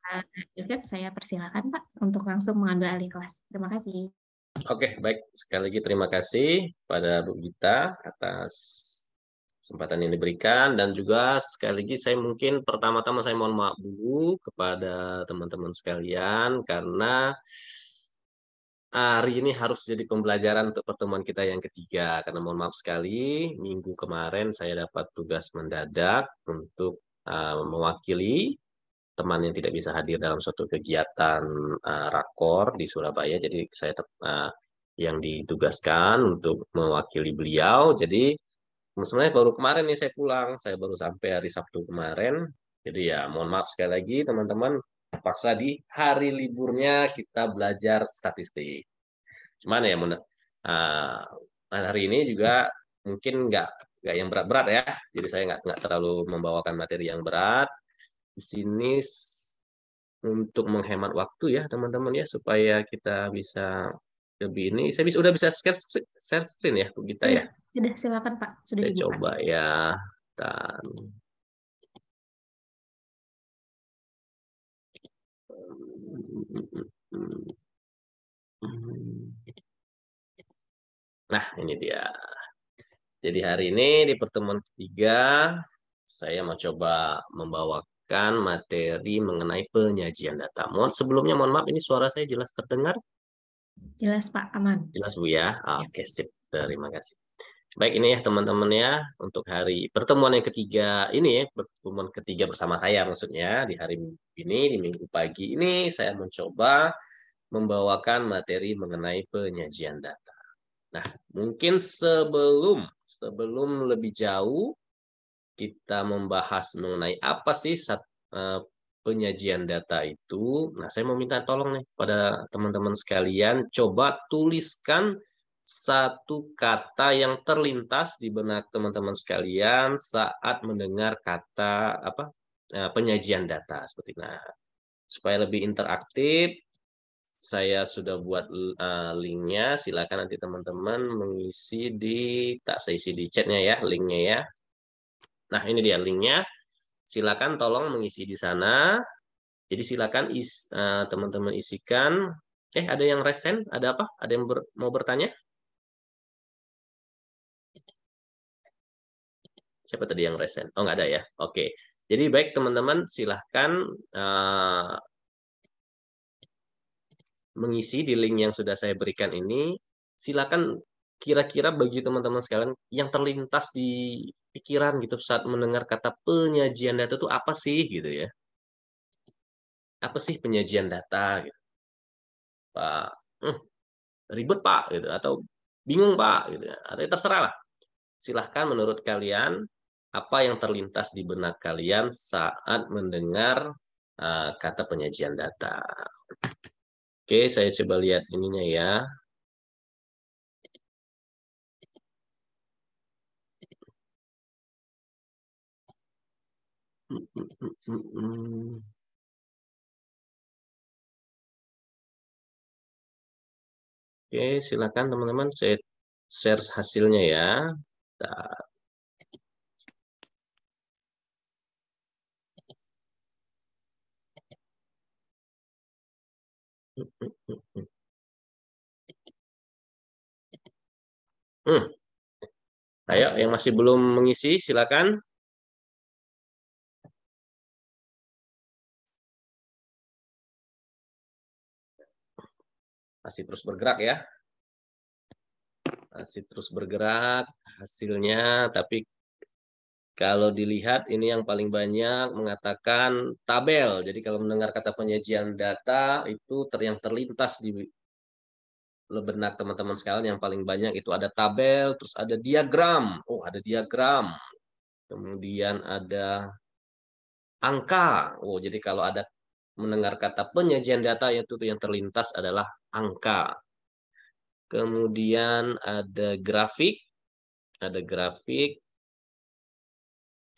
Pak nah, saya persilakan Pak untuk langsung mengambil alih kelas. Terima kasih. Oke, baik. Sekali lagi terima kasih pada Bu Gita atas kesempatan yang diberikan dan juga sekali lagi saya mungkin pertama-tama saya mohon maaf dulu kepada teman-teman sekalian karena hari ini harus jadi pembelajaran untuk pertemuan kita yang ketiga karena mohon maaf sekali minggu kemarin saya dapat tugas mendadak untuk uh, mewakili teman yang tidak bisa hadir dalam suatu kegiatan uh, rakor di Surabaya. Jadi saya uh, yang ditugaskan untuk mewakili beliau. Jadi sebenarnya baru kemarin nih saya pulang, saya baru sampai hari Sabtu kemarin. Jadi ya mohon maaf sekali lagi teman-teman, paksa di hari liburnya kita belajar statistik. Cuman ya uh, hari ini juga mungkin nggak nggak yang berat-berat ya. Jadi saya nggak nggak terlalu membawakan materi yang berat di sini untuk menghemat waktu ya teman-teman ya supaya kita bisa lebih ini saya bisa udah bisa share screen, ya Bu Gita iya, ya. Sudah silakan Pak. Sudah saya coba ya. Dan Nah, ini dia. Jadi hari ini di pertemuan ketiga saya mau coba membawa materi mengenai penyajian data. Mohon sebelumnya mohon maaf ini suara saya jelas terdengar? Jelas Pak, aman. Jelas Bu ya. Ah, ya. Oke, sip. Terima kasih. Baik ini ya teman-teman ya untuk hari pertemuan yang ketiga ini ya, pertemuan ketiga bersama saya maksudnya di hari ini di minggu pagi ini saya mencoba membawakan materi mengenai penyajian data. Nah, mungkin sebelum sebelum lebih jauh kita membahas mengenai apa sih sat, eh, penyajian data itu, nah saya mau minta tolong nih pada teman-teman sekalian, coba tuliskan satu kata yang terlintas di benak teman-teman sekalian saat mendengar kata apa uh, penyajian data seperti nah supaya lebih interaktif saya sudah buat eh, linknya silakan nanti teman-teman mengisi di tak saya isi di chatnya ya linknya ya Nah, ini dia linknya. Silakan tolong mengisi di sana. Jadi silakan eh, teman-teman is, uh, isikan. Eh, ada yang resen? Ada apa? Ada yang ber, mau bertanya? Siapa tadi yang resen? Oh, nggak ada ya. Oke. Jadi baik teman-teman, silahkan uh, eh, mengisi di link yang sudah saya berikan ini. Silakan kira-kira bagi teman-teman sekalian yang terlintas di pikiran gitu saat mendengar kata penyajian data itu apa sih gitu ya? Apa sih penyajian data? Gitu. Pak, hmm, ribet pak gitu atau bingung pak gitu atau ya. terserah lah. Silahkan menurut kalian apa yang terlintas di benak kalian saat mendengar uh, kata penyajian data. Oke, saya coba lihat ininya ya. Oke, silakan teman-teman saya share hasilnya ya. Bentar. Hmm. Ayo, yang masih belum mengisi, silakan. masih terus bergerak ya masih terus bergerak hasilnya tapi kalau dilihat ini yang paling banyak mengatakan tabel jadi kalau mendengar kata penyajian data itu ter, yang terlintas di lebenak teman-teman sekalian yang paling banyak itu ada tabel terus ada diagram oh ada diagram kemudian ada angka oh jadi kalau ada mendengar kata penyajian data yaitu yang terlintas adalah angka. Kemudian ada grafik, ada grafik.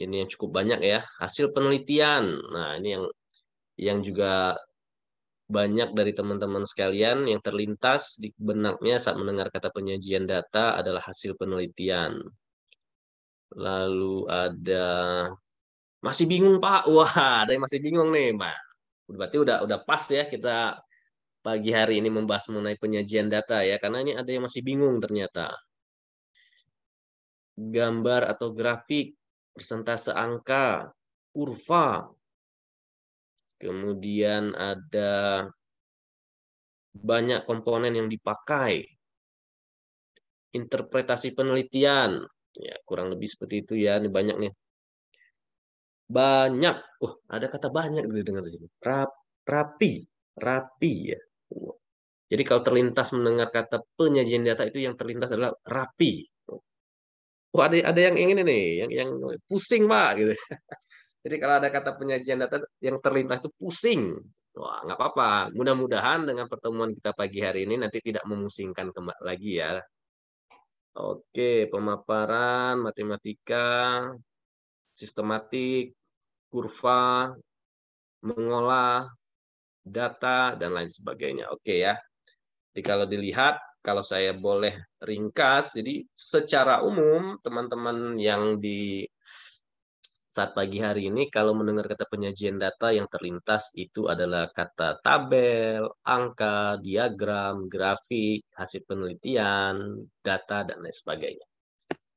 Ini yang cukup banyak ya, hasil penelitian. Nah, ini yang yang juga banyak dari teman-teman sekalian yang terlintas di benaknya saat mendengar kata penyajian data adalah hasil penelitian. Lalu ada masih bingung Pak. Wah, ada yang masih bingung nih, Pak berarti udah udah pas ya kita pagi hari ini membahas mengenai penyajian data ya karena ini ada yang masih bingung ternyata gambar atau grafik persentase angka kurva kemudian ada banyak komponen yang dipakai interpretasi penelitian ya kurang lebih seperti itu ya ini banyak nih banyak. Uh, ada kata banyak dengar di sini. Rap, rapi, rapi ya. Uh. Jadi kalau terlintas mendengar kata penyajian data itu yang terlintas adalah rapi. Wah, ada ada yang ingin ini, yang yang pusing pak gitu. Jadi kalau ada kata penyajian data yang terlintas itu pusing. Wah nggak apa-apa. Mudah-mudahan dengan pertemuan kita pagi hari ini nanti tidak memusingkan lagi ya. Oke, pemaparan matematika sistematik kurva, mengolah data dan lain sebagainya. Oke ya. Jadi kalau dilihat kalau saya boleh ringkas, jadi secara umum teman-teman yang di saat pagi hari ini kalau mendengar kata penyajian data yang terlintas itu adalah kata tabel, angka, diagram, grafik, hasil penelitian, data, dan lain sebagainya.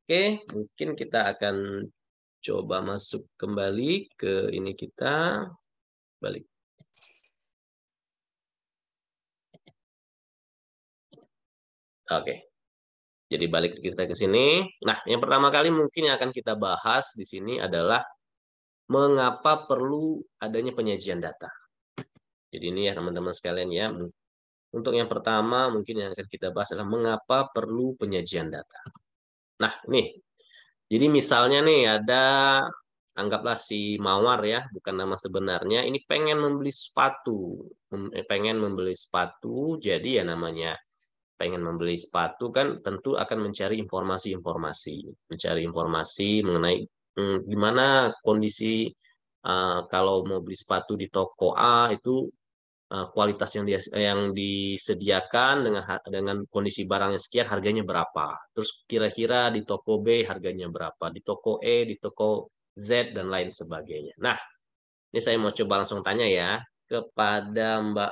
Oke, mungkin kita akan Coba masuk kembali ke ini kita. Balik. Oke. Jadi balik kita ke sini. Nah, yang pertama kali mungkin yang akan kita bahas di sini adalah mengapa perlu adanya penyajian data. Jadi ini ya teman-teman sekalian ya. Untuk yang pertama mungkin yang akan kita bahas adalah mengapa perlu penyajian data. Nah, nih jadi misalnya nih ada anggaplah si Mawar ya, bukan nama sebenarnya, ini pengen membeli sepatu, eh, pengen membeli sepatu, jadi ya namanya pengen membeli sepatu kan tentu akan mencari informasi-informasi, mencari informasi mengenai hmm, gimana kondisi uh, kalau mau beli sepatu di toko A itu Eh, kualitas yang dia, yang disediakan dengan dengan kondisi barangnya sekian harganya berapa terus kira-kira di toko B harganya berapa di toko E di toko Z dan lain sebagainya nah ini saya mau coba langsung tanya ya kepada Mbak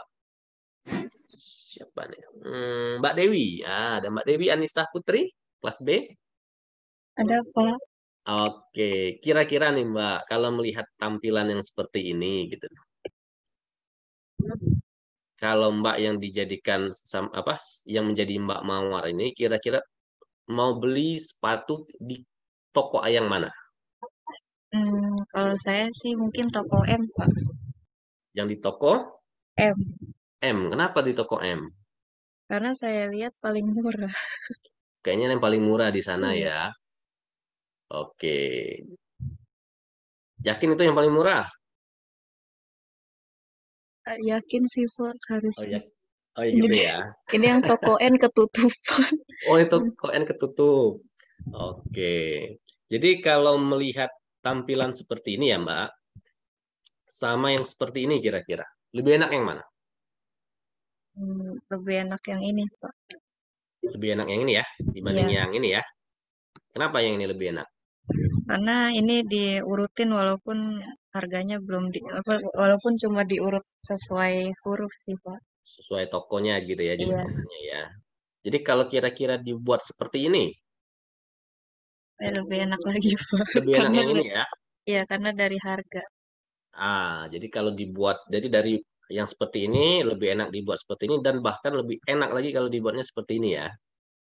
siapa nih hmm, Mbak Dewi ah, ada Mbak Dewi Anissa Putri kelas B ada Pak Oke, kira-kira nih Mbak, kalau melihat tampilan yang seperti ini gitu, kalau Mbak yang dijadikan apa yang menjadi Mbak Mawar ini kira-kira mau beli sepatu di toko yang mana? Hmm, kalau saya sih mungkin toko M, Pak. Yang di toko? M. M. Kenapa di toko M? Karena saya lihat paling murah. Kayaknya yang paling murah di sana hmm. ya. Oke. Yakin itu yang paling murah? yakin sih for harus. Oh, ya. oh gitu ini, ya. Ini yang toko N ketutup. oh itu toko N ketutup. Oke. Jadi kalau melihat tampilan seperti ini ya Mbak, sama yang seperti ini kira-kira. Lebih enak yang mana? Hmm, lebih enak yang ini Pak. Lebih enak yang ini ya dibanding ya. yang ini ya. Kenapa yang ini lebih enak? Karena ini diurutin walaupun harganya belum di walaupun cuma diurut sesuai huruf sih pak sesuai tokonya gitu ya jenis iya. tokonya ya jadi kalau kira-kira dibuat seperti ini eh, lebih enak lagi pak lebih enak yang ini ya iya karena dari harga ah jadi kalau dibuat jadi dari yang seperti ini lebih enak dibuat seperti ini dan bahkan lebih enak lagi kalau dibuatnya seperti ini ya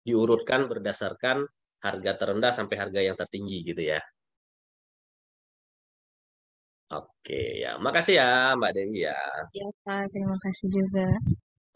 diurutkan berdasarkan harga terendah sampai harga yang tertinggi gitu ya Oke, ya. Makasih ya Mbak Dewi ya. Iya, Pak. Terima kasih juga.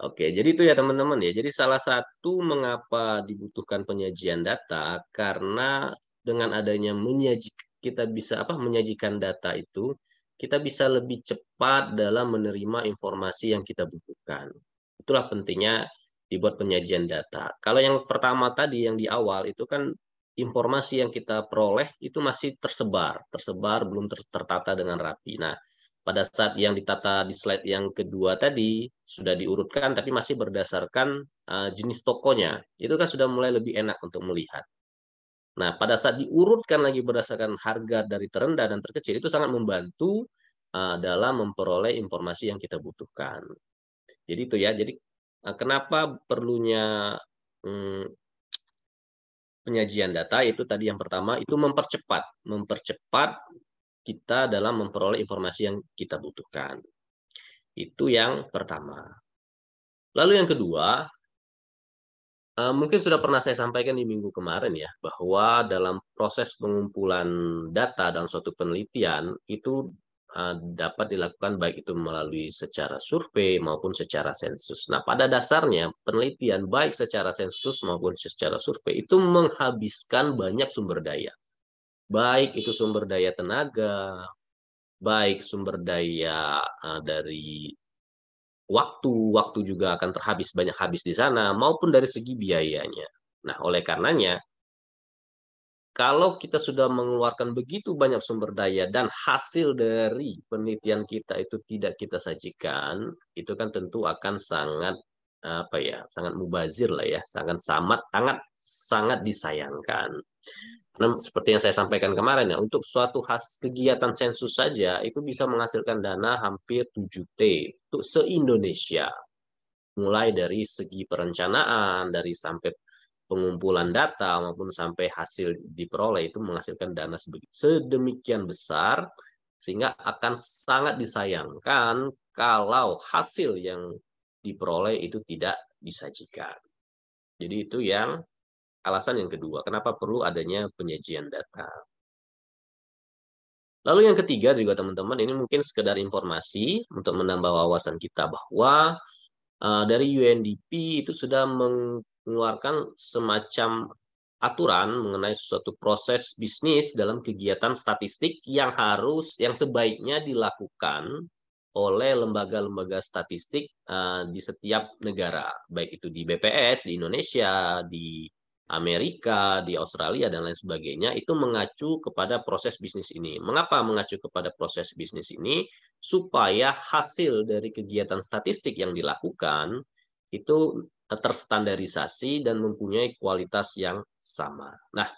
Oke, jadi itu ya teman-teman ya. Jadi salah satu mengapa dibutuhkan penyajian data karena dengan adanya menyaji kita bisa apa menyajikan data itu, kita bisa lebih cepat dalam menerima informasi yang kita butuhkan. Itulah pentingnya dibuat penyajian data. Kalau yang pertama tadi yang di awal itu kan informasi yang kita peroleh itu masih tersebar, tersebar belum tertata dengan rapi. Nah, pada saat yang ditata di slide yang kedua tadi sudah diurutkan tapi masih berdasarkan uh, jenis tokonya. Itu kan sudah mulai lebih enak untuk melihat. Nah, pada saat diurutkan lagi berdasarkan harga dari terendah dan terkecil itu sangat membantu uh, dalam memperoleh informasi yang kita butuhkan. Jadi itu ya. Jadi uh, kenapa perlunya hmm, penyajian data itu tadi yang pertama itu mempercepat, mempercepat kita dalam memperoleh informasi yang kita butuhkan. Itu yang pertama. Lalu yang kedua, eh, mungkin sudah pernah saya sampaikan di minggu kemarin ya, bahwa dalam proses pengumpulan data dalam suatu penelitian itu Eh, dapat dilakukan baik itu melalui secara survei maupun secara sensus. Nah, pada dasarnya penelitian baik secara sensus maupun secara survei itu menghabiskan banyak sumber daya. Baik itu sumber daya tenaga, baik sumber daya eh, dari waktu, waktu juga akan terhabis banyak habis di sana maupun dari segi biayanya. Nah, oleh karenanya kalau kita sudah mengeluarkan begitu banyak sumber daya dan hasil dari penelitian kita itu tidak kita sajikan, itu kan tentu akan sangat apa ya, sangat mubazir lah ya, sangat sangat sangat sangat disayangkan. Karena seperti yang saya sampaikan kemarin ya, untuk suatu khas kegiatan sensus saja itu bisa menghasilkan dana hampir 7T untuk se-Indonesia. Mulai dari segi perencanaan, dari sampai pengumpulan data maupun sampai hasil diperoleh itu menghasilkan dana sedemikian besar sehingga akan sangat disayangkan kalau hasil yang diperoleh itu tidak disajikan. Jadi itu yang alasan yang kedua, kenapa perlu adanya penyajian data. Lalu yang ketiga juga teman-teman, ini mungkin sekedar informasi untuk menambah wawasan kita bahwa eh, dari UNDP itu sudah mengeluarkan semacam aturan mengenai suatu proses bisnis dalam kegiatan statistik yang harus yang sebaiknya dilakukan oleh lembaga-lembaga statistik uh, di setiap negara, baik itu di BPS di Indonesia, di Amerika, di Australia dan lain sebagainya itu mengacu kepada proses bisnis ini. Mengapa mengacu kepada proses bisnis ini? Supaya hasil dari kegiatan statistik yang dilakukan itu terstandarisasi dan mempunyai kualitas yang sama. Nah,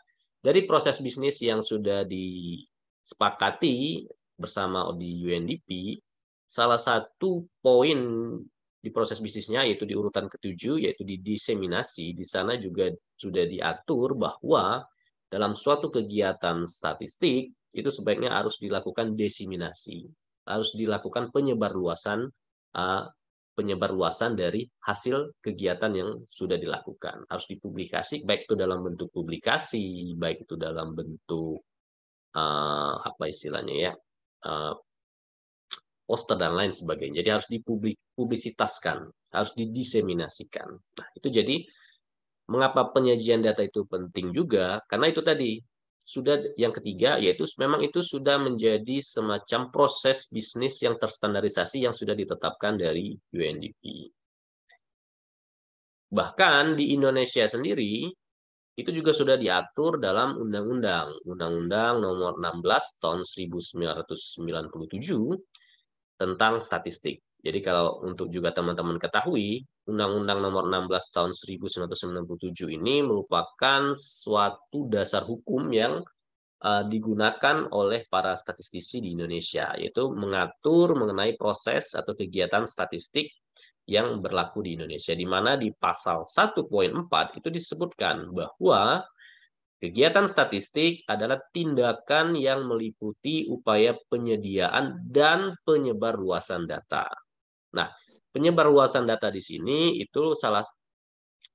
dari proses bisnis yang sudah disepakati bersama di UNDP, salah satu poin di proses bisnisnya yaitu di urutan ketujuh yaitu di diseminasi di sana juga sudah diatur bahwa dalam suatu kegiatan statistik itu sebaiknya harus dilakukan diseminasi harus dilakukan penyebarluasan uh, penyebar luasan dari hasil kegiatan yang sudah dilakukan. Harus dipublikasi, baik itu dalam bentuk publikasi, baik itu dalam bentuk uh, apa istilahnya ya, uh, poster dan lain sebagainya. Jadi harus dipublisitaskan, harus didiseminasikan. Nah, itu jadi mengapa penyajian data itu penting juga karena itu tadi sudah yang ketiga yaitu memang itu sudah menjadi semacam proses bisnis yang terstandarisasi yang sudah ditetapkan dari UNDP. Bahkan di Indonesia sendiri itu juga sudah diatur dalam undang-undang, undang-undang nomor 16 tahun 1997 tentang statistik. Jadi kalau untuk juga teman-teman ketahui, Undang-Undang Nomor 16 Tahun 1997 ini merupakan suatu dasar hukum yang uh, digunakan oleh para statistisi di Indonesia, yaitu mengatur mengenai proses atau kegiatan statistik yang berlaku di Indonesia, di mana di pasal 1.4 itu disebutkan bahwa Kegiatan statistik adalah tindakan yang meliputi upaya penyediaan dan penyebar luasan data. Nah, penyebar luasan data di sini itu salah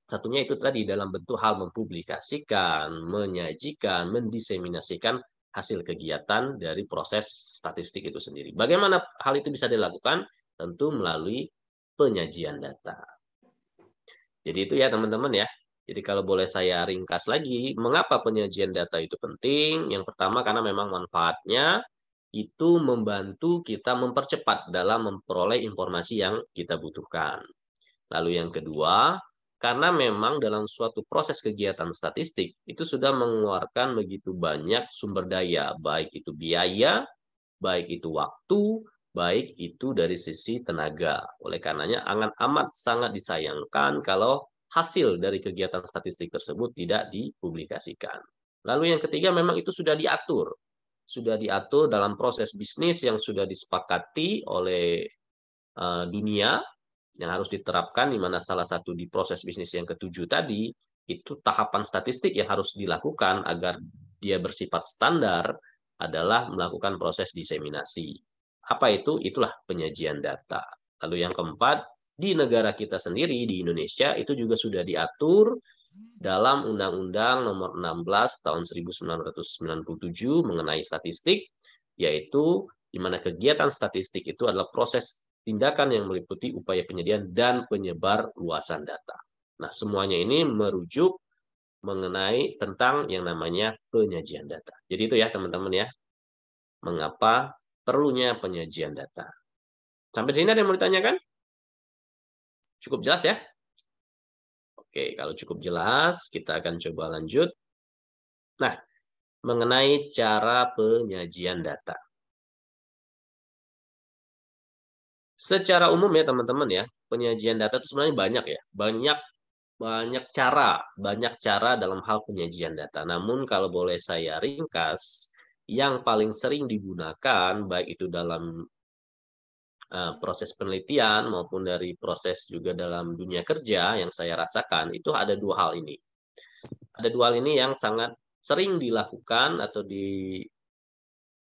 satunya itu tadi dalam bentuk hal mempublikasikan, menyajikan, mendiseminasikan hasil kegiatan dari proses statistik itu sendiri. Bagaimana hal itu bisa dilakukan? Tentu melalui penyajian data. Jadi itu ya teman-teman ya. Jadi kalau boleh saya ringkas lagi, mengapa penyajian data itu penting? Yang pertama karena memang manfaatnya itu membantu kita mempercepat dalam memperoleh informasi yang kita butuhkan. Lalu yang kedua, karena memang dalam suatu proses kegiatan statistik itu sudah mengeluarkan begitu banyak sumber daya, baik itu biaya, baik itu waktu, baik itu dari sisi tenaga. Oleh karenanya angan amat sangat disayangkan kalau hasil dari kegiatan statistik tersebut tidak dipublikasikan. Lalu yang ketiga memang itu sudah diatur sudah diatur dalam proses bisnis yang sudah disepakati oleh eh, dunia yang harus diterapkan di mana salah satu di proses bisnis yang ketujuh tadi itu tahapan statistik yang harus dilakukan agar dia bersifat standar adalah melakukan proses diseminasi. Apa itu? Itulah penyajian data. Lalu yang keempat, di negara kita sendiri di Indonesia itu juga sudah diatur dalam Undang-Undang Nomor 16 Tahun 1997 mengenai statistik, yaitu di mana kegiatan statistik itu adalah proses tindakan yang meliputi upaya penyediaan dan penyebar luasan data. Nah, semuanya ini merujuk mengenai tentang yang namanya penyajian data. Jadi itu ya teman-teman ya, mengapa perlunya penyajian data. Sampai sini ada yang mau ditanyakan? Cukup jelas ya? Oke, kalau cukup jelas, kita akan coba lanjut. Nah, mengenai cara penyajian data. Secara umum ya teman-teman ya, penyajian data itu sebenarnya banyak ya. Banyak banyak cara, banyak cara dalam hal penyajian data. Namun kalau boleh saya ringkas, yang paling sering digunakan baik itu dalam Eh, proses penelitian maupun dari proses juga dalam dunia kerja yang saya rasakan itu ada dua hal ini. Ada dua hal ini yang sangat sering dilakukan atau di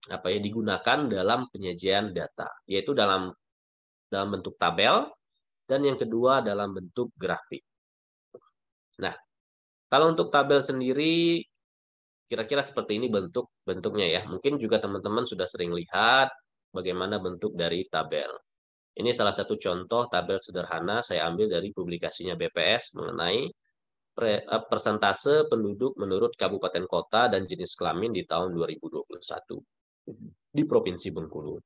apa ya digunakan dalam penyajian data, yaitu dalam dalam bentuk tabel dan yang kedua dalam bentuk grafik. Nah, kalau untuk tabel sendiri kira-kira seperti ini bentuk bentuknya ya. Mungkin juga teman-teman sudah sering lihat bagaimana bentuk dari tabel. Ini salah satu contoh tabel sederhana saya ambil dari publikasinya BPS mengenai eh, persentase penduduk menurut kabupaten kota dan jenis kelamin di tahun 2021 di Provinsi Bengkulu.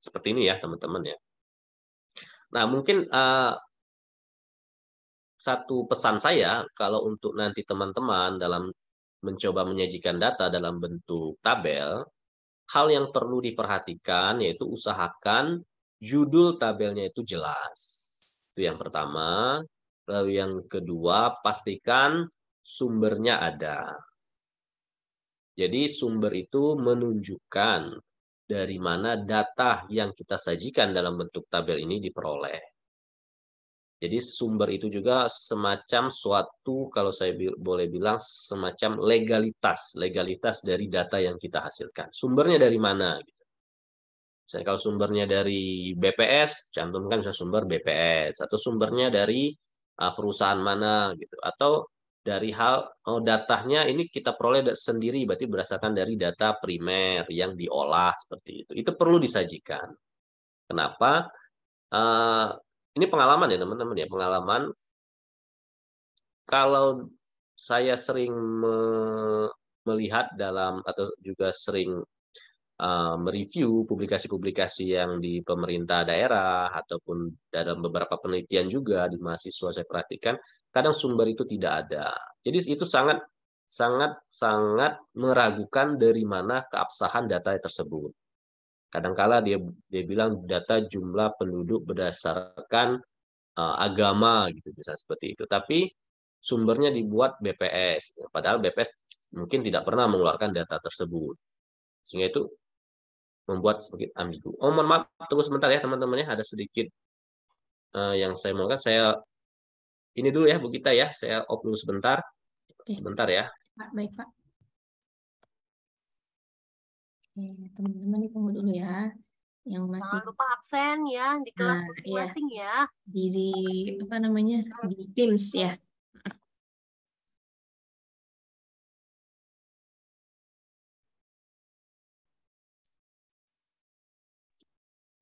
Seperti ini ya teman-teman ya. Nah mungkin uh, satu pesan saya kalau untuk nanti teman-teman dalam mencoba menyajikan data dalam bentuk tabel, hal yang perlu diperhatikan yaitu usahakan judul tabelnya itu jelas. Itu yang pertama. Lalu yang kedua, pastikan sumbernya ada. Jadi sumber itu menunjukkan dari mana data yang kita sajikan dalam bentuk tabel ini diperoleh. Jadi sumber itu juga semacam suatu kalau saya bi boleh bilang semacam legalitas, legalitas dari data yang kita hasilkan. Sumbernya dari mana? Gitu. Misalnya kalau sumbernya dari BPS, cantumkan bisa sumber BPS atau sumbernya dari uh, perusahaan mana gitu atau dari hal oh, datanya ini kita peroleh sendiri berarti berdasarkan dari data primer yang diolah seperti itu. Itu perlu disajikan. Kenapa? Uh, ini pengalaman ya teman-teman ya pengalaman kalau saya sering me melihat dalam atau juga sering uh, mereview publikasi-publikasi yang di pemerintah daerah ataupun dalam beberapa penelitian juga di mahasiswa saya perhatikan kadang sumber itu tidak ada jadi itu sangat sangat sangat meragukan dari mana keabsahan data tersebut kadangkala dia dia bilang data jumlah penduduk berdasarkan uh, agama gitu bisa seperti itu tapi sumbernya dibuat BPS gitu. padahal BPS mungkin tidak pernah mengeluarkan data tersebut sehingga itu membuat sedikit ambigu oh mohon maaf tunggu sebentar ya teman-temannya ada sedikit uh, yang saya mau kan saya ini dulu ya Bu kita ya saya off dulu sebentar sebentar ya baik Pak Oke, iya, teman-teman tunggu dulu ya. Yang masih Jangan lupa absen ya di kelas masing nah, iya. masing-masing ya. ya. Di, di apa namanya? Hmm. Di Teams ya.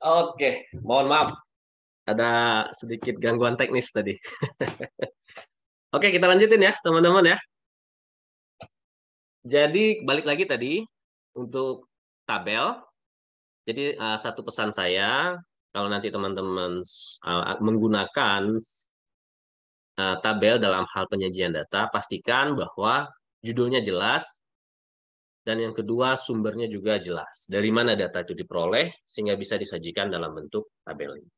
Oke, mohon maaf. Ada sedikit gangguan teknis tadi. Oke, kita lanjutin ya, teman-teman ya. Jadi, balik lagi tadi untuk tabel. Jadi uh, satu pesan saya, kalau nanti teman-teman uh, menggunakan uh, tabel dalam hal penyajian data, pastikan bahwa judulnya jelas, dan yang kedua sumbernya juga jelas. Dari mana data itu diperoleh, sehingga bisa disajikan dalam bentuk tabel ini.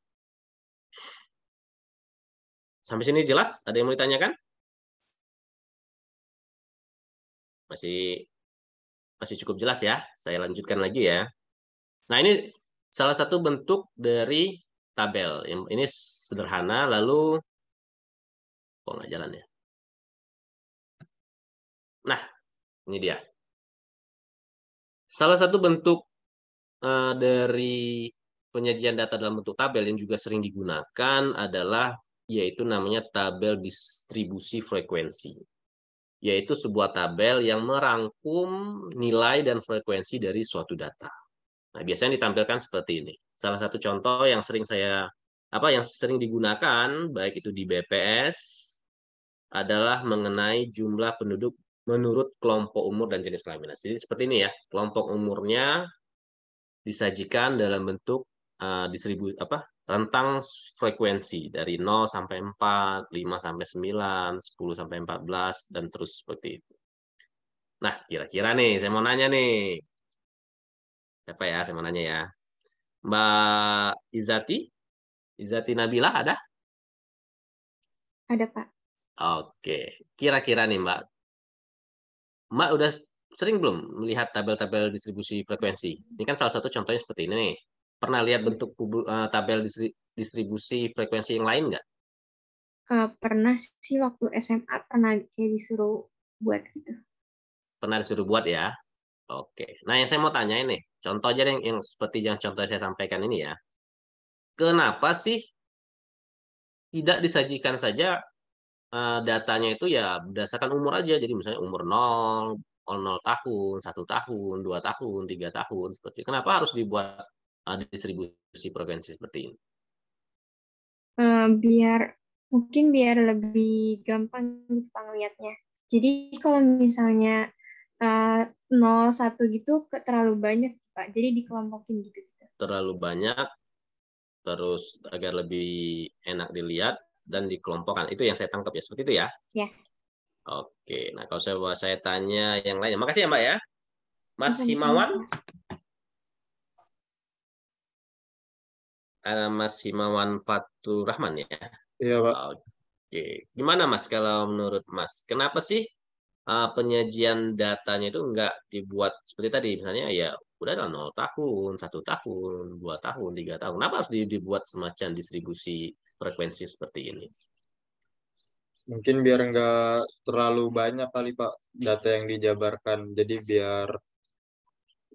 Sampai sini jelas? Ada yang mau ditanyakan? Masih masih cukup jelas ya. Saya lanjutkan lagi ya. Nah, ini salah satu bentuk dari tabel. Ini sederhana, lalu... Oh, nggak jalan ya? Nah, ini dia. Salah satu bentuk uh, dari penyajian data dalam bentuk tabel yang juga sering digunakan adalah yaitu namanya tabel distribusi frekuensi yaitu sebuah tabel yang merangkum nilai dan frekuensi dari suatu data. Nah, biasanya ditampilkan seperti ini. Salah satu contoh yang sering saya apa yang sering digunakan baik itu di BPS adalah mengenai jumlah penduduk menurut kelompok umur dan jenis kelamin. Jadi seperti ini ya, kelompok umurnya disajikan dalam bentuk uh, eh, distribusi apa rentang frekuensi dari 0 sampai 4, 5 sampai 9, 10 sampai 14, dan terus seperti itu. Nah, kira-kira nih, saya mau nanya nih. Siapa ya, saya mau nanya ya. Mbak Izati? Izati Nabila ada? Ada, Pak. Oke. Kira-kira nih, Mbak. Mbak udah sering belum melihat tabel-tabel distribusi frekuensi? Ini kan salah satu contohnya seperti ini nih pernah lihat bentuk uh, tabel distribusi frekuensi yang lain nggak? Uh, pernah sih waktu SMA pernah kayak disuruh buat gitu. Pernah disuruh buat ya? Oke. Nah yang saya mau tanya ini, contoh aja yang, yang seperti yang contoh saya sampaikan ini ya. Kenapa sih tidak disajikan saja uh, datanya itu ya berdasarkan umur aja. Jadi misalnya umur 0, 0 tahun, satu tahun, dua tahun, tiga tahun, seperti Kenapa harus dibuat ada distribusi provinsi seperti ini? Uh, biar mungkin biar lebih gampang gitu Jadi kalau misalnya uh, satu gitu terlalu banyak, Pak. Jadi dikelompokin gitu gitu. Terlalu banyak terus agar lebih enak dilihat dan dikelompokkan. Itu yang saya tangkap ya, seperti itu ya. Ya. Oke. Nah, kalau saya saya tanya yang lainnya. Makasih ya, Mbak ya. Mas Himawan. Mas Himawan Fatu Rahman ya? Iya, Pak. Oke. Gimana Mas kalau menurut Mas? Kenapa sih uh, penyajian datanya itu nggak dibuat seperti tadi? Misalnya ya udah dalam 0 tahun, satu tahun, dua tahun, tiga tahun. Kenapa harus dibuat semacam distribusi frekuensi seperti ini? Mungkin biar nggak terlalu banyak kali Pak data yang dijabarkan. Jadi biar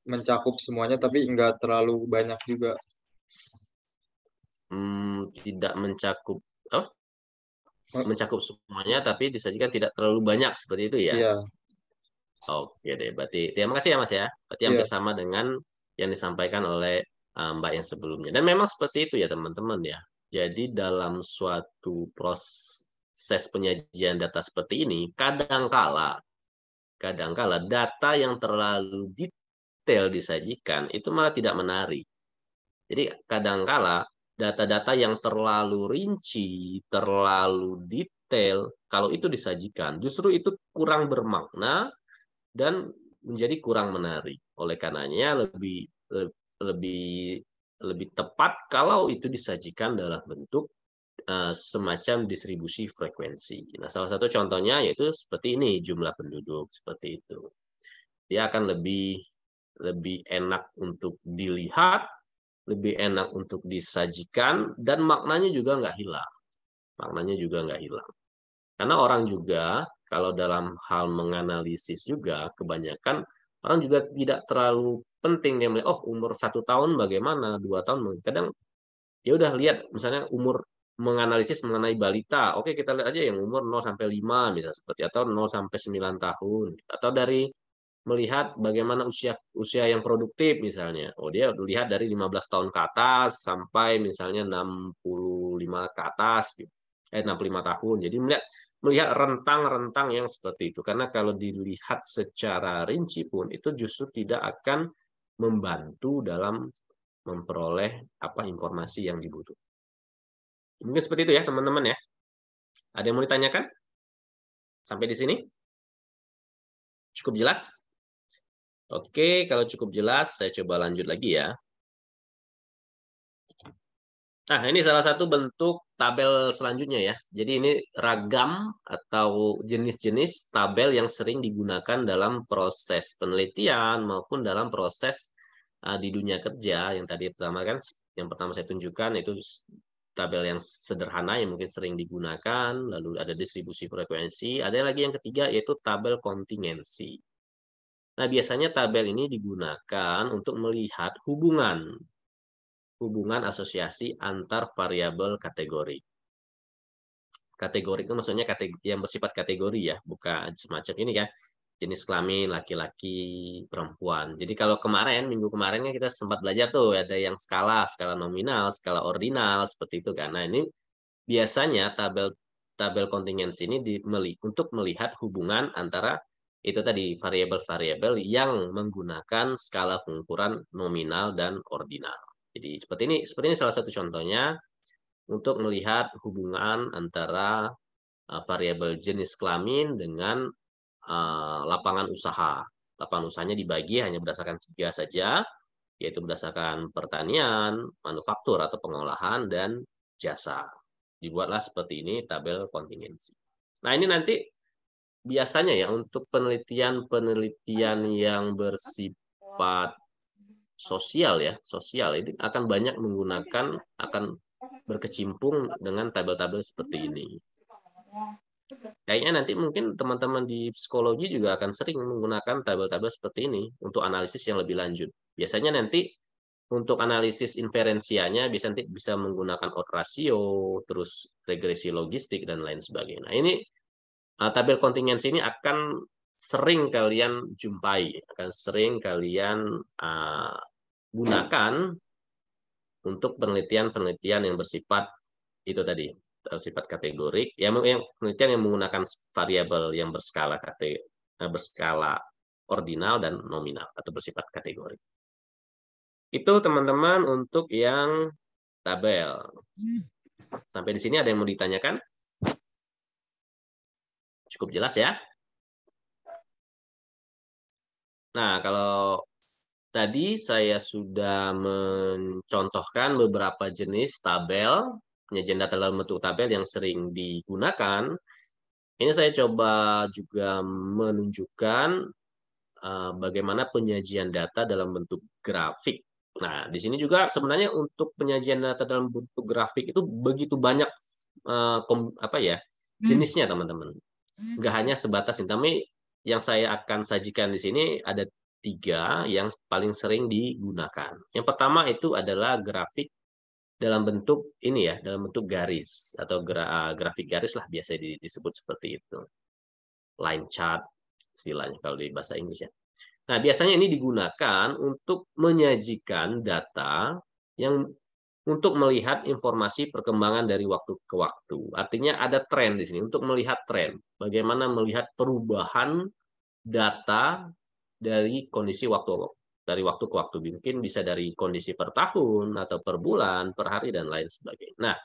mencakup semuanya tapi nggak terlalu banyak juga hmm, tidak mencakup apa? mencakup semuanya tapi disajikan tidak terlalu banyak seperti itu ya. Yeah. Oke deh, berarti terima kasih ya Mas ya. Berarti yang hampir iya. sama dengan yang disampaikan oleh uh, Mbak yang sebelumnya. Dan memang seperti itu ya teman-teman ya. Jadi dalam suatu proses penyajian data seperti ini, kadangkala kadangkala data yang terlalu detail disajikan itu malah tidak menarik. Jadi kadangkala data-data yang terlalu rinci, terlalu detail, kalau itu disajikan, justru itu kurang bermakna dan menjadi kurang menarik. Oleh karenanya lebih lebih lebih tepat kalau itu disajikan dalam bentuk eh, semacam distribusi frekuensi. Nah, salah satu contohnya yaitu seperti ini jumlah penduduk seperti itu. Dia akan lebih lebih enak untuk dilihat lebih enak untuk disajikan dan maknanya juga nggak hilang. Maknanya juga nggak hilang. Karena orang juga kalau dalam hal menganalisis juga kebanyakan orang juga tidak terlalu penting dia melihat oh umur satu tahun bagaimana dua tahun mungkin kadang ya udah lihat misalnya umur menganalisis mengenai balita oke kita lihat aja yang umur 0 sampai 5 misalnya seperti atau 0 sampai 9 tahun atau dari melihat bagaimana usia usia yang produktif misalnya. Oh, dia lihat dari 15 tahun ke atas sampai misalnya 65 ke atas gitu. Eh 65 tahun. Jadi melihat melihat rentang-rentang yang seperti itu. Karena kalau dilihat secara rinci pun itu justru tidak akan membantu dalam memperoleh apa informasi yang dibutuhkan. Mungkin seperti itu ya teman-teman ya. Ada yang mau ditanyakan? Sampai di sini? Cukup jelas? Oke, kalau cukup jelas, saya coba lanjut lagi ya. Nah, ini salah satu bentuk tabel selanjutnya ya. Jadi ini ragam atau jenis-jenis tabel yang sering digunakan dalam proses penelitian maupun dalam proses uh, di dunia kerja yang tadi pertama kan yang pertama saya tunjukkan itu tabel yang sederhana yang mungkin sering digunakan, lalu ada distribusi frekuensi, ada lagi yang ketiga yaitu tabel kontingensi. Nah, biasanya tabel ini digunakan untuk melihat hubungan hubungan asosiasi antar variabel kategori. Kategori itu maksudnya kategori, yang bersifat kategori ya, bukan semacam ini ya, jenis kelamin laki-laki, perempuan. Jadi kalau kemarin minggu kemarin kan kita sempat belajar tuh ada yang skala, skala nominal, skala ordinal seperti itu karena ini biasanya tabel tabel kontingensi ini di, meli, untuk melihat hubungan antara itu tadi variabel-variabel yang menggunakan skala pengukuran nominal dan ordinal. Jadi seperti ini seperti ini salah satu contohnya untuk melihat hubungan antara uh, variabel jenis kelamin dengan uh, lapangan usaha. Lapangan usahanya dibagi hanya berdasarkan tiga saja, yaitu berdasarkan pertanian, manufaktur atau pengolahan dan jasa. Dibuatlah seperti ini tabel kontingensi. Nah, ini nanti biasanya ya untuk penelitian-penelitian yang bersifat sosial ya, sosial ini akan banyak menggunakan akan berkecimpung dengan tabel-tabel seperti ini. Kayaknya nanti mungkin teman-teman di psikologi juga akan sering menggunakan tabel-tabel seperti ini untuk analisis yang lebih lanjut. Biasanya nanti untuk analisis inferensianya bisa nanti bisa menggunakan odd ratio, terus regresi logistik dan lain sebagainya. Nah, ini Eh, tabel kontingensi ini akan sering kalian jumpai, akan sering kalian uh, gunakan untuk penelitian-penelitian yang bersifat itu tadi sifat kategorik, yang, yang penelitian yang menggunakan variabel yang berskala kate, eh, berskala ordinal dan nominal atau bersifat kategorik. Itu teman-teman untuk yang tabel. Hmm. Sampai di sini ada yang mau ditanyakan? Cukup jelas ya. Nah, kalau tadi saya sudah mencontohkan beberapa jenis tabel, penyajian data dalam bentuk tabel yang sering digunakan. Ini saya coba juga menunjukkan eh, bagaimana penyajian data dalam bentuk grafik. Nah, di sini juga sebenarnya untuk penyajian data dalam bentuk grafik itu begitu banyak eh, apa ya hmm. jenisnya teman-teman. Hmm. nggak hanya sebatas ini tapi yang saya akan sajikan di sini ada tiga yang paling sering digunakan yang pertama itu adalah grafik dalam bentuk ini ya dalam bentuk garis atau gra eh, grafik garis lah biasa disebut seperti itu line chart istilahnya kalau di bahasa Inggris ya nah biasanya ini digunakan untuk menyajikan data yang untuk melihat informasi perkembangan dari waktu ke waktu. Artinya ada tren di sini untuk melihat tren, bagaimana melihat perubahan data dari kondisi waktu dari waktu ke waktu. Mungkin bisa dari kondisi per tahun atau per bulan, per hari dan lain sebagainya. Nah,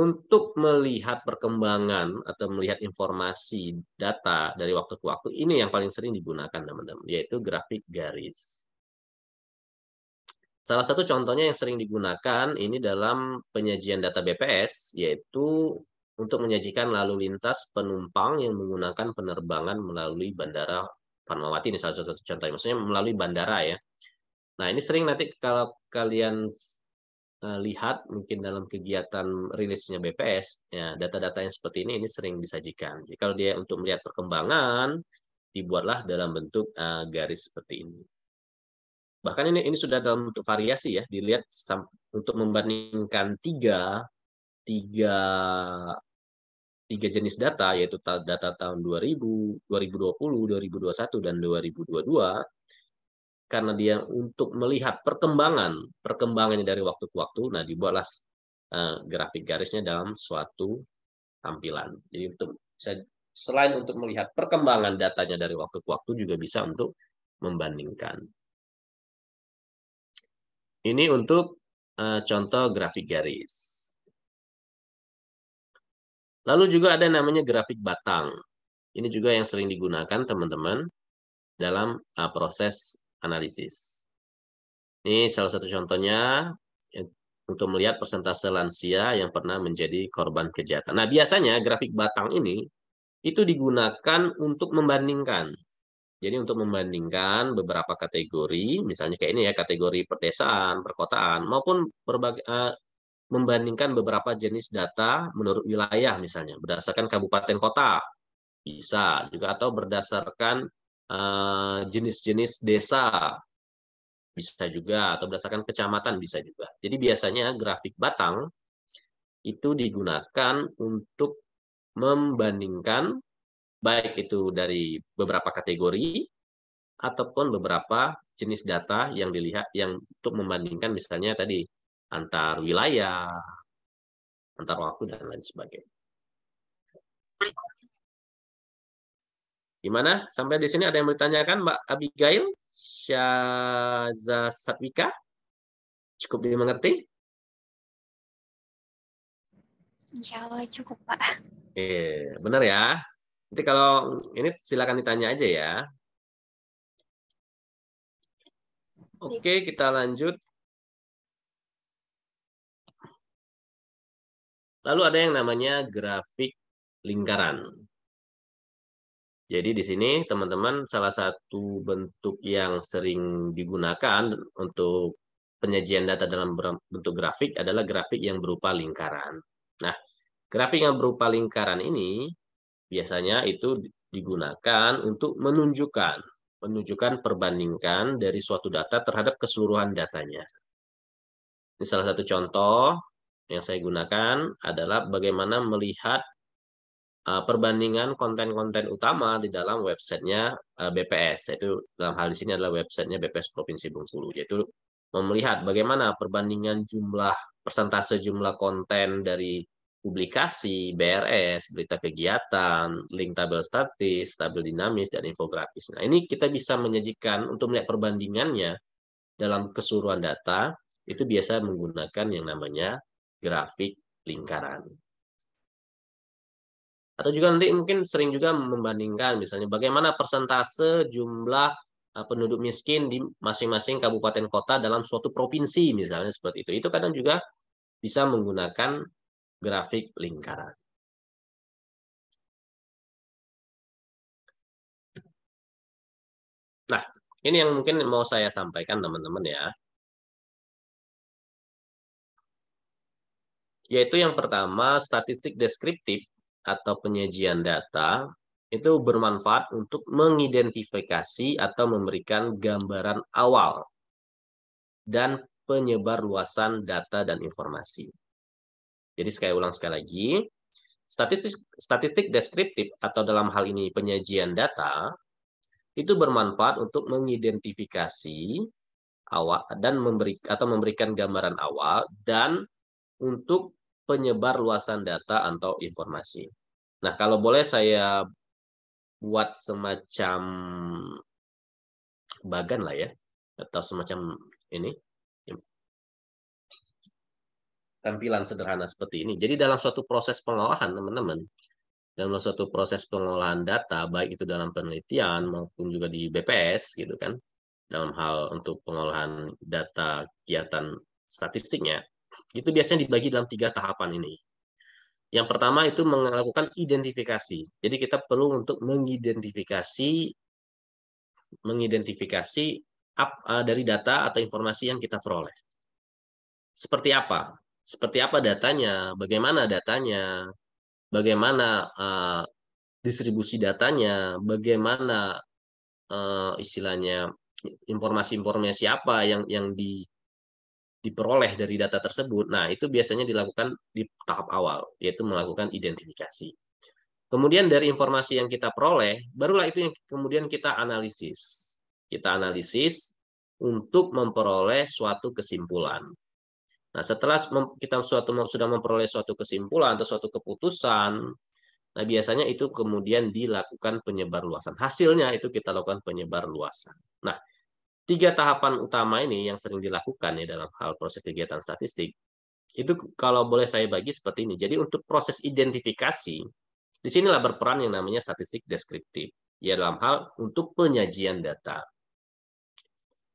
untuk melihat perkembangan atau melihat informasi data dari waktu ke waktu ini yang paling sering digunakan teman-teman, yaitu grafik garis. Salah satu contohnya yang sering digunakan ini dalam penyajian data BPS, yaitu untuk menyajikan lalu lintas penumpang yang menggunakan penerbangan melalui Bandara Fatmawati. Ini salah satu contoh, maksudnya melalui bandara ya. Nah ini sering nanti kalau kalian e, lihat mungkin dalam kegiatan rilisnya BPS, ya data-data yang seperti ini ini sering disajikan. Jadi kalau dia untuk melihat perkembangan, dibuatlah dalam bentuk uh, garis seperti ini bahkan ini ini sudah dalam bentuk variasi ya dilihat untuk membandingkan tiga tiga tiga jenis data yaitu data tahun 2000, 2020, 2021 dan 2022 karena dia untuk melihat perkembangan perkembangannya dari waktu ke waktu nah dibuatlah eh, grafik garisnya dalam suatu tampilan. Jadi untuk bisa selain untuk melihat perkembangan datanya dari waktu ke waktu juga bisa untuk membandingkan. Ini untuk uh, contoh grafik garis. Lalu juga ada namanya grafik batang. Ini juga yang sering digunakan teman-teman dalam uh, proses analisis. Ini salah satu contohnya untuk melihat persentase lansia yang pernah menjadi korban kejahatan. Nah, biasanya grafik batang ini itu digunakan untuk membandingkan jadi untuk membandingkan beberapa kategori, misalnya kayak ini ya, kategori perdesaan, perkotaan, maupun berbagai, uh, membandingkan beberapa jenis data menurut wilayah misalnya, berdasarkan kabupaten kota, bisa juga atau berdasarkan eh, jenis-jenis uh, jenis -jenis desa, bisa juga, atau berdasarkan kecamatan bisa juga. Jadi biasanya grafik batang itu digunakan untuk membandingkan baik itu dari beberapa kategori ataupun beberapa jenis data yang dilihat yang untuk membandingkan misalnya tadi antar wilayah, antar waktu dan lain sebagainya. Gimana? Sampai di sini ada yang bertanyakan Mbak Abigail Syaza Satwika? Cukup dimengerti? Insya Allah cukup, Pak. Eh, benar ya? Nanti kalau ini silakan ditanya aja ya. Oke, kita lanjut. Lalu ada yang namanya grafik lingkaran. Jadi di sini teman-teman salah satu bentuk yang sering digunakan untuk penyajian data dalam bentuk grafik adalah grafik yang berupa lingkaran. Nah, grafik yang berupa lingkaran ini Biasanya itu digunakan untuk menunjukkan menunjukkan perbandingkan dari suatu data terhadap keseluruhan datanya. Ini salah satu contoh yang saya gunakan adalah bagaimana melihat e, perbandingan konten-konten utama di dalam websitenya e, BPS, yaitu dalam hal di sini adalah websitenya BPS Provinsi Bengkulu, yaitu melihat bagaimana perbandingan jumlah persentase jumlah konten dari publikasi, BRS, berita kegiatan, link tabel statis, tabel dinamis, dan infografis. Nah, ini kita bisa menyajikan untuk melihat perbandingannya dalam keseluruhan data, itu biasa menggunakan yang namanya grafik lingkaran. Atau juga nanti mungkin sering juga membandingkan misalnya bagaimana persentase jumlah eh, penduduk miskin di masing-masing kabupaten kota dalam suatu provinsi misalnya seperti itu. Itu kadang juga bisa menggunakan grafik lingkaran. Nah, ini yang mungkin mau saya sampaikan teman-teman ya. Yaitu yang pertama, statistik deskriptif atau penyajian data itu bermanfaat untuk mengidentifikasi atau memberikan gambaran awal dan penyebar luasan data dan informasi. Jadi sekali ulang sekali lagi, statistik statistik deskriptif atau dalam hal ini penyajian data itu bermanfaat untuk mengidentifikasi awal dan memberi atau memberikan gambaran awal dan untuk penyebar luasan data atau informasi. Nah, kalau boleh saya buat semacam bagan lah ya atau semacam ini tampilan sederhana seperti ini. Jadi dalam suatu proses pengolahan, teman-teman, dalam suatu proses pengolahan data, baik itu dalam penelitian maupun juga di BPS, gitu kan, dalam hal untuk pengolahan data kegiatan statistiknya, itu biasanya dibagi dalam tiga tahapan ini. Yang pertama itu melakukan identifikasi. Jadi kita perlu untuk mengidentifikasi mengidentifikasi up, eh, dari data atau informasi yang kita peroleh. Seperti apa? seperti apa datanya, bagaimana datanya, bagaimana uh, distribusi datanya, bagaimana uh, istilahnya informasi-informasi apa yang yang di diperoleh dari data tersebut. Nah, itu biasanya dilakukan di tahap awal, yaitu melakukan identifikasi. Kemudian dari informasi yang kita peroleh, barulah itu yang kemudian kita analisis. Kita analisis untuk memperoleh suatu kesimpulan. Nah, setelah kita suatu sudah memperoleh suatu kesimpulan atau suatu keputusan, nah biasanya itu kemudian dilakukan penyebar luasan. Hasilnya itu kita lakukan penyebar luasan. Nah, tiga tahapan utama ini yang sering dilakukan ya dalam hal proses kegiatan statistik. Itu kalau boleh saya bagi seperti ini. Jadi untuk proses identifikasi, di sinilah berperan yang namanya statistik deskriptif. Ya dalam hal untuk penyajian data.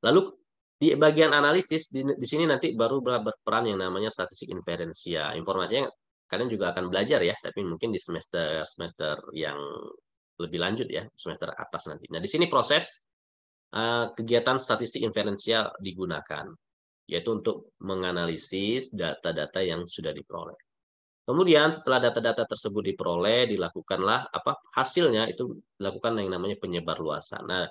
Lalu di bagian analisis di, di sini nanti baru berperan yang namanya statistik inferensia. Informasinya kalian juga akan belajar ya, tapi mungkin di semester semester yang lebih lanjut ya, semester atas nanti. Nah, di sini proses uh, kegiatan statistik inferensia digunakan yaitu untuk menganalisis data-data yang sudah diperoleh. Kemudian setelah data-data tersebut diperoleh, dilakukanlah apa hasilnya itu dilakukan yang namanya penyebar luasan. Nah,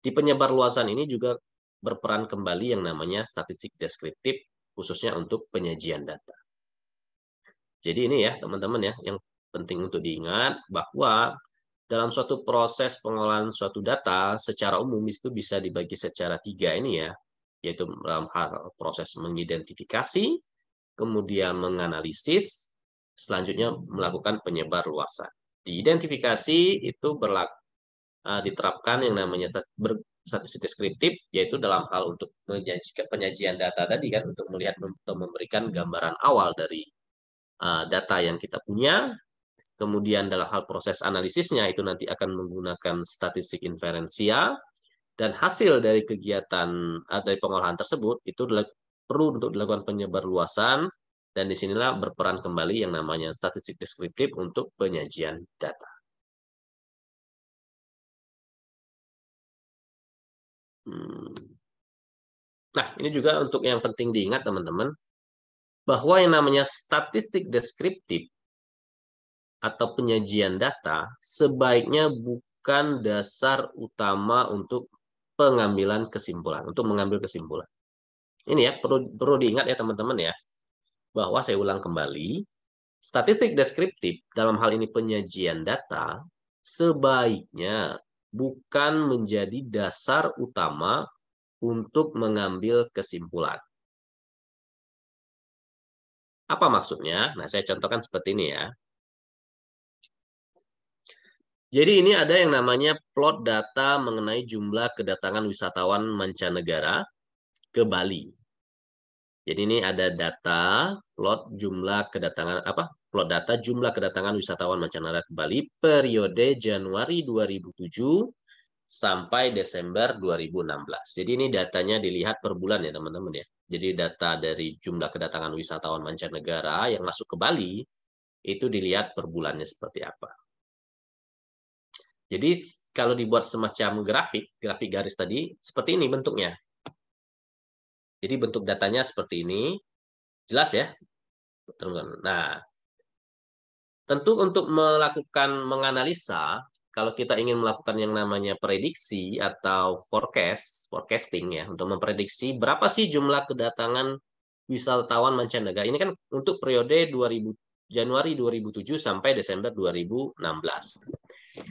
di penyebar luasan ini juga berperan kembali yang namanya statistik deskriptif khususnya untuk penyajian data. Jadi ini ya teman-teman ya yang penting untuk diingat bahwa dalam suatu proses pengolahan suatu data secara umum itu bisa dibagi secara tiga ini ya yaitu dalam hal proses mengidentifikasi, kemudian menganalisis, selanjutnya melakukan penyebar luasan. Diidentifikasi itu berlaku eh, diterapkan yang namanya statistik deskriptif yaitu dalam hal untuk menyajikan penyajian data tadi kan untuk melihat atau memberikan gambaran awal dari uh, data yang kita punya kemudian dalam hal proses analisisnya itu nanti akan menggunakan statistik inferensia dan hasil dari kegiatan uh, dari pengolahan tersebut itu perlu untuk dilakukan penyebarluasan dan disinilah berperan kembali yang namanya statistik deskriptif untuk penyajian data. Hmm. Nah, ini juga untuk yang penting diingat teman-teman, bahwa yang namanya statistik deskriptif atau penyajian data sebaiknya bukan dasar utama untuk pengambilan kesimpulan, untuk mengambil kesimpulan. Ini ya perlu perlu diingat ya teman-teman ya bahwa saya ulang kembali statistik deskriptif dalam hal ini penyajian data sebaiknya bukan menjadi dasar utama untuk mengambil kesimpulan. Apa maksudnya? Nah, saya contohkan seperti ini ya. Jadi ini ada yang namanya plot data mengenai jumlah kedatangan wisatawan mancanegara ke Bali. Jadi ini ada data plot jumlah kedatangan apa Plot data jumlah kedatangan wisatawan mancanegara ke Bali periode Januari 2007 sampai Desember 2016. Jadi ini datanya dilihat per bulan ya teman-teman ya. Jadi data dari jumlah kedatangan wisatawan mancanegara yang masuk ke Bali itu dilihat per bulannya seperti apa. Jadi kalau dibuat semacam grafik, grafik garis tadi seperti ini bentuknya. Jadi bentuk datanya seperti ini. Jelas ya? Nah, Tentu untuk melakukan menganalisa, kalau kita ingin melakukan yang namanya prediksi atau forecast, forecasting ya, untuk memprediksi berapa sih jumlah kedatangan wisatawan mancanegara. Ini kan untuk periode 2000 Januari 2007 sampai Desember 2016.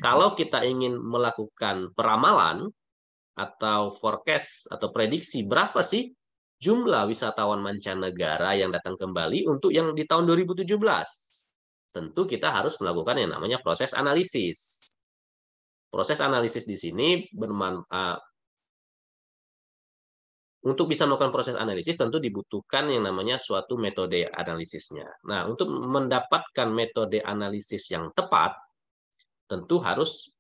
Kalau kita ingin melakukan peramalan atau forecast atau prediksi berapa sih jumlah wisatawan mancanegara yang datang kembali untuk yang di tahun 2017 tentu kita harus melakukan yang namanya proses analisis. Proses analisis di sini bermanfaat. Untuk bisa melakukan proses analisis tentu dibutuhkan yang namanya suatu metode analisisnya. Nah, untuk mendapatkan metode analisis yang tepat, tentu harus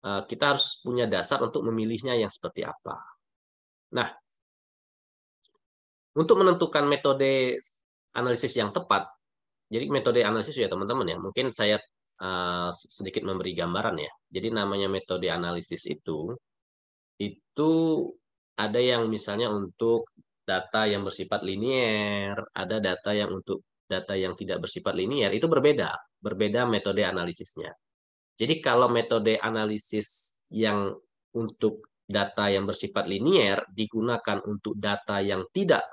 e, kita harus punya dasar untuk memilihnya yang seperti apa. Nah, untuk menentukan metode analisis yang tepat, jadi metode analisis ya teman-teman ya. Mungkin saya uh, sedikit memberi gambaran ya. Jadi namanya metode analisis itu itu ada yang misalnya untuk data yang bersifat linier, ada data yang untuk data yang tidak bersifat linier itu berbeda, berbeda metode analisisnya. Jadi kalau metode analisis yang untuk data yang bersifat linier digunakan untuk data yang tidak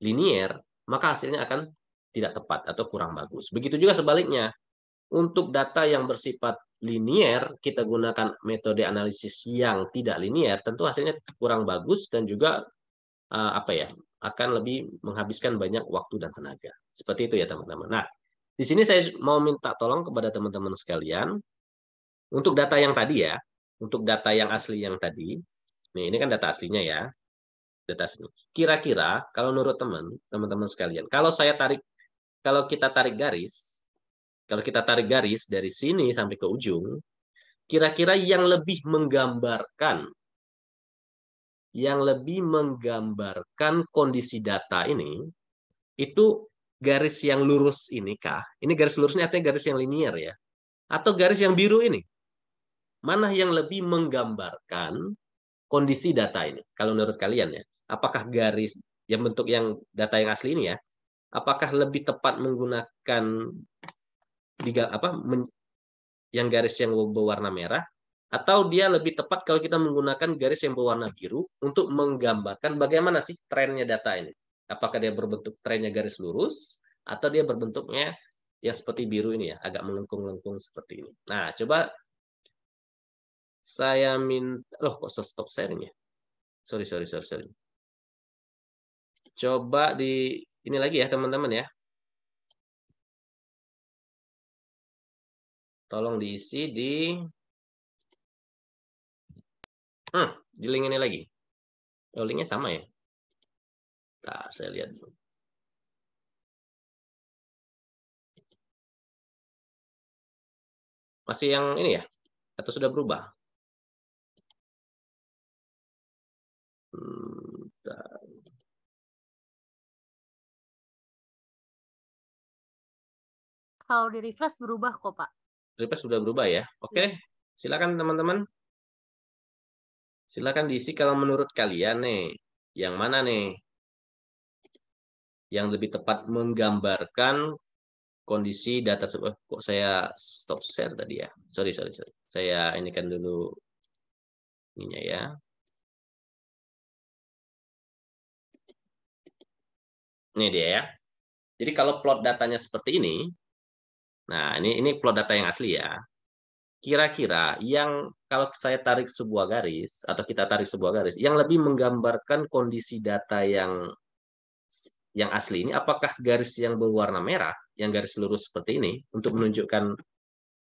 linier, maka hasilnya akan tidak tepat atau kurang bagus. Begitu juga sebaliknya. Untuk data yang bersifat linier, kita gunakan metode analisis yang tidak linier, tentu hasilnya kurang bagus dan juga uh, apa ya akan lebih menghabiskan banyak waktu dan tenaga. Seperti itu ya teman-teman. Nah, di sini saya mau minta tolong kepada teman-teman sekalian untuk data yang tadi ya, untuk data yang asli yang tadi. Nih, ini kan data aslinya ya data seni. Kira-kira kalau menurut teman-teman sekalian, kalau saya tarik kalau kita tarik garis, kalau kita tarik garis dari sini sampai ke ujung, kira-kira yang lebih menggambarkan yang lebih menggambarkan kondisi data ini itu garis yang lurus ini kah? Ini garis lurusnya artinya garis yang linier ya. Atau garis yang biru ini? Mana yang lebih menggambarkan kondisi data ini? Kalau menurut kalian ya. Apakah garis yang bentuk yang data yang asli ini ya? apakah lebih tepat menggunakan diga, apa men, yang garis yang berwarna merah atau dia lebih tepat kalau kita menggunakan garis yang berwarna biru untuk menggambarkan bagaimana sih trennya data ini. Apakah dia berbentuk trennya garis lurus atau dia berbentuknya yang seperti biru ini ya, agak melengkung-lengkung seperti ini. Nah, coba saya minta, loh kok stop ya Sorry, sorry, sorry, sorry. Coba di ini lagi ya teman-teman ya. Tolong diisi di hmm, di link ini lagi. Oh, linknya sama ya. Bentar, saya lihat dulu. Masih yang ini ya? Atau sudah berubah? Hmm, kalau di refresh berubah kok Pak. Refresh sudah berubah ya. Oke, okay. Iya. silakan teman-teman. Silakan diisi kalau menurut kalian nih, yang mana nih? Yang lebih tepat menggambarkan kondisi data eh, kok saya stop share tadi ya. Sorry, sorry, sorry. Saya ini kan dulu ininya ya. Ini dia ya. Jadi kalau plot datanya seperti ini, Nah, ini ini plot data yang asli ya. Kira-kira yang kalau saya tarik sebuah garis atau kita tarik sebuah garis, yang lebih menggambarkan kondisi data yang yang asli ini apakah garis yang berwarna merah, yang garis lurus seperti ini untuk menunjukkan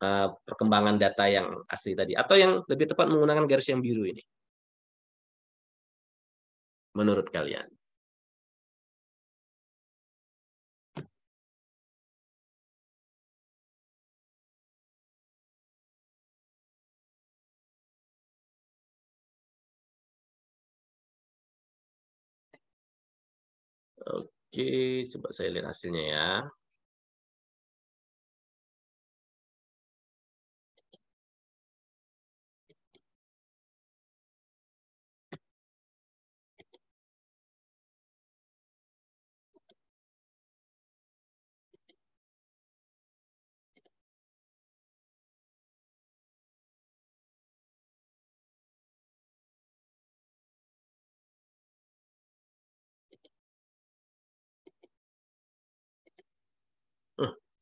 uh, perkembangan data yang asli tadi atau yang lebih tepat menggunakan garis yang biru ini? Menurut kalian? Oke, coba saya lihat hasilnya ya.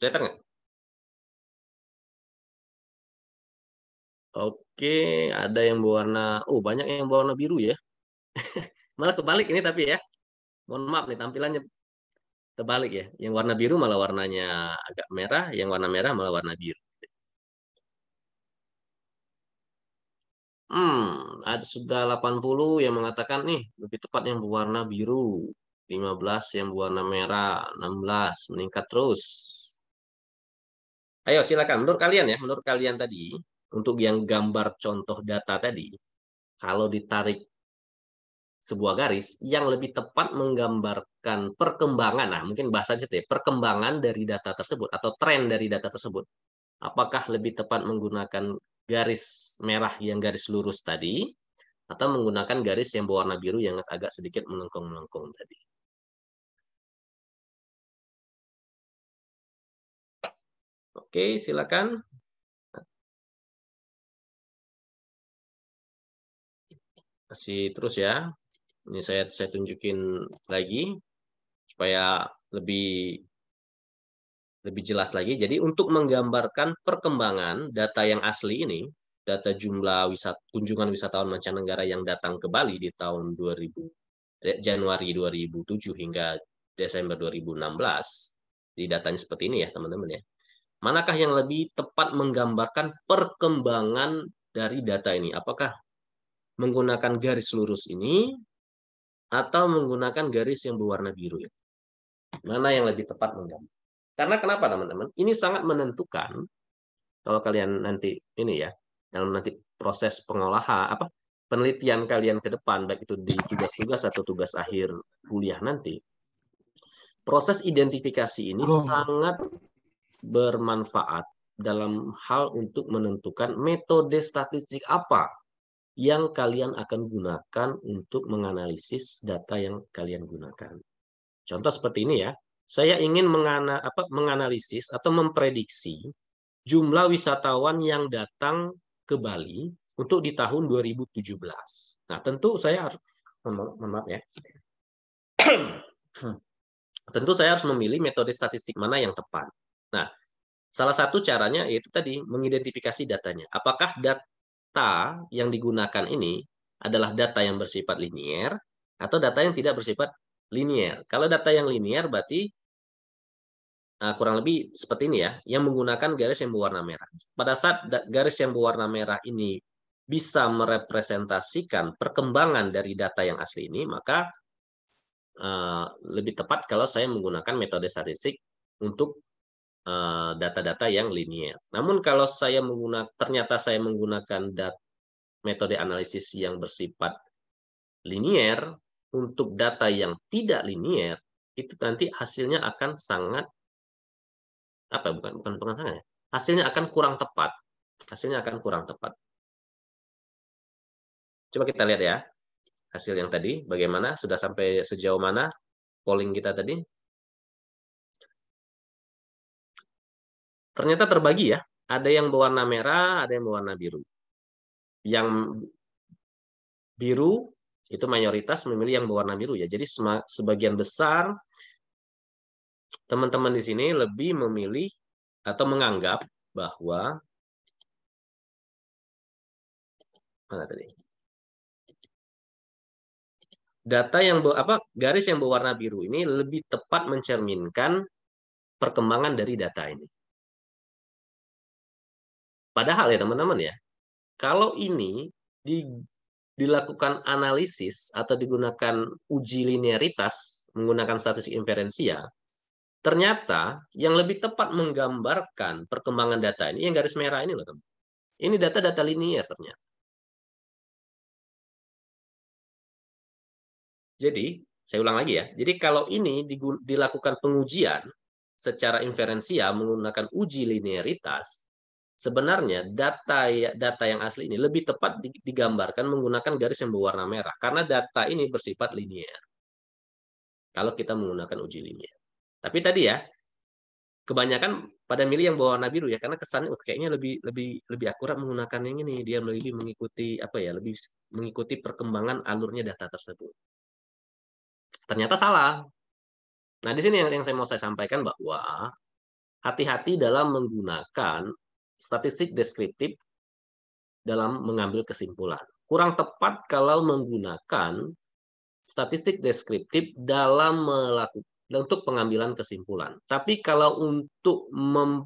Kelihatan nggak? Oke, ada yang berwarna, oh banyak yang berwarna biru ya. malah kebalik ini tapi ya. Mohon maaf nih tampilannya terbalik ya. Yang warna biru malah warnanya agak merah, yang warna merah malah warna biru. Hmm, ada sudah 80 yang mengatakan nih lebih tepat yang berwarna biru, 15 yang berwarna merah, 16 meningkat terus. Ayo silakan menurut kalian ya, menurut kalian tadi untuk yang gambar contoh data tadi, kalau ditarik sebuah garis yang lebih tepat menggambarkan perkembangan, nah mungkin bahasa saja ya, perkembangan dari data tersebut atau tren dari data tersebut. Apakah lebih tepat menggunakan garis merah yang garis lurus tadi atau menggunakan garis yang berwarna biru yang agak sedikit melengkung-melengkung tadi. Oke, silakan. Masih terus ya. Ini saya saya tunjukin lagi supaya lebih lebih jelas lagi. Jadi untuk menggambarkan perkembangan data yang asli ini, data jumlah wisat, kunjungan wisatawan mancanegara yang datang ke Bali di tahun 2000 eh, Januari 2007 hingga Desember 2016. di datanya seperti ini ya, teman-teman ya manakah yang lebih tepat menggambarkan perkembangan dari data ini? Apakah menggunakan garis lurus ini atau menggunakan garis yang berwarna biru Ya? Mana yang lebih tepat menggambarkan? Karena kenapa teman-teman? Ini sangat menentukan kalau kalian nanti ini ya, dalam nanti proses pengolahan apa penelitian kalian ke depan baik itu di tugas-tugas atau tugas akhir kuliah nanti proses identifikasi ini oh. sangat bermanfaat dalam hal untuk menentukan metode statistik apa yang kalian akan gunakan untuk menganalisis data yang kalian gunakan. Contoh seperti ini ya. Saya ingin mengana, apa, menganalisis atau memprediksi jumlah wisatawan yang datang ke Bali untuk di tahun 2017. Nah, tentu saya harus oh, maaf ya. tentu saya harus memilih metode statistik mana yang tepat. Nah, salah satu caranya yaitu tadi mengidentifikasi datanya. Apakah data yang digunakan ini adalah data yang bersifat linier atau data yang tidak bersifat linier. Kalau data yang linier berarti eh, kurang lebih seperti ini ya, yang menggunakan garis yang berwarna merah. Pada saat garis yang berwarna merah ini bisa merepresentasikan perkembangan dari data yang asli ini, maka eh, lebih tepat kalau saya menggunakan metode statistik untuk Eh, data-data yang linier. Namun kalau saya menggunakan ternyata saya menggunakan dat, metode analisis yang bersifat linier untuk data yang tidak linier itu nanti hasilnya akan sangat apa ya, bukan bukan bukan sangat ya. Hasilnya akan kurang tepat. Hasilnya akan kurang tepat. Coba kita lihat ya hasil yang tadi bagaimana sudah sampai sejauh mana polling kita tadi ternyata terbagi ya. Ada yang berwarna merah, ada yang berwarna biru. Yang biru itu mayoritas memilih yang berwarna biru ya. Jadi sebagian besar teman-teman di sini lebih memilih atau menganggap bahwa mana tadi? Data yang apa garis yang berwarna biru ini lebih tepat mencerminkan perkembangan dari data ini. Padahal ya teman-teman ya, kalau ini di, dilakukan analisis atau digunakan uji linearitas menggunakan statistik inferensia, ternyata yang lebih tepat menggambarkan perkembangan data ini yang garis merah ini loh teman. Ini data-data linier ternyata. Jadi, saya ulang lagi ya. Jadi kalau ini dilakukan pengujian secara inferensia menggunakan uji linearitas, sebenarnya data ya, data yang asli ini lebih tepat digambarkan menggunakan garis yang berwarna merah karena data ini bersifat linier. Kalau kita menggunakan uji linier. Tapi tadi ya kebanyakan pada milih yang berwarna biru ya karena kesannya oh, kayaknya lebih lebih lebih akurat menggunakan yang ini dia lebih mengikuti apa ya lebih mengikuti perkembangan alurnya data tersebut. Ternyata salah. Nah, di sini yang, yang saya mau saya sampaikan bahwa hati-hati dalam menggunakan statistik deskriptif dalam mengambil kesimpulan. Kurang tepat kalau menggunakan statistik deskriptif dalam melakukan untuk pengambilan kesimpulan. Tapi kalau untuk mem,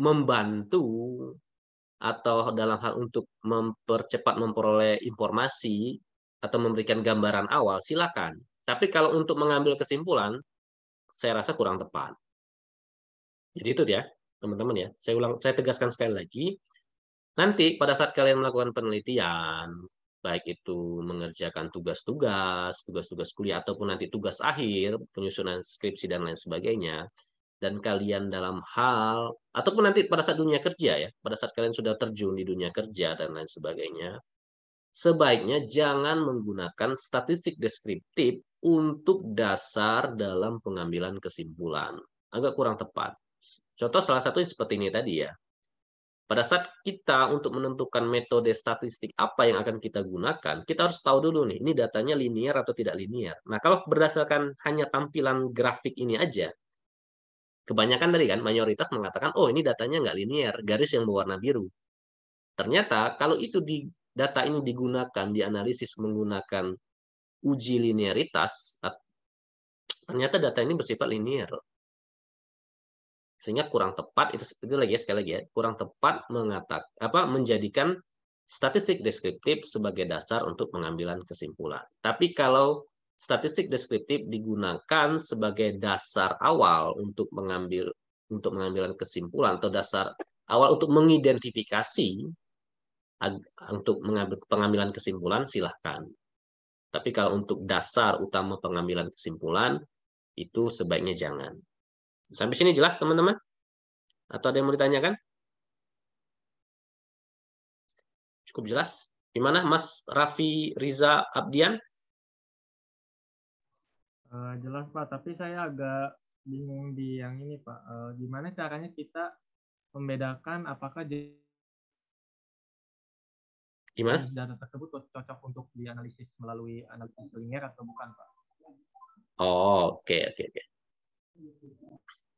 membantu atau dalam hal untuk mempercepat memperoleh informasi atau memberikan gambaran awal, silakan. Tapi kalau untuk mengambil kesimpulan, saya rasa kurang tepat. Jadi itu ya teman-teman ya. Saya ulang, saya tegaskan sekali lagi, nanti pada saat kalian melakukan penelitian, baik itu mengerjakan tugas-tugas, tugas-tugas kuliah ataupun nanti tugas akhir, penyusunan skripsi dan lain sebagainya, dan kalian dalam hal ataupun nanti pada saat dunia kerja ya, pada saat kalian sudah terjun di dunia kerja dan lain sebagainya, sebaiknya jangan menggunakan statistik deskriptif untuk dasar dalam pengambilan kesimpulan. Agak kurang tepat. Contoh salah satunya seperti ini tadi ya. Pada saat kita untuk menentukan metode statistik apa yang akan kita gunakan, kita harus tahu dulu nih, ini datanya linear atau tidak linear. Nah, kalau berdasarkan hanya tampilan grafik ini aja, kebanyakan tadi kan, mayoritas mengatakan, oh ini datanya nggak linear, garis yang berwarna biru. Ternyata kalau itu di data ini digunakan, dianalisis menggunakan uji linearitas, ternyata data ini bersifat linear sehingga kurang tepat itu itu lagi ya sekali lagi ya kurang tepat mengatak apa menjadikan statistik deskriptif sebagai dasar untuk pengambilan kesimpulan. Tapi kalau statistik deskriptif digunakan sebagai dasar awal untuk mengambil untuk pengambilan kesimpulan atau dasar awal untuk mengidentifikasi untuk mengambil pengambilan kesimpulan silahkan. Tapi kalau untuk dasar utama pengambilan kesimpulan itu sebaiknya jangan. Sampai sini jelas teman-teman? Atau ada yang mau ditanyakan? Cukup jelas? Gimana Mas Raffi Riza Abdian? Uh, jelas Pak, tapi saya agak bingung di yang ini Pak. Uh, gimana caranya kita membedakan apakah gimana data tersebut cocok untuk dianalisis melalui analisis linear atau bukan Pak? Oh, oke okay, oke okay, oke. Okay.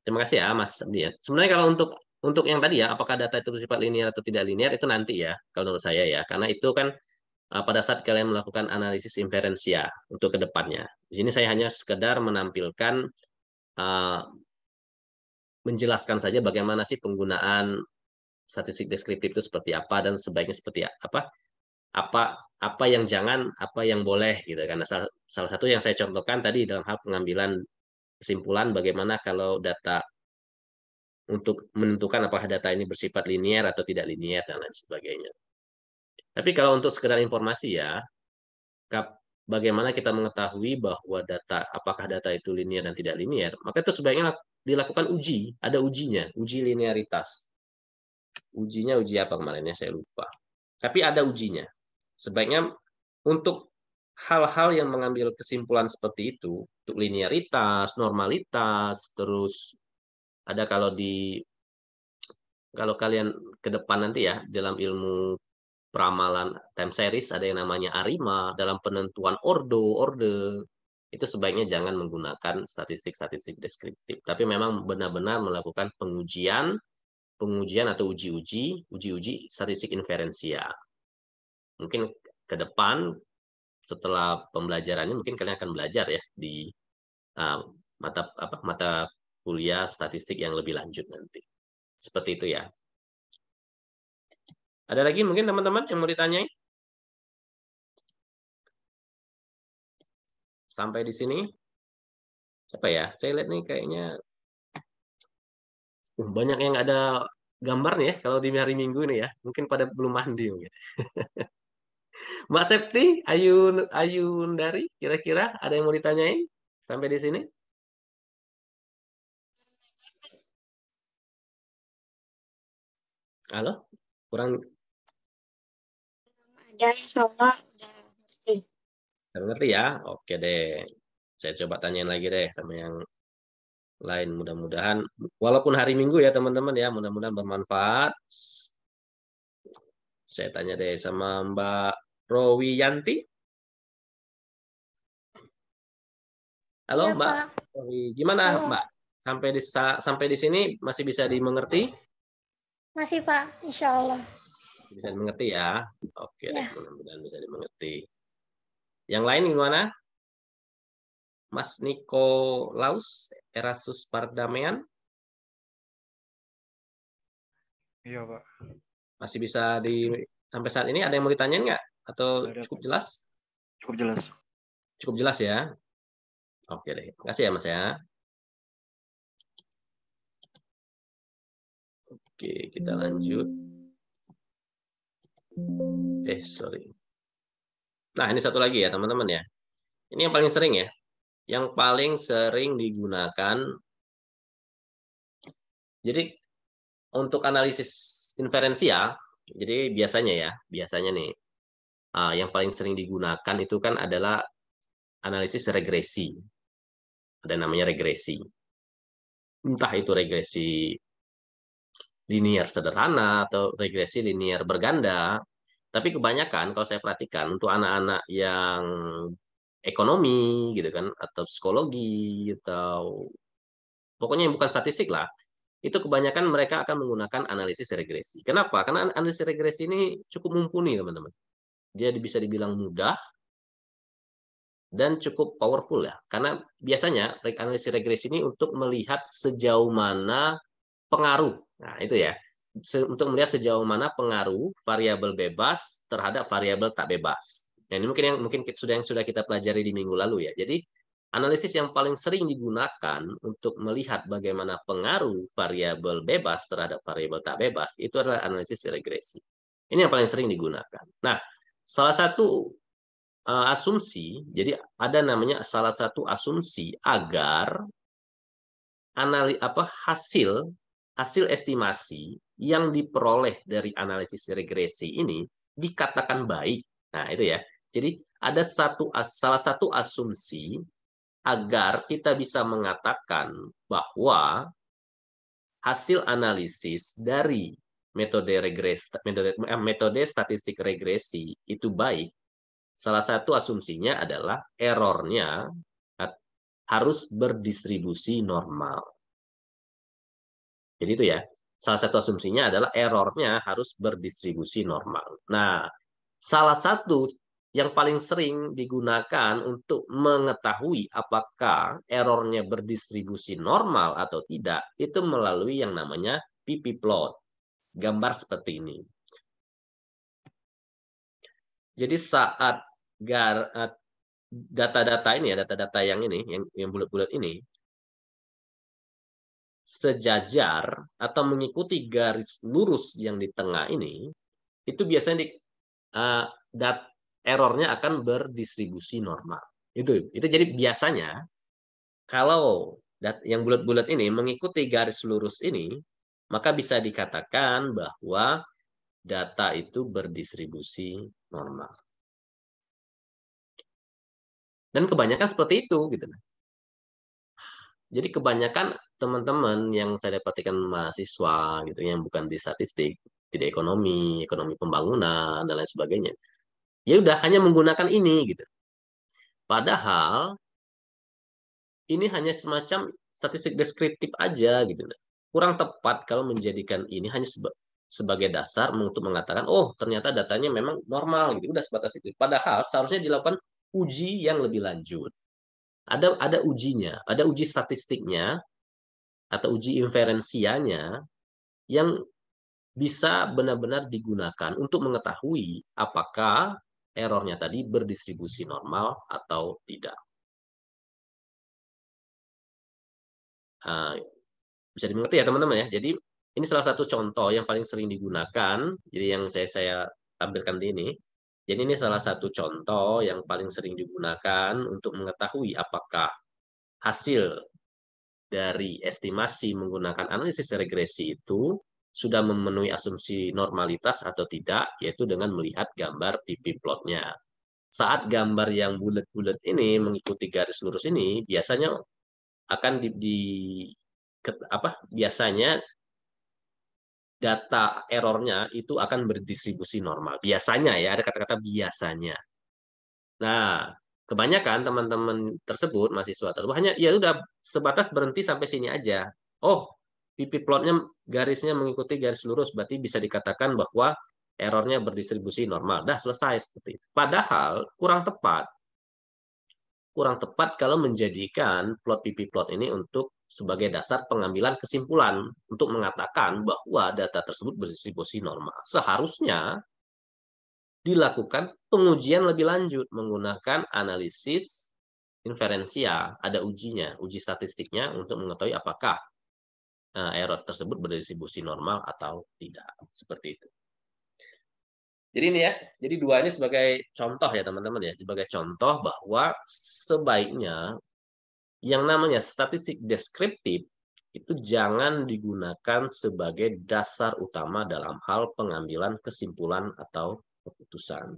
Terima kasih ya Mas Abdi ya. Sebenarnya kalau untuk untuk yang tadi ya, apakah data itu bersifat linear atau tidak linear itu nanti ya, kalau menurut saya ya, karena itu kan eh, pada saat kalian melakukan analisis inferensia untuk kedepannya. Di sini saya hanya sekedar menampilkan uh, menjelaskan saja bagaimana sih penggunaan statistik deskriptif itu seperti apa dan sebaiknya seperti apa apa apa yang jangan apa yang boleh gitu karena salah, salah satu yang saya contohkan tadi dalam hal pengambilan kesimpulan bagaimana kalau data untuk menentukan apakah data ini bersifat linier atau tidak linier dan lain sebagainya. Tapi kalau untuk sekedar informasi ya, bagaimana kita mengetahui bahwa data apakah data itu linier dan tidak linier, maka itu sebaiknya dilakukan uji, ada ujinya, uji linearitas. Ujinya uji apa kemarinnya saya lupa. Tapi ada ujinya. Sebaiknya untuk hal-hal yang mengambil kesimpulan seperti itu, untuk linearitas, normalitas, terus ada kalau di kalau kalian ke depan nanti ya dalam ilmu peramalan time series ada yang namanya arima dalam penentuan ordo orde itu sebaiknya jangan menggunakan statistik-statistik deskriptif tapi memang benar-benar melakukan pengujian pengujian atau uji-uji uji-uji statistik inferensia mungkin ke depan setelah pembelajarannya mungkin kalian akan belajar ya di uh, mata apa mata kuliah statistik yang lebih lanjut nanti. Seperti itu ya. Ada lagi mungkin teman-teman yang mau ditanyain? Sampai di sini. Siapa ya? Saya lihat nih kayaknya uh, banyak yang ada gambarnya ya kalau di hari Minggu ini ya. Mungkin pada belum mandi mungkin. Mbak Septi, Ayun Ayundari, kira-kira ada yang mau ditanyain sampai di sini? Halo, kurang ada insya Allah ngerti. Udah ngerti ya? Oke deh. Saya coba tanyain lagi deh sama yang lain mudah-mudahan walaupun hari Minggu ya teman-teman ya mudah-mudahan bermanfaat saya tanya deh sama Mbak Rowi Yanti. Halo ya, Mbak. Pak. Gimana ya. Mbak? Sampai di sampai di sini masih bisa dimengerti? Masih Pak, Insya Allah. Bisa dimengerti ya. Oke, ya. mudah-mudahan bisa dimengerti. Yang lain gimana? Mas Niko Laus, Erasus Pardamean. Iya, Pak. Masih bisa di sampai saat ini ada yang mau ditanyain nggak? Atau cukup jelas? Cukup jelas. Cukup jelas ya. Oke deh. terima kasih ya Mas ya. Oke, kita lanjut. Eh, sorry. Nah, ini satu lagi ya, teman-teman ya. Ini yang paling sering ya. Yang paling sering digunakan. Jadi, untuk analisis inferensial, jadi biasanya ya, biasanya nih, uh, yang paling sering digunakan itu kan adalah analisis regresi. Ada namanya regresi. Entah itu regresi linier sederhana atau regresi linier berganda. Tapi kebanyakan kalau saya perhatikan untuk anak-anak yang ekonomi gitu kan atau psikologi atau pokoknya yang bukan statistik lah itu kebanyakan mereka akan menggunakan analisis regresi. Kenapa? Karena analisis regresi ini cukup mumpuni, teman-teman. Dia bisa dibilang mudah dan cukup powerful ya. Karena biasanya analisis regresi ini untuk melihat sejauh mana pengaruh. Nah, itu ya. Untuk melihat sejauh mana pengaruh variabel bebas terhadap variabel tak bebas. Nah, ini mungkin yang mungkin sudah yang sudah kita pelajari di minggu lalu ya. Jadi Analisis yang paling sering digunakan untuk melihat bagaimana pengaruh variabel bebas terhadap variabel tak bebas itu adalah analisis regresi. Ini yang paling sering digunakan. Nah, salah satu uh, asumsi, jadi ada namanya salah satu asumsi agar analis apa hasil hasil estimasi yang diperoleh dari analisis regresi ini dikatakan baik. Nah, itu ya. Jadi ada satu salah satu asumsi agar kita bisa mengatakan bahwa hasil analisis dari metode regres metode, eh, metode statistik regresi itu baik salah satu asumsinya adalah errornya harus berdistribusi normal. Jadi itu ya. Salah satu asumsinya adalah errornya harus berdistribusi normal. Nah, salah satu yang paling sering digunakan untuk mengetahui apakah errornya berdistribusi normal atau tidak itu melalui yang namanya pipi plot. Gambar seperti ini. Jadi saat data-data ini ya, data-data yang ini, yang yang bulat-bulat ini sejajar atau mengikuti garis lurus yang di tengah ini, itu biasanya di, uh, dat, errornya akan berdistribusi normal. Itu itu jadi biasanya kalau yang bulat-bulat ini mengikuti garis lurus ini, maka bisa dikatakan bahwa data itu berdistribusi normal. Dan kebanyakan seperti itu gitu. Jadi kebanyakan teman-teman yang saya dapatkan mahasiswa gitu yang bukan di statistik, tidak ekonomi, ekonomi pembangunan dan lain sebagainya ya udah hanya menggunakan ini gitu. Padahal ini hanya semacam statistik deskriptif aja gitu. Kurang tepat kalau menjadikan ini hanya seba sebagai dasar untuk mengatakan oh ternyata datanya memang normal gitu. Udah sebatas itu. Padahal seharusnya dilakukan uji yang lebih lanjut. Ada ada ujinya, ada uji statistiknya atau uji inferensianya yang bisa benar-benar digunakan untuk mengetahui apakah errornya tadi berdistribusi normal atau tidak. Uh, bisa dimengerti ya teman-teman ya. Jadi ini salah satu contoh yang paling sering digunakan. Jadi yang saya saya tampilkan di ini. Jadi ini salah satu contoh yang paling sering digunakan untuk mengetahui apakah hasil dari estimasi menggunakan analisis regresi itu sudah memenuhi asumsi normalitas atau tidak, yaitu dengan melihat gambar TV plotnya. Saat gambar yang bulat-bulat ini mengikuti garis lurus ini, biasanya akan di, di ke, apa? Biasanya data errornya itu akan berdistribusi normal. Biasanya ya, ada kata-kata biasanya. Nah, kebanyakan teman-teman tersebut mahasiswa tersebut hanya ya udah sebatas berhenti sampai sini aja. Oh, pipi plotnya garisnya mengikuti garis lurus, berarti bisa dikatakan bahwa errornya berdistribusi normal. Dah selesai seperti itu. Padahal kurang tepat. Kurang tepat kalau menjadikan plot pipi plot ini untuk sebagai dasar pengambilan kesimpulan untuk mengatakan bahwa data tersebut berdistribusi normal. Seharusnya dilakukan pengujian lebih lanjut menggunakan analisis inferensia, ada ujinya, uji statistiknya untuk mengetahui apakah Eh, error tersebut berdistribusi normal atau tidak. Seperti itu. Jadi ini ya, jadi dua ini sebagai contoh ya teman-teman ya, sebagai contoh bahwa sebaiknya yang namanya statistik deskriptif itu jangan digunakan sebagai dasar utama dalam hal pengambilan kesimpulan atau keputusan.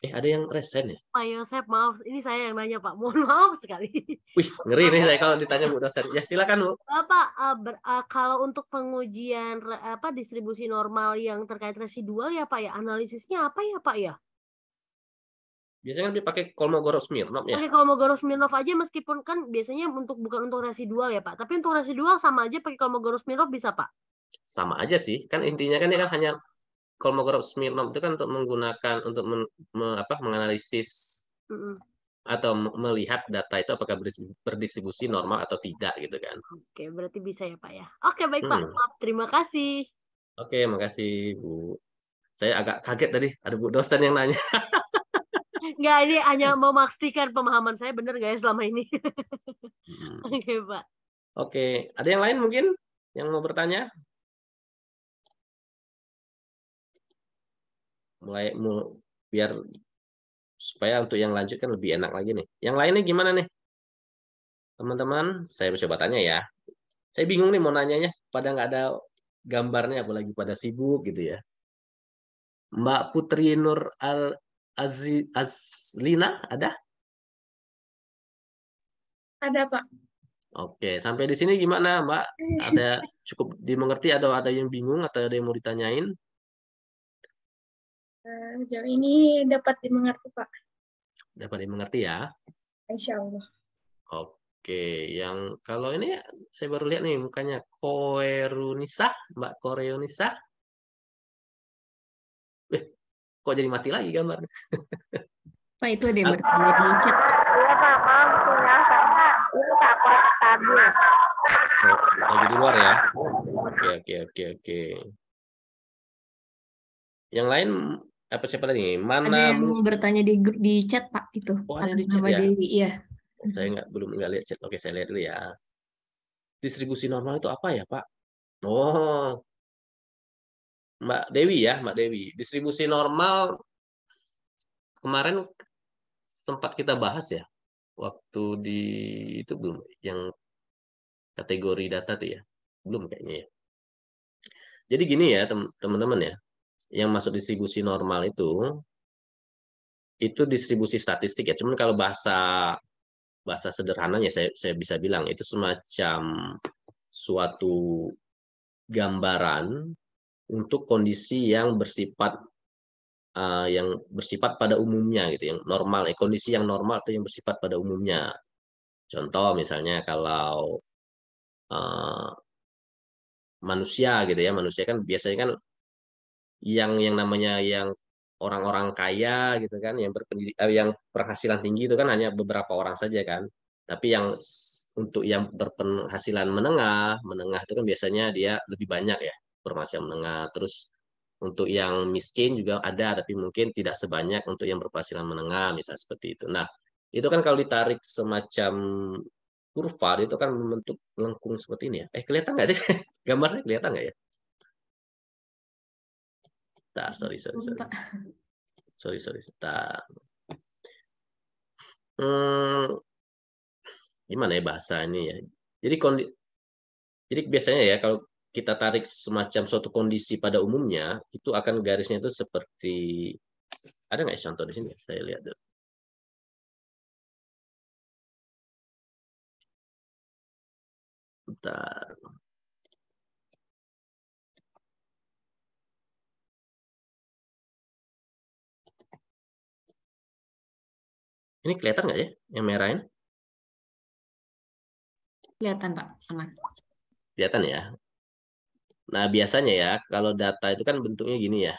Eh ada yang resen ya? Pak Yosef, maaf, ini saya yang nanya Pak. Mohon maaf sekali. Wih ngeri nih saya kalau ditanya Bu dosen. Ya silakan Bu. Pak uh, eh, ber, uh, kalau untuk pengujian apa distribusi normal yang terkait residual ya Pak ya analisisnya apa ya Pak ya? Biasanya kan dipakai Kolmogorov Smirnov ya. Pakai Kolmogorov Smirnov aja meskipun kan biasanya untuk bukan untuk residual ya Pak, tapi untuk residual sama aja pakai Kolmogorov Smirnov bisa Pak. Sama aja sih, kan intinya kan ya kan hanya Kolmogorov Smirnov itu kan untuk menggunakan untuk men, me, apa, menganalisis mm atau melihat data itu apakah berdistribusi normal atau tidak gitu kan. Oke, berarti bisa ya Pak ya. Oke, baik Pak. hmm. Maaf, Terima kasih. Oke, makasih Bu. Saya agak kaget tadi ada Bu dosen yang nanya. Enggak, ini hanya memastikan pemahaman saya benar nggak ya selama ini. hmm. Oke, Pak. Oke, ada yang lain mungkin yang mau bertanya? mulai mul biar supaya untuk yang lanjut kan lebih enak lagi nih. Yang lainnya gimana nih? Teman-teman, saya coba tanya ya. Saya bingung nih mau nanyanya, pada nggak ada gambarnya, apalagi pada sibuk gitu ya. Mbak Putri Nur Al Aziz Azlina ada? Ada Pak. Oke, sampai di sini gimana Mbak? Ada cukup dimengerti atau ada yang bingung atau ada yang mau ditanyain? Eh, sejauh ini dapat dimengerti Pak. Dapat dimengerti ya? Insya Allah. Oke, yang kalau ini saya baru lihat nih mukanya Koerunisa, Mbak Koerunisa. Eh, kok jadi mati lagi gambar? Pak itu ada yang bertanya di chat. Iya Pak, punya ini takut stabil. Oh, lagi di luar ya? Oke, oke, oke, oke. Yang lain apa siapa tadi? Mana ada yang bertanya di grup di chat Pak itu. Oh, ada di chat ya. Dewi, iya. Saya nggak belum nggak lihat chat. Oke, saya lihat dulu ya. Distribusi normal itu apa ya, Pak? Oh. Mbak Dewi ya, Mbak Dewi. Distribusi normal kemarin sempat kita bahas ya waktu di itu belum yang kategori data tuh ya. Belum kayaknya ya. Jadi gini ya, teman-teman ya yang masuk distribusi normal itu itu distribusi statistik ya. Cuman kalau bahasa bahasa sederhananya saya saya bisa bilang itu semacam suatu gambaran untuk kondisi yang bersifat uh, yang bersifat pada umumnya gitu yang normal eh, kondisi yang normal atau yang bersifat pada umumnya contoh misalnya kalau uh, manusia gitu ya manusia kan biasanya kan yang yang namanya yang orang-orang kaya gitu kan yang berpendidik eh, yang penghasilan tinggi itu kan hanya beberapa orang saja kan tapi yang untuk yang berpenghasilan menengah menengah itu kan biasanya dia lebih banyak ya berpenghasilan menengah terus untuk yang miskin juga ada tapi mungkin tidak sebanyak untuk yang berpenghasilan menengah misalnya seperti itu nah itu kan kalau ditarik semacam kurva itu kan membentuk lengkung seperti ini ya eh kelihatan nggak sih gambarnya kelihatan nggak ya Bentar, sorry, sorry, sorry. Sorry, sorry, bentar. Hmm, gimana ya bahasa ini ya? Jadi kondi, jadi biasanya ya kalau kita tarik semacam suatu kondisi pada umumnya itu akan garisnya itu seperti ada nggak ya contoh di sini? Saya lihat dulu. Bentar. Ini kelihatan nggak ya yang merah Kelihatan, Pak. Aman. Kelihatan ya. Nah, biasanya ya, kalau data itu kan bentuknya gini ya.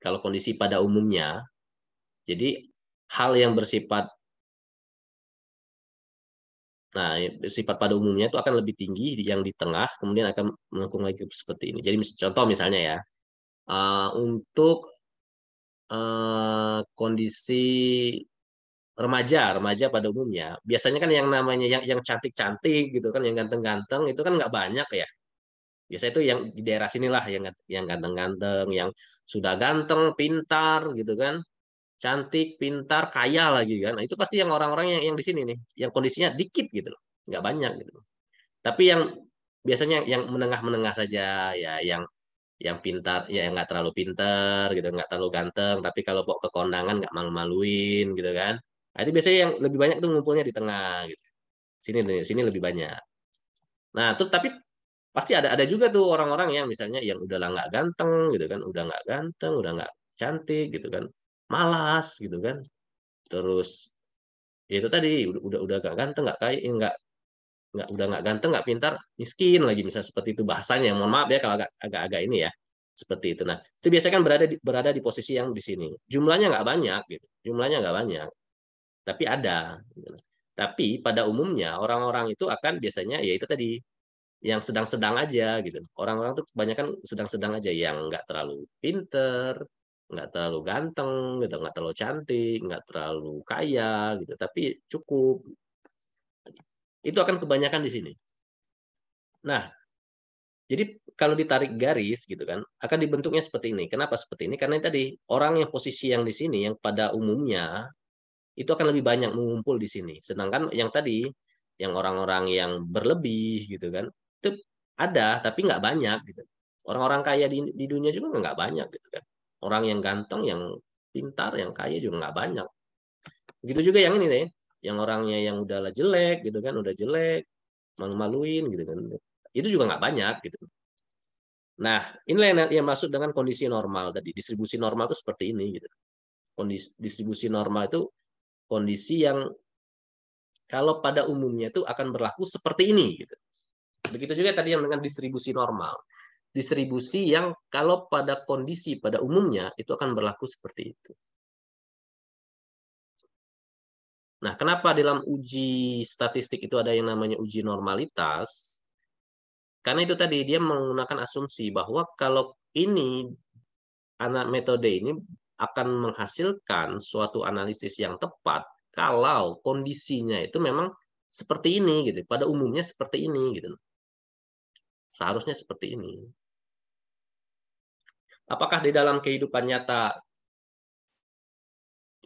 Kalau kondisi pada umumnya, jadi hal yang bersifat Nah, sifat pada umumnya itu akan lebih tinggi yang di tengah, kemudian akan melengkung lagi seperti ini. Jadi contoh misalnya ya, eh, untuk eh, kondisi remaja remaja pada umumnya biasanya kan yang namanya yang yang cantik-cantik gitu kan yang ganteng-ganteng itu kan nggak banyak ya biasa itu yang di daerah sinilah yang yang ganteng-ganteng yang sudah ganteng pintar gitu kan cantik pintar kaya lagi kan nah, itu pasti yang orang-orang yang yang di sini nih yang kondisinya dikit gitu loh nggak banyak gitu tapi yang biasanya yang menengah-menengah saja ya yang yang pintar ya yang nggak terlalu pintar gitu nggak terlalu ganteng tapi kalau bawa ke kondangan nggak malu-maluin gitu kan Nah, itu biasanya yang lebih banyak itu ngumpulnya di tengah gitu. Sini sini lebih banyak. Nah, terus tapi pasti ada ada juga tuh orang-orang yang misalnya yang udah nggak ganteng gitu kan, udah nggak ganteng, udah nggak cantik gitu kan, malas gitu kan, terus ya itu tadi udah udah nggak ganteng, nggak kaya, nggak nggak udah nggak ganteng, nggak pintar, miskin lagi misalnya seperti itu bahasanya. Mohon maaf ya kalau agak agak, agak ini ya seperti itu. Nah, itu biasanya kan berada di, berada di posisi yang di sini. Jumlahnya nggak banyak, gitu. jumlahnya nggak banyak tapi ada. Gitu tapi pada umumnya orang-orang itu akan biasanya ya itu tadi yang sedang-sedang aja gitu. Orang-orang tuh kebanyakan sedang-sedang aja yang nggak terlalu pinter, nggak terlalu ganteng gitu, nggak terlalu cantik, nggak terlalu kaya gitu, tapi cukup. Itu akan kebanyakan di sini. Nah, jadi kalau ditarik garis gitu kan, akan dibentuknya seperti ini. Kenapa seperti ini? Karena tadi orang yang posisi yang di sini yang pada umumnya itu akan lebih banyak mengumpul di sini. Sedangkan yang tadi, yang orang-orang yang berlebih gitu kan, itu ada tapi nggak banyak gitu. Orang-orang kaya di, di dunia juga nggak banyak gitu kan. Orang yang ganteng, yang pintar, yang kaya juga nggak banyak. Gitu juga yang ini nih, yang orangnya yang udahlah jelek gitu kan, udah jelek, malu-maluin gitu kan. Itu juga nggak banyak gitu. Nah, inilah yang, yang masuk dengan kondisi normal tadi. Distribusi normal itu seperti ini gitu. Kondisi distribusi normal itu kondisi yang kalau pada umumnya itu akan berlaku seperti ini. Gitu. Begitu juga tadi yang dengan distribusi normal. Distribusi yang kalau pada kondisi pada umumnya itu akan berlaku seperti itu. Nah, kenapa dalam uji statistik itu ada yang namanya uji normalitas? Karena itu tadi dia menggunakan asumsi bahwa kalau ini anak metode ini akan menghasilkan suatu analisis yang tepat kalau kondisinya itu memang seperti ini gitu. Pada umumnya seperti ini gitu. Seharusnya seperti ini. Apakah di dalam kehidupan nyata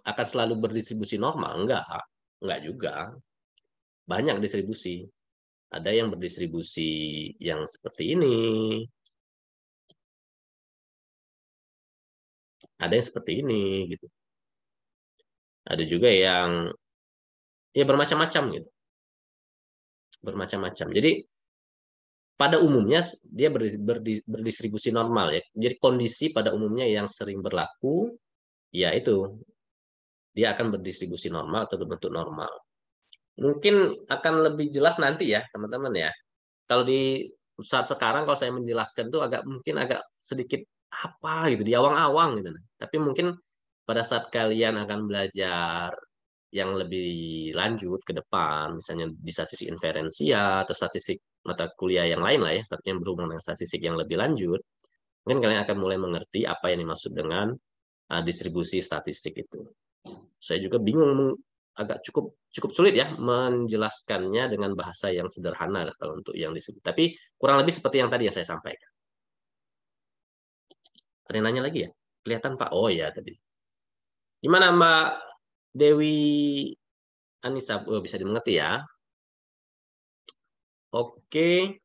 akan selalu berdistribusi normal? Enggak, enggak juga. Banyak distribusi. Ada yang berdistribusi yang seperti ini, ada yang seperti ini gitu ada juga yang ya bermacam-macam gitu bermacam-macam jadi pada umumnya dia berdistribusi normal ya jadi kondisi pada umumnya yang sering berlaku ya itu dia akan berdistribusi normal atau berbentuk normal mungkin akan lebih jelas nanti ya teman-teman ya kalau di saat sekarang kalau saya menjelaskan itu agak mungkin agak sedikit apa gitu di awang-awang gitu. Tapi mungkin pada saat kalian akan belajar yang lebih lanjut ke depan, misalnya di statistik inferensia atau statistik mata kuliah yang lain lah ya, yang berhubungan dengan statistik yang lebih lanjut, mungkin kalian akan mulai mengerti apa yang dimaksud dengan uh, distribusi statistik itu. Saya juga bingung agak cukup cukup sulit ya menjelaskannya dengan bahasa yang sederhana kalau untuk yang disebut. Tapi kurang lebih seperti yang tadi yang saya sampaikan. Ada nanya lagi ya? Kelihatan Pak? Oh ya tadi. Gimana Mbak Dewi Anissa? Oh, bisa dimengerti ya? Oke.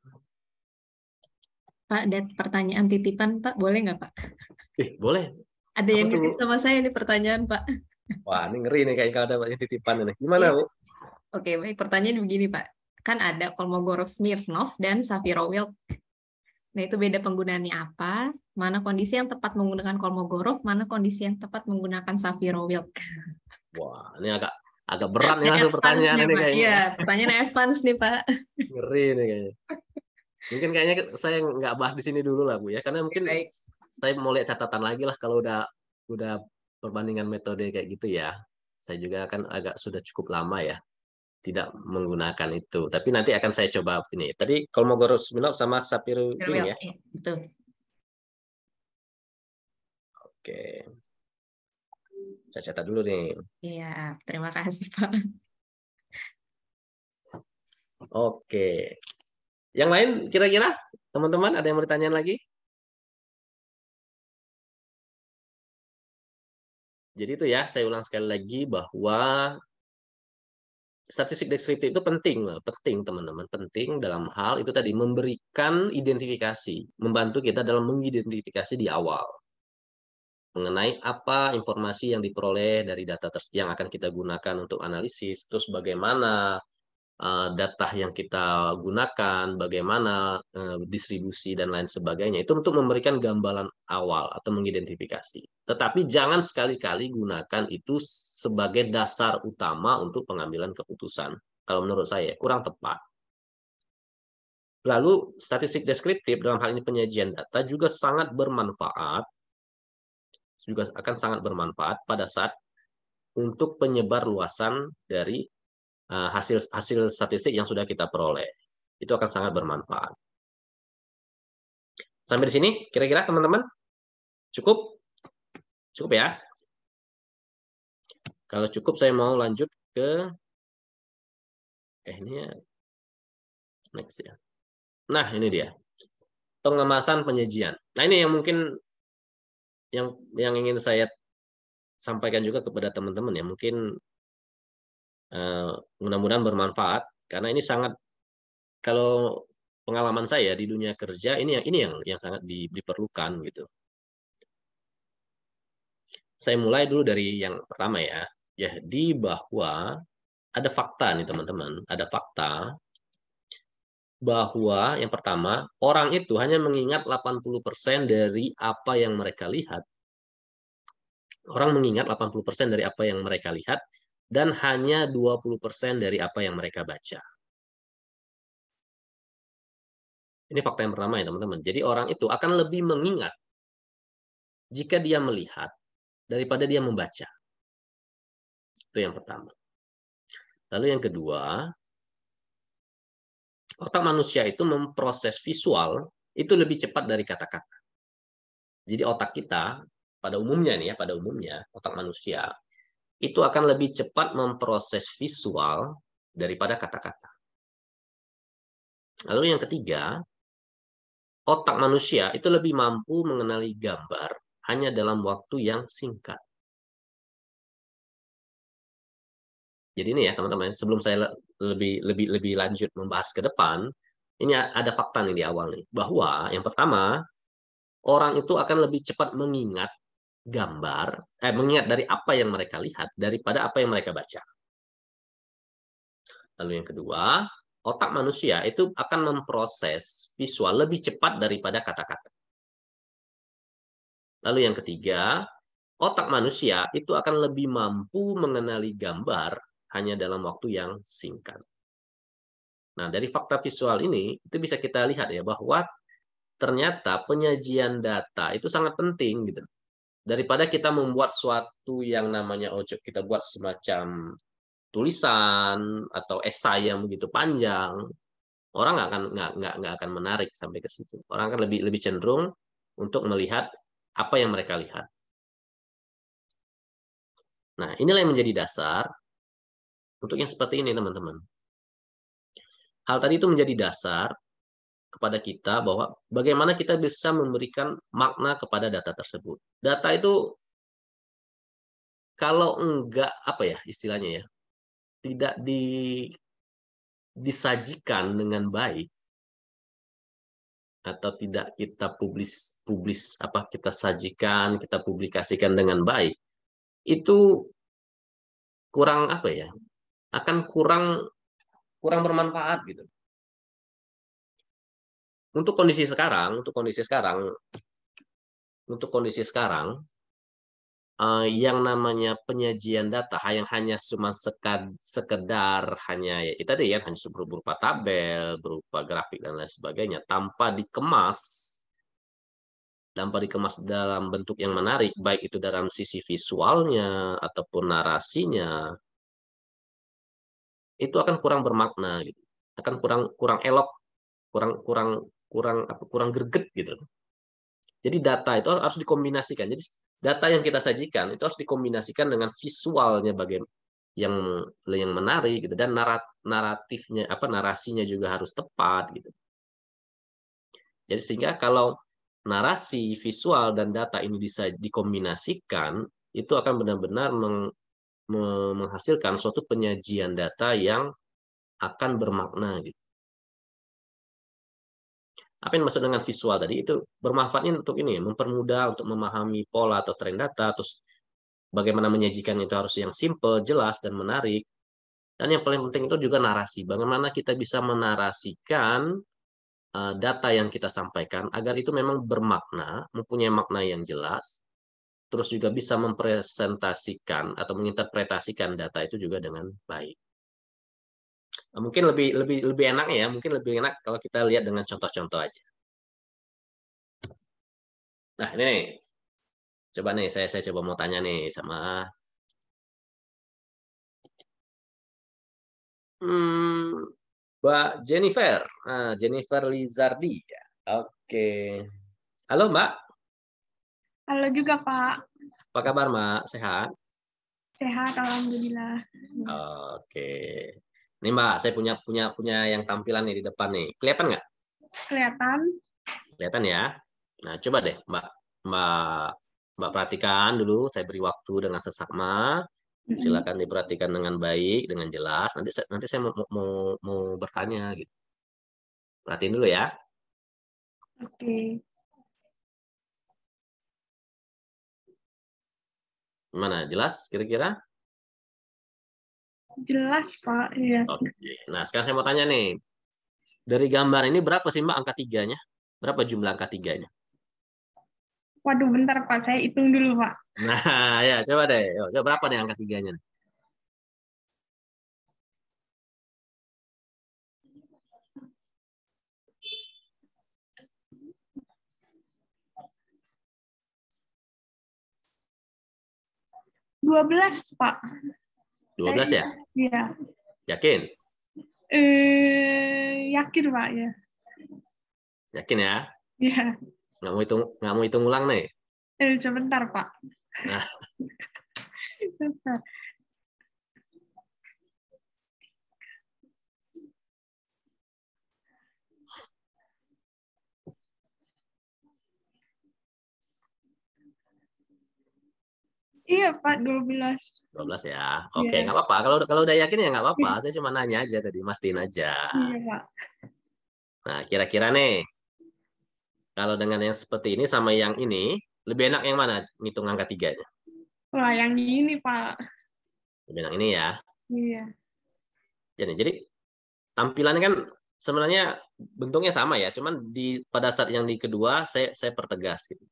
Pak, ada pertanyaan titipan Pak, boleh nggak Pak? Eh, boleh. Ada Aku yang ngerti sama saya nih pertanyaan Pak. Wah, ini ngeri nih kayak kalau ada titipan ini. Gimana, iya. Bu? Oke, baik. Pertanyaan begini, Pak. Kan ada Kolmogorov Smirnov dan Shapiro-Wilk. Nah, itu beda penggunaannya apa, mana kondisi yang tepat menggunakan Kolmogorov, mana kondisi yang tepat menggunakan Wilk Wah, ini agak agak berat nih langsung pertanyaan nih, ini kayaknya. Iya, pertanyaan advance nih, Pak. Ngeri nih kayaknya. Mungkin kayaknya saya nggak bahas di sini dulu lah, Bu ya, karena mungkin Baik. saya mau lihat catatan lagi lah kalau udah udah perbandingan metode kayak gitu ya. Saya juga kan agak sudah cukup lama ya tidak menggunakan itu. Tapi nanti akan saya coba ini. Tadi kalau mau Kolmogorov Minov sama Sapiru ini ya. Itu. Iya, Oke. Saya catat dulu nih. Iya, terima kasih Pak. Oke. Yang lain kira-kira teman-teman ada yang mau ditanyain lagi? Jadi itu ya, saya ulang sekali lagi bahwa statistik deskriptif itu penting loh, penting teman-teman, penting dalam hal itu tadi memberikan identifikasi, membantu kita dalam mengidentifikasi di awal mengenai apa informasi yang diperoleh dari data yang akan kita gunakan untuk analisis, terus bagaimana Eh, data yang kita gunakan, bagaimana eh, distribusi dan lain sebagainya. Itu untuk memberikan gambaran awal atau mengidentifikasi. Tetapi jangan sekali-kali gunakan itu sebagai dasar utama untuk pengambilan keputusan. Kalau menurut saya kurang tepat. Lalu statistik deskriptif dalam hal ini penyajian data juga sangat bermanfaat juga akan sangat bermanfaat pada saat untuk penyebar luasan dari Eh, hasil hasil statistik yang sudah kita peroleh. Itu akan sangat bermanfaat. Sampai di sini kira-kira teman-teman cukup cukup ya. Kalau cukup saya mau lanjut ke eh ini ya. next ya. Nah, ini dia. Pengemasan penyajian. Nah, ini yang mungkin yang yang ingin saya sampaikan juga kepada teman-teman ya. Mungkin Eh, mudah-mudahan bermanfaat karena ini sangat kalau pengalaman saya di dunia kerja ini yang ini yang yang sangat di, diperlukan gitu. Saya mulai dulu dari yang pertama ya. Jadi bahwa ada fakta nih teman-teman, ada fakta bahwa yang pertama, orang itu hanya mengingat 80% dari apa yang mereka lihat. Orang mengingat 80% dari apa yang mereka lihat dan hanya 20% dari apa yang mereka baca. Ini fakta yang pertama ya teman-teman. Jadi orang itu akan lebih mengingat jika dia melihat daripada dia membaca. Itu yang pertama. Lalu yang kedua, otak manusia itu memproses visual itu lebih cepat dari kata-kata. Jadi otak kita pada umumnya nih ya, pada umumnya otak manusia itu akan lebih cepat memproses visual daripada kata-kata. Lalu yang ketiga, otak manusia itu lebih mampu mengenali gambar hanya dalam waktu yang singkat. Jadi ini ya teman-teman, sebelum saya lebih lebih lebih lanjut membahas ke depan, ini ada fakta nih di awal nih bahwa yang pertama orang itu akan lebih cepat mengingat gambar, eh, mengingat dari apa yang mereka lihat daripada apa yang mereka baca. Lalu yang kedua, otak manusia itu akan memproses visual lebih cepat daripada kata-kata. Lalu yang ketiga, otak manusia itu akan lebih mampu mengenali gambar hanya dalam waktu yang singkat. Nah, dari fakta visual ini, itu bisa kita lihat ya bahwa ternyata penyajian data itu sangat penting gitu daripada kita membuat suatu yang namanya ojek kita buat semacam tulisan atau esai yang begitu panjang orang nggak akan nggak nggak nggak akan menarik sampai ke situ orang akan lebih lebih cenderung untuk melihat apa yang mereka lihat nah inilah yang menjadi dasar untuk yang seperti ini teman-teman hal tadi itu menjadi dasar kepada kita bahwa bagaimana kita bisa memberikan makna kepada data tersebut. Data itu kalau enggak apa ya istilahnya ya, tidak di disajikan dengan baik atau tidak kita publis publis apa kita sajikan, kita publikasikan dengan baik itu kurang apa ya? akan kurang kurang bermanfaat gitu untuk kondisi sekarang, untuk kondisi sekarang, untuk kondisi sekarang, uh, yang namanya penyajian data yang hanya cuma sekad, sekedar hanya ya, itu tadi ya hanya berupa tabel, berupa grafik dan lain sebagainya tanpa dikemas tanpa dikemas dalam bentuk yang menarik baik itu dalam sisi visualnya ataupun narasinya itu akan kurang bermakna gitu. Akan kurang kurang elok, kurang kurang kurang apa kurang greget gitu. Jadi data itu harus dikombinasikan. Jadi data yang kita sajikan itu harus dikombinasikan dengan visualnya bagaimana yang yang menarik gitu dan narat, naratifnya apa narasinya juga harus tepat gitu. Jadi sehingga kalau narasi visual dan data ini bisa dikombinasikan itu akan benar-benar meng, menghasilkan suatu penyajian data yang akan bermakna gitu apa yang maksud dengan visual tadi itu bermanfaatnya untuk ini mempermudah untuk memahami pola atau tren data terus bagaimana menyajikan itu harus yang simple jelas dan menarik dan yang paling penting itu juga narasi bagaimana kita bisa menarasikan eh, data yang kita sampaikan agar itu memang bermakna mempunyai makna yang jelas terus juga bisa mempresentasikan atau menginterpretasikan data itu juga dengan baik mungkin lebih lebih lebih enak ya mungkin lebih enak kalau kita lihat dengan contoh-contoh aja nah ini nih coba nih saya saya coba mau tanya nih sama hmm, Mbak Jennifer nah, Jennifer Lizardi ya oke halo Mbak halo juga Pak apa kabar Mbak sehat sehat alhamdulillah oke Nih Mbak, saya punya punya punya yang tampilan nih di depan nih. Kelihatan nggak? Kelihatan. Kelihatan ya. Nah, coba deh Mbak Mbak Mbak perhatikan dulu, saya beri waktu dengan sesakma. Silakan diperhatikan dengan baik, dengan jelas. Nanti saya, nanti saya mau, mau, mau bertanya gitu. Perhatiin dulu ya. Oke. Okay. Mana jelas kira-kira? Jelas, Pak. Ya. Oke. Nah, sekarang saya mau tanya nih. Dari gambar ini berapa sih, Mbak, angka tiganya? Berapa jumlah angka tiganya? Waduh, bentar, Pak. Saya hitung dulu, Pak. Nah, ya. Coba deh. Yo, berapa nih angka tiganya? dua belas Pak. 12 ya? Iya, iya. Yakin? Eh, yakin Pak ya. Yakin ya? Iya. Nggak mau hitung nggak mau hitung ulang nih? Eh, sebentar Pak. Nah. sebentar. Iya Pak, 12. 12 ya. Iya. Oke, okay, nggak yeah. apa-apa. Kalau kalau udah yakin ya nggak apa-apa. Iya. Saya cuma nanya aja tadi, mastiin aja. Iya, Pak. Nah, kira-kira nih kalau dengan yang seperti ini sama yang ini, lebih enak yang mana ngitung angka tiganya? Wah, yang ini, Pak. Lebih enak ini ya. Iya. Jadi, ya jadi tampilannya kan sebenarnya bentuknya sama ya, cuman di pada saat yang di kedua saya saya pertegas gitu.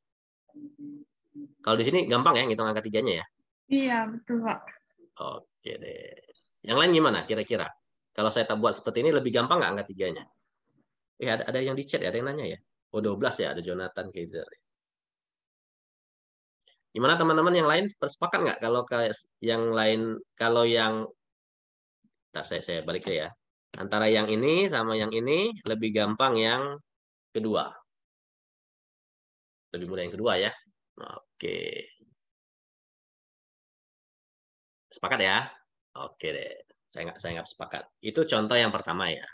Kalau di sini gampang ya ngitung angka tiganya ya? Iya, betul, Pak. Oke deh. Yang lain gimana kira-kira? Kalau saya tak buat seperti ini lebih gampang nggak angka tiganya? Eh, ada, ada yang di chat ya, ada yang nanya ya? Oh, 12 ya, ada Jonathan Kaiser. Gimana teman-teman yang lain sepakat nggak kalau yang lain kalau yang Ntar saya saya balik ya. Antara yang ini sama yang ini lebih gampang yang kedua. Lebih mudah yang kedua ya. Maaf. Oke. Sepakat ya? Oke deh. Saya nggak saya nggak sepakat. Itu contoh yang pertama ya.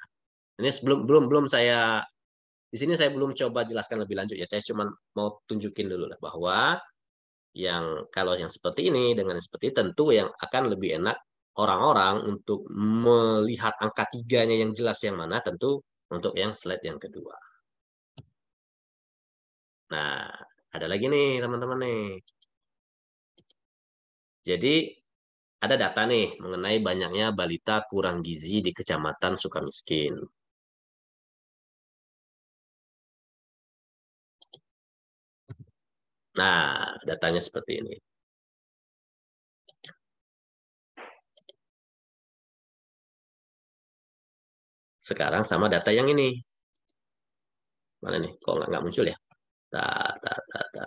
Ini sebelum belum belum saya di sini saya belum coba jelaskan lebih lanjut ya. Saya cuma mau tunjukin dulu lah bahwa yang kalau yang seperti ini dengan seperti tentu yang akan lebih enak orang-orang untuk melihat angka tiganya yang jelas yang mana tentu untuk yang slide yang kedua. Nah, ada lagi nih teman-teman nih. Jadi ada data nih mengenai banyaknya balita kurang gizi di Kecamatan Sukamiskin. Nah, datanya seperti ini. Sekarang sama data yang ini. Mana nih? Kok nggak muncul ya? Ta, ta, ta, ta.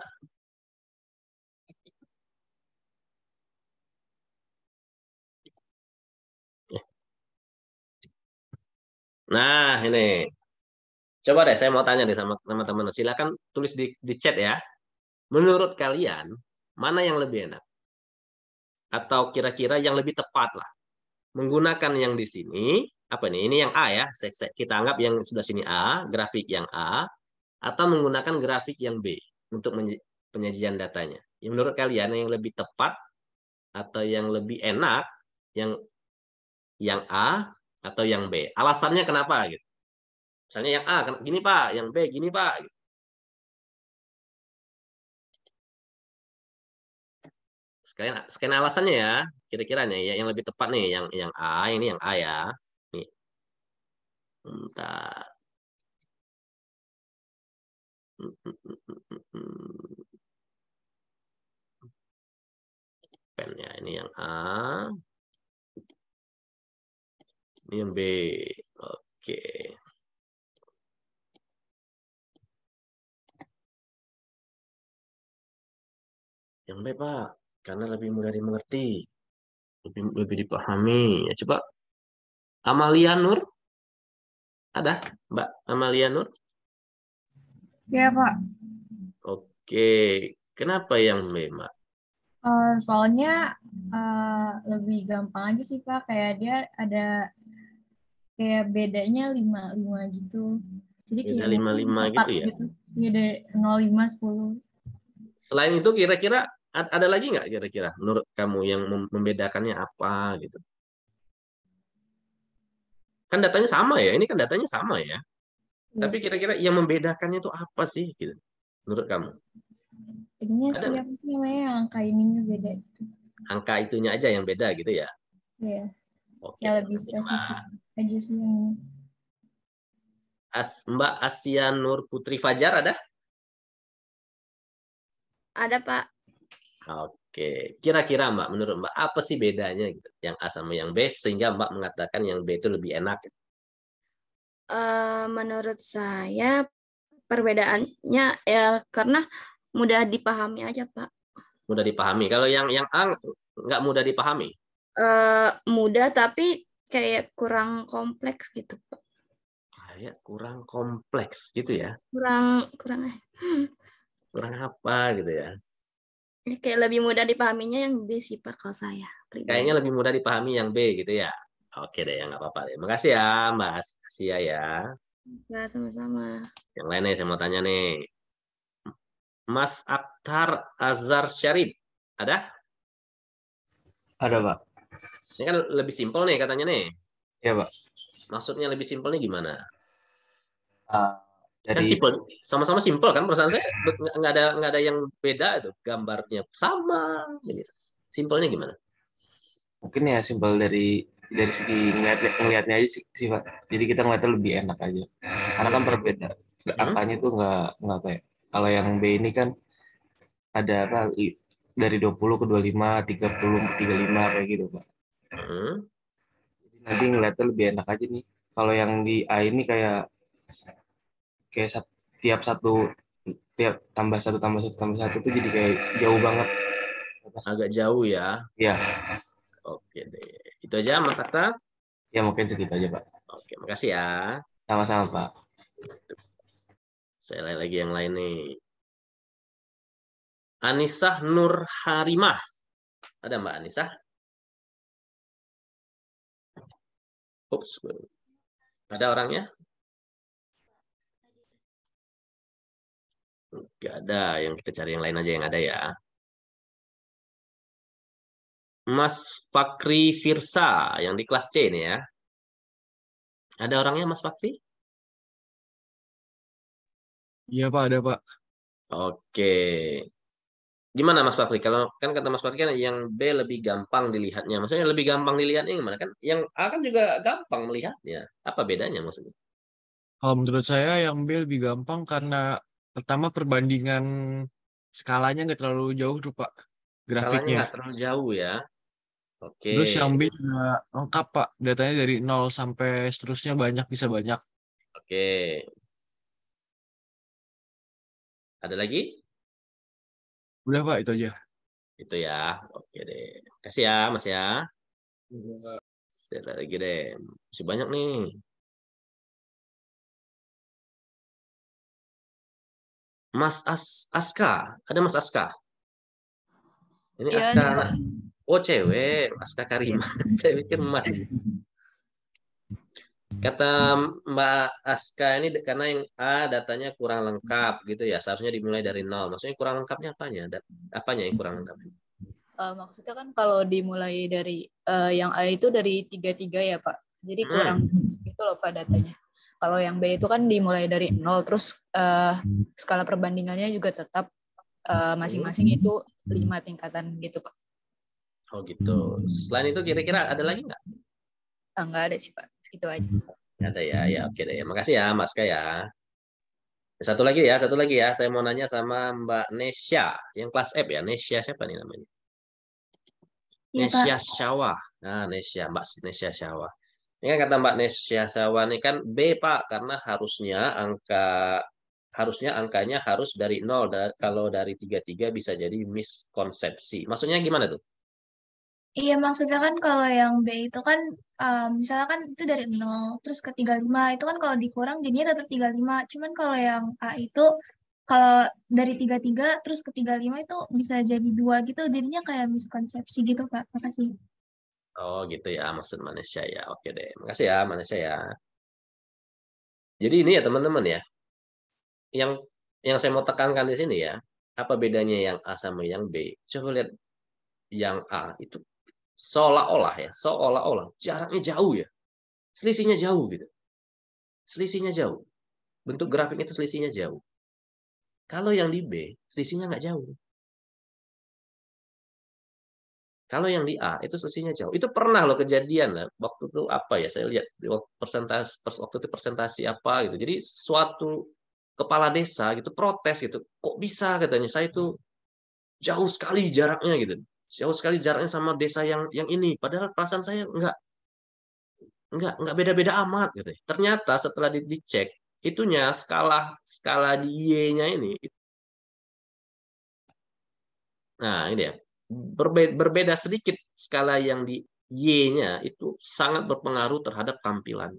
Nah, ini. Coba deh, saya mau tanya deh sama teman-teman. Silakan tulis di, di chat ya. Menurut kalian, mana yang lebih enak? Atau kira-kira yang lebih tepat lah. Menggunakan yang di sini, apa nih? Ini yang A ya. Kita anggap yang sebelah sini A, grafik yang A atau menggunakan grafik yang B untuk penyajian datanya. Yang menurut kalian yang lebih tepat atau yang lebih enak yang yang A atau yang B. Alasannya kenapa gitu. Misalnya yang A kan, gini Pak, yang B gini Pak gitu. sekalian sekalian alasannya ya kira kiranya ya yang lebih tepat nih yang yang A ini yang A ya nih bentar Pen ya, ini yang A. Ini yang B. Oke. Yang B, Pak. Karena lebih mudah dimengerti. Lebih, lebih dipahami. Ya, coba. Amalia Nur. Ada, Mbak Amalia Nur? Iya, Pak. Oke. Kenapa yang memak? Uh, eh, soalnya uh, lebih gampang aja sih, Pak. Kayak dia ada kayak bedanya 55 gitu. Jadi Beda kayak 55 gitu ya? Gitu. Beda 05, 10. Selain itu kira-kira ada lagi nggak kira-kira menurut kamu yang membedakannya apa gitu? Kan datanya sama ya, ini kan datanya sama ya. Iya. Tapi kira-kira yang membedakannya itu apa sih gitu menurut kamu? Ini siapa sih namanya angka ininya beda itu? Angka itunya aja yang beda gitu ya. Iya. Oke. Yang lebih spesifik aja sih yang As, Mbak Asia Nur Putri Fajar ada? Ada Pak. Oke, kira-kira Mbak, menurut Mbak apa sih bedanya gitu, yang A sama yang B sehingga Mbak mengatakan yang B itu lebih enak? Gitu? Eh, menurut saya perbedaannya ya karena mudah dipahami aja pak. Mudah dipahami. Kalau yang yang A nggak mudah dipahami. Uh, mudah tapi kayak kurang kompleks gitu pak. Kayak kurang kompleks gitu ya? Kurang kurang eh. kurang apa gitu ya? Kayak lebih mudah dipahaminya yang B sih pak kalau saya. Kayaknya lebih mudah dipahami yang B gitu ya? Oke deh, ya nggak apa-apa deh. Makasih ya, Mas. Makasih ya ya. Ya, sama-sama. Yang lain nih, saya mau tanya nih. Mas Akhtar Azhar Syarif, ada? Ada, Pak. Ini kan lebih simpel nih katanya nih. Iya, Pak. Maksudnya lebih simpelnya gimana? Uh, jadi... Kan simpel. sama-sama simpel kan perasaan saya nggak ada nggak ada yang beda itu gambarnya sama. simpelnya gimana? Mungkin ya simpel dari dari segi ngeliat ngeliatnya aja sih, sih pak jadi kita ngeliatnya lebih enak aja karena kan berbeda hmm. angkanya tuh nggak nggak apa ya kalau yang B ini kan ada apa dari 20 ke 25 30 35 kayak gitu pak hmm. jadi nanti ngeliatnya lebih enak aja nih kalau yang di A ini kayak kayak sat, satu tiap tambah satu tambah satu tambah satu tuh jadi kayak jauh banget agak jauh ya. Iya. Oke. Itu aja Mas Akta? Ya mungkin segitu aja Pak. Oke, makasih ya. Sama-sama Pak. Saya lihat lagi yang lain nih. Anissa Nur Harimah. Ada Mbak Anissa? Ups. Ada orangnya? Gak ada. Yang kita cari yang lain aja yang ada ya. Mas Fakri Firsa yang di kelas C ini ya. Ada orangnya Mas Fakri? Iya Pak, ada Pak. Oke. Gimana Mas Fakri? Kalau kan kata Mas Fakri kan yang B lebih gampang dilihatnya. Maksudnya lebih gampang dilihatnya gimana kan? Yang A kan juga gampang melihatnya. Apa bedanya maksudnya? Kalau menurut saya yang B lebih gampang karena pertama perbandingan skalanya nggak terlalu jauh tuh Pak grafiknya. nggak terlalu jauh ya. Oke. Okay. Terus Xiaomi juga lengkap Pak, datanya dari nol sampai seterusnya banyak bisa banyak. Oke. Okay. Ada lagi? Udah Pak, itu aja. Itu ya. Oke deh. Kasih ya, Mas ya. Ada lagi deh. Masih banyak nih. Mas As Aska, ada Mas Aska? Ini ya, Aska Ya. Oh cewek, Aska Karima. Saya pikir emas. Kata Mbak Aska ini karena yang A datanya kurang lengkap gitu ya. Seharusnya dimulai dari nol. Maksudnya kurang lengkapnya apanya? Apanya yang kurang lengkap? Uh, eh, maksudnya kan kalau dimulai dari uh, yang A itu dari tiga tiga ya Pak. Jadi hmm. kurang hmm. itu loh Pak datanya. Kalau yang B itu kan dimulai dari nol, terus uh, skala perbandingannya juga tetap masing-masing uh, masing -masing itu Hmm. lima tingkatan gitu pak oh gitu selain itu kira-kira ada lagi nggak ah, nggak ada sih pak itu aja hmm. nggak ada ya ya oke deh makasih ya mas Kaya. Ya. satu lagi ya satu lagi ya saya mau nanya sama mbak Nesya yang kelas F ya Nesya siapa nih namanya ya, Nesya Syawah. nah Nesya mbak Nesya Syawah. ini kan kata Mbak Nesya Syawah ini kan B Pak karena harusnya angka harusnya angkanya harus dari nol. Kalau dari tiga tiga bisa jadi miskonsepsi. Maksudnya gimana tuh? Iya, maksudnya kan kalau yang B itu kan, um, misalnya kan itu dari nol terus ke 35, itu kan kalau dikurang jadinya tetap lima Cuman kalau yang A itu, kalau dari tiga terus ke lima itu bisa jadi dua gitu, jadinya kayak miskonsepsi gitu, Pak. Makasih. Oh gitu ya, maksud manusia ya. Oke deh, makasih ya manusia ya. Jadi ini ya teman-teman ya, yang yang saya mau tekankan di sini ya, apa bedanya yang A sama yang B? Coba lihat yang A itu seolah-olah ya, seolah-olah jaraknya jauh ya. Selisihnya jauh gitu. Selisihnya jauh. Bentuk grafik itu selisihnya jauh. Kalau yang di B, selisihnya nggak jauh. Kalau yang di A itu selisihnya jauh. Itu pernah loh kejadian lah. Waktu itu apa ya? Saya lihat waktu persentase waktu itu persentasi apa gitu. Jadi suatu kepala desa gitu protes gitu kok bisa katanya saya itu jauh sekali jaraknya gitu jauh sekali jaraknya sama desa yang yang ini padahal perasaan saya nggak nggak nggak beda-beda amat gitu ternyata setelah dicek itunya skala skala di y-nya ini nah ini ya berbeda, berbeda sedikit skala yang di y-nya itu sangat berpengaruh terhadap tampilan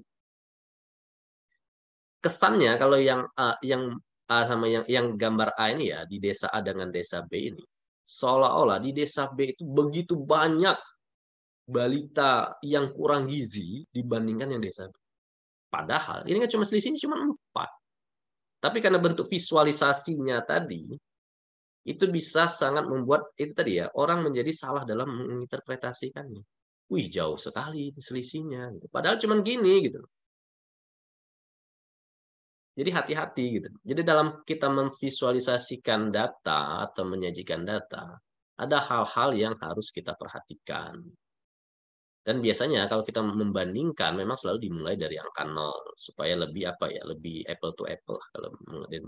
kesannya kalau yang A, yang A sama yang yang gambar A ini ya di desa A dengan desa B ini seolah-olah di desa B itu begitu banyak balita yang kurang gizi dibandingkan yang desa B. Padahal ini kan cuma selisihnya cuma empat. Tapi karena bentuk visualisasinya tadi itu bisa sangat membuat itu tadi ya orang menjadi salah dalam menginterpretasikannya. Wih jauh sekali selisihnya. Gitu. Padahal cuma gini gitu. Jadi hati-hati gitu. Jadi dalam kita memvisualisasikan data atau menyajikan data, ada hal-hal yang harus kita perhatikan. Dan biasanya kalau kita membandingkan memang selalu dimulai dari angka nol supaya lebih apa ya lebih apple to apple kalau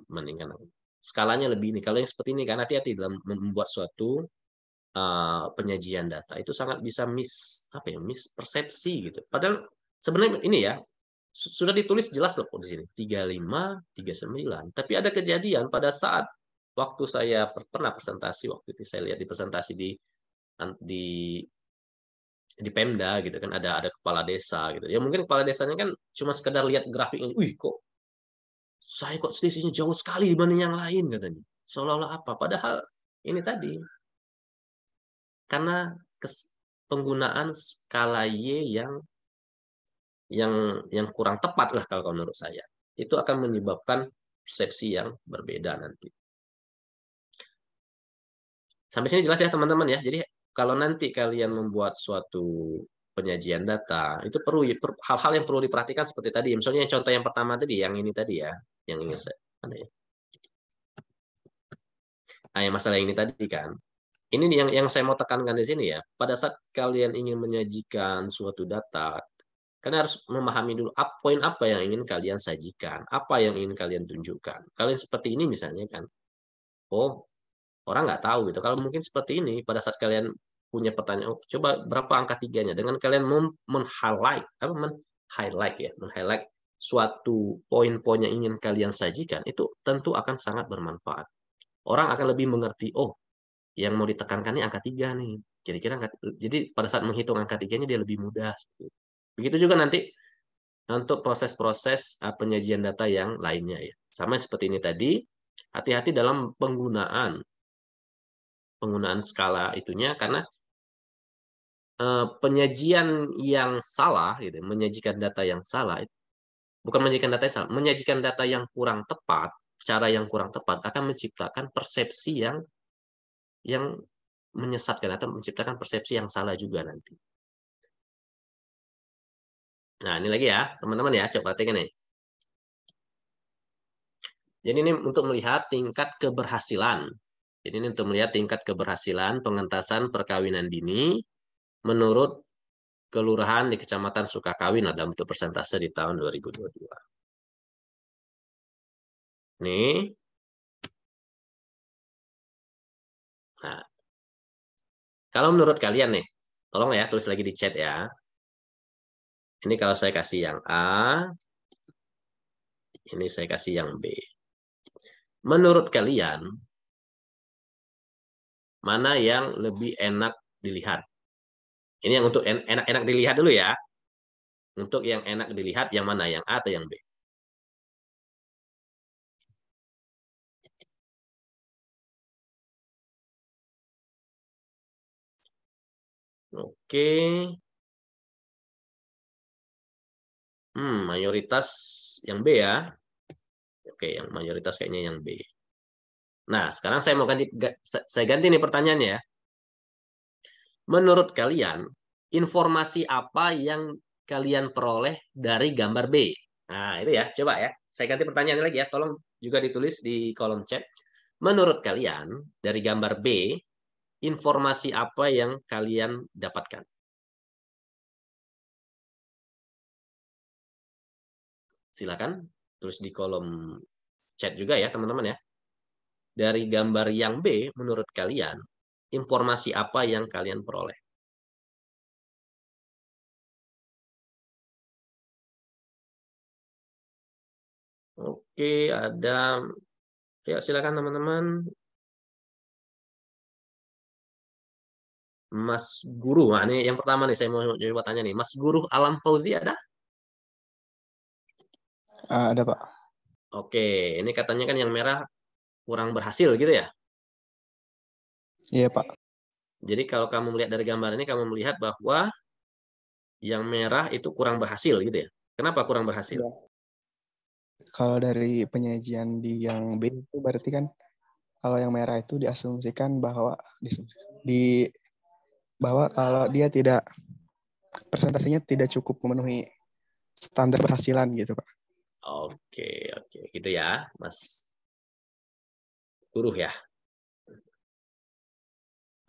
membandingkan skalanya lebih ini. Kalau yang seperti ini kan hati-hati dalam membuat suatu uh, penyajian data itu sangat bisa miss apa ya mispersepsi gitu. Padahal sebenarnya ini ya sudah ditulis jelas loh di sini 35 39 tapi ada kejadian pada saat waktu saya pernah presentasi waktu itu saya lihat di presentasi di di di Pemda gitu kan ada ada kepala desa gitu ya mungkin kepala desanya kan cuma sekedar lihat grafik ini wih kok saya kok selisihnya jauh sekali dibanding yang lain katanya seolah-olah apa padahal ini tadi karena penggunaan skala y yang yang yang kurang tepat lah kalau menurut saya. Itu akan menyebabkan persepsi yang berbeda nanti. Sampai sini jelas ya teman-teman ya. Jadi kalau nanti kalian membuat suatu penyajian data, itu perlu hal-hal yang perlu diperhatikan seperti tadi. Misalnya contoh yang pertama tadi, yang ini tadi ya, yang ingin saya ada ya. Nah, masalah ini tadi kan. Ini yang yang saya mau tekankan di sini ya. Pada saat kalian ingin menyajikan suatu data, Kalian harus memahami dulu up, poin apa yang ingin kalian sajikan, apa yang ingin kalian tunjukkan. Kalian seperti ini misalnya kan, oh orang nggak tahu gitu. Kalau mungkin seperti ini pada saat kalian punya pertanyaan, oh, coba berapa angka tiganya dengan kalian men-highlight apa men-highlight ya, men-highlight suatu poin-poin yang ingin kalian sajikan itu tentu akan sangat bermanfaat. Orang akan lebih mengerti, oh yang mau ditekankan ini angka tiga nih. Kira-kira jadi pada saat menghitung angka tiganya dia lebih mudah. Begitu juga nanti untuk proses-proses eh, penyajian data yang lainnya ya. Sama seperti ini tadi, hati-hati dalam penggunaan penggunaan skala itunya karena eh, penyajian yang salah gitu, menyajikan data yang salah bukan menyajikan data yang salah, menyajikan data yang kurang tepat, cara yang kurang tepat akan menciptakan persepsi yang yang menyesatkan atau menciptakan persepsi yang salah juga nanti. Nah, ini lagi ya, teman-teman ya, coba perhatikan nih. Jadi ini untuk melihat tingkat keberhasilan. Jadi ini untuk melihat tingkat keberhasilan pengentasan perkawinan dini menurut kelurahan di Kecamatan Sukakawin dalam bentuk persentase di tahun 2022. Nih. Nah. Kalau menurut kalian nih, tolong ya tulis lagi di chat ya. Ini kalau saya kasih yang A, ini saya kasih yang B. Menurut kalian, mana yang lebih enak dilihat? Ini yang untuk enak-enak dilihat dulu ya. Untuk yang enak dilihat, yang mana? Yang A atau yang B? Oke. Hmm, mayoritas yang B ya. Oke, yang mayoritas kayaknya yang B. Nah, sekarang saya mau ganti saya ganti nih pertanyaannya ya. Menurut kalian, informasi apa yang kalian peroleh dari gambar B? Nah, itu ya, coba ya. Saya ganti pertanyaan lagi ya, tolong juga ditulis di kolom chat. Menurut kalian, dari gambar B, informasi apa yang kalian dapatkan? silakan tulis di kolom chat juga ya teman-teman ya. Dari gambar yang B menurut kalian informasi apa yang kalian peroleh? Oke, ada ya silakan teman-teman. Mas Guru, nah, ini yang pertama nih saya mau coba tanya nih, Mas Guru Alam Fauzi ada? Uh, ada Pak. Oke, ini katanya kan yang merah kurang berhasil gitu ya? Iya Pak. Jadi kalau kamu melihat dari gambar ini, kamu melihat bahwa yang merah itu kurang berhasil gitu ya? Kenapa kurang berhasil? Ya. Kalau dari penyajian di yang B itu berarti kan kalau yang merah itu diasumsikan bahwa di bahwa kalau dia tidak presentasinya tidak cukup memenuhi standar berhasilan gitu pak. Oke, oke. Gitu ya, Mas. guru ya.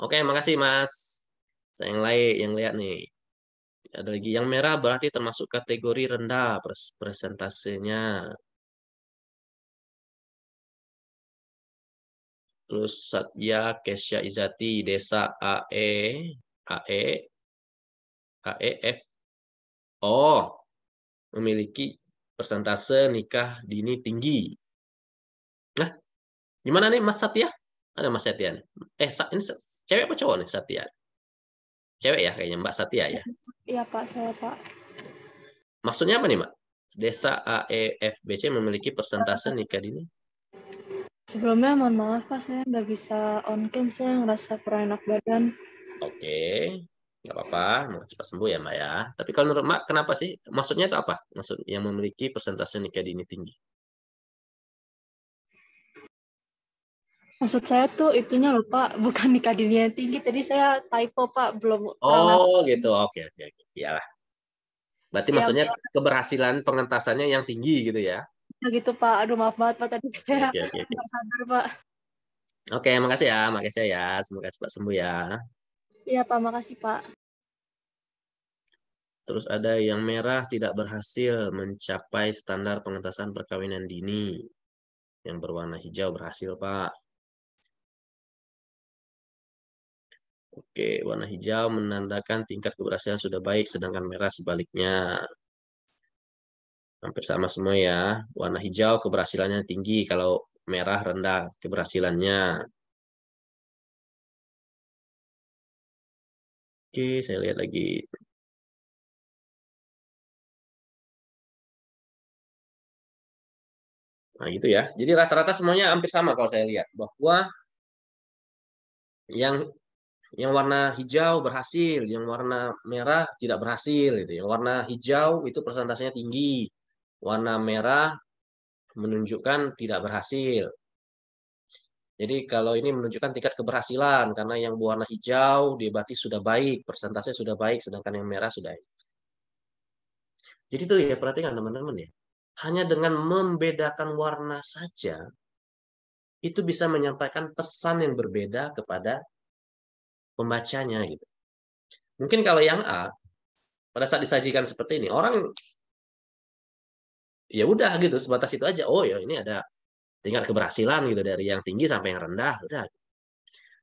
Oke, makasih Mas. Saya yang lain yang lihat nih. Ada lagi yang merah berarti termasuk kategori rendah presentasinya Terus Satya Kesya Izati Desa AE AE AEF oh memiliki persentase nikah dini tinggi. Nah, gimana nih Mas Satya? Ada Mas Satya nih. Eh, ini cewek apa cowok nih Satya? Cewek ya kayaknya Mbak Satya ya. Iya Pak, saya Pak. Maksudnya apa nih Mbak? Desa AEFBC memiliki persentase nikah dini? Sebelumnya mohon maaf Pak, saya nggak bisa on cam, saya ngerasa kurang enak badan. Oke, nggak apa-apa mau cepat sembuh ya Mbak ya tapi kalau menurut Mbak kenapa sih maksudnya itu apa maksud yang memiliki persentase nikah dini tinggi maksud saya tuh itunya lupa, bukan nikah dini yang tinggi tadi saya typo Pak belum oh gitu oke oke oke iyalah berarti ya, maksudnya ya. keberhasilan pengentasannya yang tinggi gitu ya iya, gitu Pak aduh maaf banget Pak tadi saya okay, sadar Pak Oke, makasih ya, makasih ya, ya. Semoga cepat sembuh ya. Iya, Pak. Makasih, Pak. Terus ada yang merah tidak berhasil mencapai standar pengentasan perkawinan dini. Yang berwarna hijau berhasil, Pak. Oke, warna hijau menandakan tingkat keberhasilan sudah baik, sedangkan merah sebaliknya. Hampir sama semua ya. Warna hijau keberhasilannya tinggi, kalau merah rendah keberhasilannya. Oke, saya lihat lagi. Nah, gitu ya. Jadi rata-rata semuanya hampir sama kalau saya lihat bahwa yang yang warna hijau berhasil, yang warna merah tidak berhasil gitu. Yang warna hijau itu persentasenya tinggi, warna merah menunjukkan tidak berhasil. Jadi kalau ini menunjukkan tingkat keberhasilan karena yang berwarna hijau dia berarti sudah baik, persentasenya sudah baik sedangkan yang merah sudah. Jadi itu ya perhatikan teman-teman ya hanya dengan membedakan warna saja itu bisa menyampaikan pesan yang berbeda kepada pembacanya gitu. Mungkin kalau yang A pada saat disajikan seperti ini orang ya udah gitu sebatas itu aja. Oh ya ini ada tingkat keberhasilan gitu dari yang tinggi sampai yang rendah udah.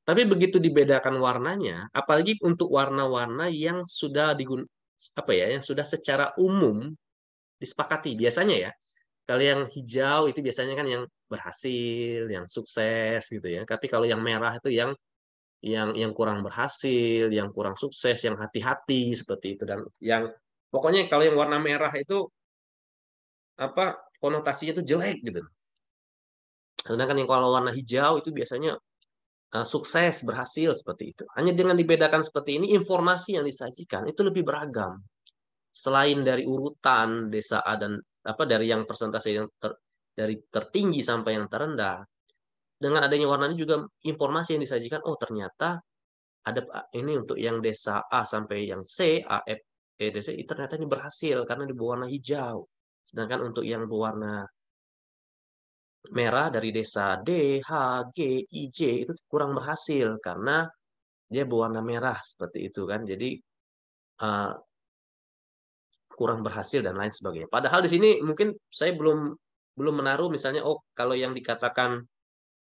Tapi begitu dibedakan warnanya, apalagi untuk warna-warna yang sudah digun apa ya, yang sudah secara umum disepakati biasanya ya. Kalau yang hijau itu biasanya kan yang berhasil, yang sukses gitu ya. Tapi kalau yang merah itu yang yang yang kurang berhasil, yang kurang sukses, yang hati-hati seperti itu dan yang pokoknya kalau yang warna merah itu apa konotasinya itu jelek gitu. Sedangkan yang kalau warna hijau itu biasanya uh, sukses, berhasil seperti itu. Hanya dengan dibedakan seperti ini informasi yang disajikan itu lebih beragam selain dari urutan desa A dan apa dari yang persentase yang ter, dari tertinggi sampai yang terendah dengan adanya warna ini juga informasi yang disajikan oh ternyata ada ini untuk yang desa A sampai yang C A F e, e D C ternyata ini berhasil karena di warna hijau sedangkan untuk yang berwarna merah dari desa D, H, G, I, J itu kurang berhasil karena dia berwarna merah seperti itu kan. Jadi eh, kurang berhasil dan lain sebagainya. Padahal di sini mungkin saya belum belum menaruh misalnya oh kalau yang dikatakan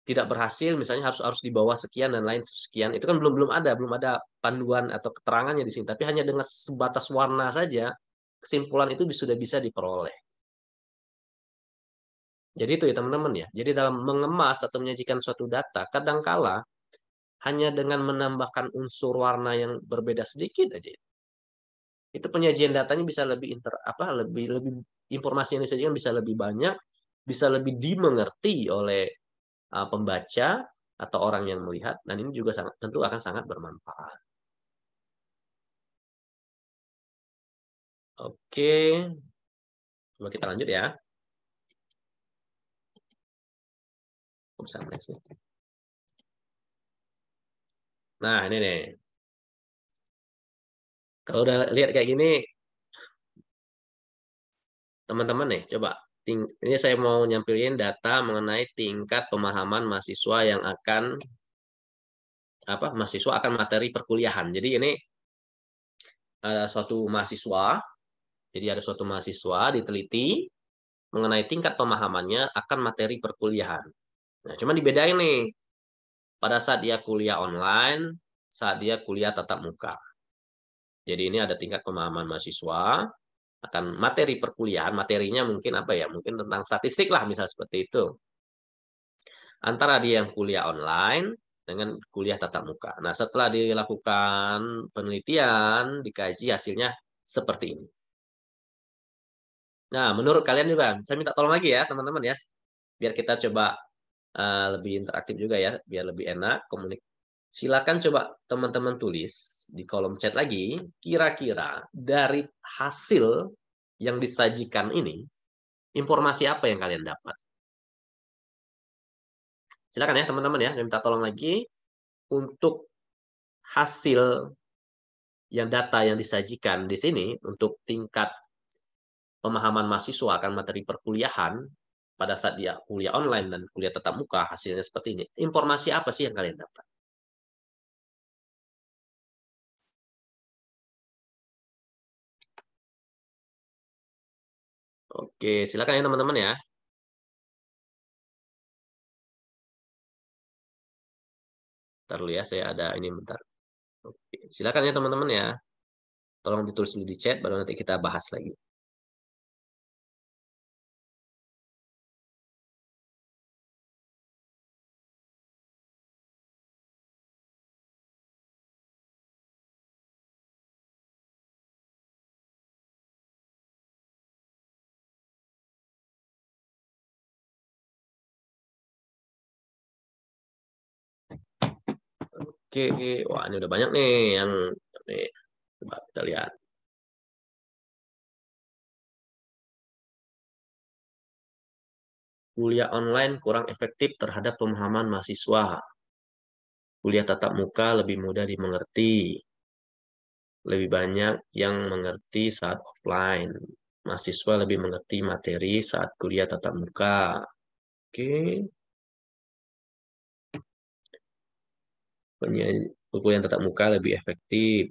tidak berhasil misalnya harus harus di bawah sekian dan lain sekian itu kan belum belum ada belum ada panduan atau keterangannya di sini tapi hanya dengan sebatas warna saja kesimpulan itu sudah bisa diperoleh. Jadi itu ya teman-teman ya. Jadi dalam mengemas atau menyajikan suatu data kadangkala hanya dengan menambahkan unsur warna yang berbeda sedikit aja itu penyajian datanya bisa lebih inter apa lebih lebih informasi yang disajikan bisa lebih banyak bisa lebih dimengerti oleh uh, pembaca atau orang yang melihat dan ini juga sangat, tentu akan sangat bermanfaat oke coba kita lanjut ya Oops, next Nah, ini nih. Kalau udah lihat kayak gini, teman-teman nih, coba ini saya mau nyampilin data mengenai tingkat pemahaman mahasiswa yang akan apa mahasiswa akan materi perkuliahan. Jadi ini ada suatu mahasiswa, jadi ada suatu mahasiswa diteliti mengenai tingkat pemahamannya akan materi perkuliahan. Nah, cuman dibedain nih pada saat dia kuliah online, saat dia kuliah tatap muka. Jadi ini ada tingkat pemahaman mahasiswa akan materi perkuliahan, materinya mungkin apa ya? Mungkin tentang statistik lah misal seperti itu. Antara dia yang kuliah online dengan kuliah tatap muka. Nah, setelah dilakukan penelitian, dikaji hasilnya seperti ini. Nah, menurut kalian juga, saya minta tolong lagi ya, teman-teman ya, biar kita coba uh, lebih interaktif juga ya, biar lebih enak komunikasi. Silakan coba teman-teman tulis di kolom chat lagi, kira-kira dari hasil yang disajikan ini, informasi apa yang kalian dapat? Silakan ya teman-teman ya, minta tolong lagi untuk hasil yang data yang disajikan di sini untuk tingkat pemahaman mahasiswa akan materi perkuliahan pada saat dia kuliah online dan kuliah tatap muka hasilnya seperti ini. Informasi apa sih yang kalian dapat? Oke, silakan ya teman-teman ya. Bentar ya, saya ada ini bentar. Oke, silakan ya teman-teman ya. Tolong ditulis dulu di chat, baru nanti kita bahas lagi. Oke, wah ini udah banyak nih yang nih coba kita lihat. Kuliah online kurang efektif terhadap pemahaman mahasiswa. Kuliah tatap muka lebih mudah dimengerti. Lebih banyak yang mengerti saat offline. Mahasiswa lebih mengerti materi saat kuliah tatap muka. Oke. Perkuliahan tatap muka lebih efektif.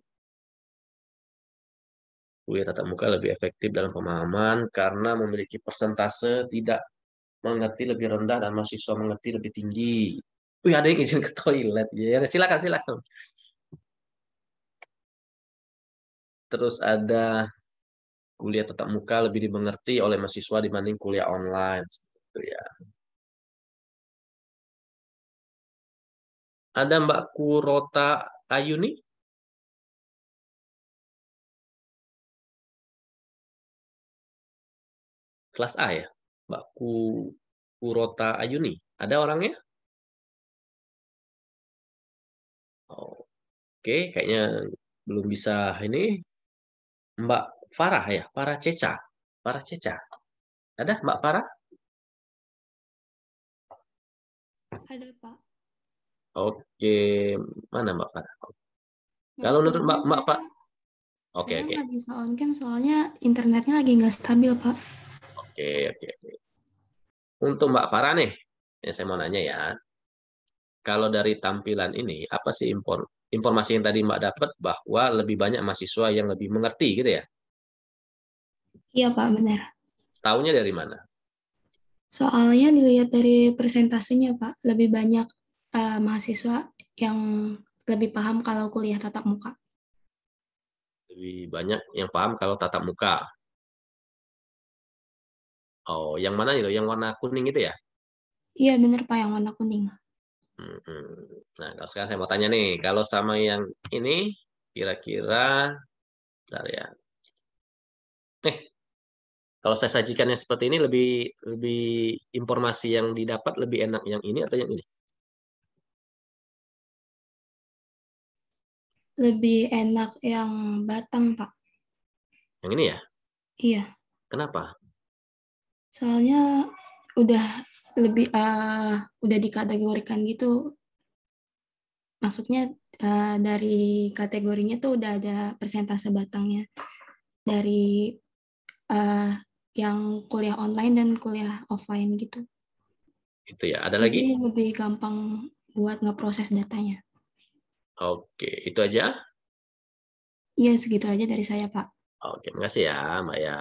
Kuliah tatap muka lebih efektif dalam pemahaman karena memiliki persentase tidak mengerti lebih rendah dan mahasiswa mengerti lebih tinggi. Wih, ada yang izin ke toilet. Ya, ya silakan, silakan. Terus ada kuliah tetap muka lebih dimengerti oleh mahasiswa dibanding kuliah online. Gitu ya. Ada Mbak Kurota Ayuni? Kelas A ya? Mbak Kurota Ayuni. Ada orangnya? Oke, kayaknya belum bisa ini. Mbak Farah ya? Farah Ceca. Farah Ceca. Ada Mbak Farah? Ada Pak. Oke, mana Mbak Farah? Kalau menurut Mbak, Mbak Pak, oke oke. Saya Bisa on cam soalnya internetnya lagi nggak stabil Pak. Oke okay, oke. Untuk Mbak Farah nih, yang saya mau nanya ya, kalau dari tampilan ini apa sih impor, informasi yang tadi Mbak dapat bahwa lebih banyak mahasiswa yang lebih mengerti gitu ya? Iya Pak benar. Tahunya dari mana? Soalnya dilihat dari presentasinya, Pak, lebih banyak uh, mahasiswa yang lebih paham kalau kuliah tatap muka? Lebih banyak yang paham kalau tatap muka. Oh, yang mana itu? Yang warna kuning itu ya? Iya benar Pak, yang warna kuning. Nah, kalau sekarang saya mau tanya nih, kalau sama yang ini, kira-kira, bentar ya. Eh, kalau saya sajikannya seperti ini, lebih lebih informasi yang didapat lebih enak yang ini atau yang ini? Lebih enak yang batang, Pak. Yang ini ya? Iya. Kenapa? Soalnya udah lebih uh, udah dikategorikan gitu. Maksudnya uh, dari kategorinya tuh udah ada persentase batangnya. Dari uh, yang kuliah online dan kuliah offline gitu. Itu ya. Ada Jadi lagi? lebih gampang buat ngeproses datanya. Oke, itu aja? Iya, segitu aja dari saya, Pak. Oke, makasih ya, Mbak ya.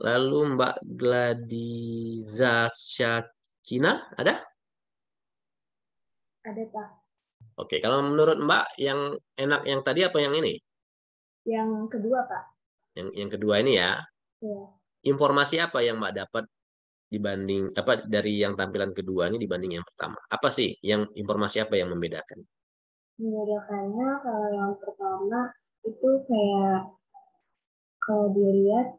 Lalu Mbak Gladiza Syakina, ada? Ada, Pak. Oke, kalau menurut Mbak yang enak yang tadi apa yang ini? Yang kedua, Pak. Yang yang kedua ini ya. Iya. Informasi apa yang Mbak dapat dibanding apa dari yang tampilan kedua ini dibanding yang pertama? Apa sih yang informasi apa yang membedakan? Membedakannya kalau yang pertama itu kayak kalau dilihat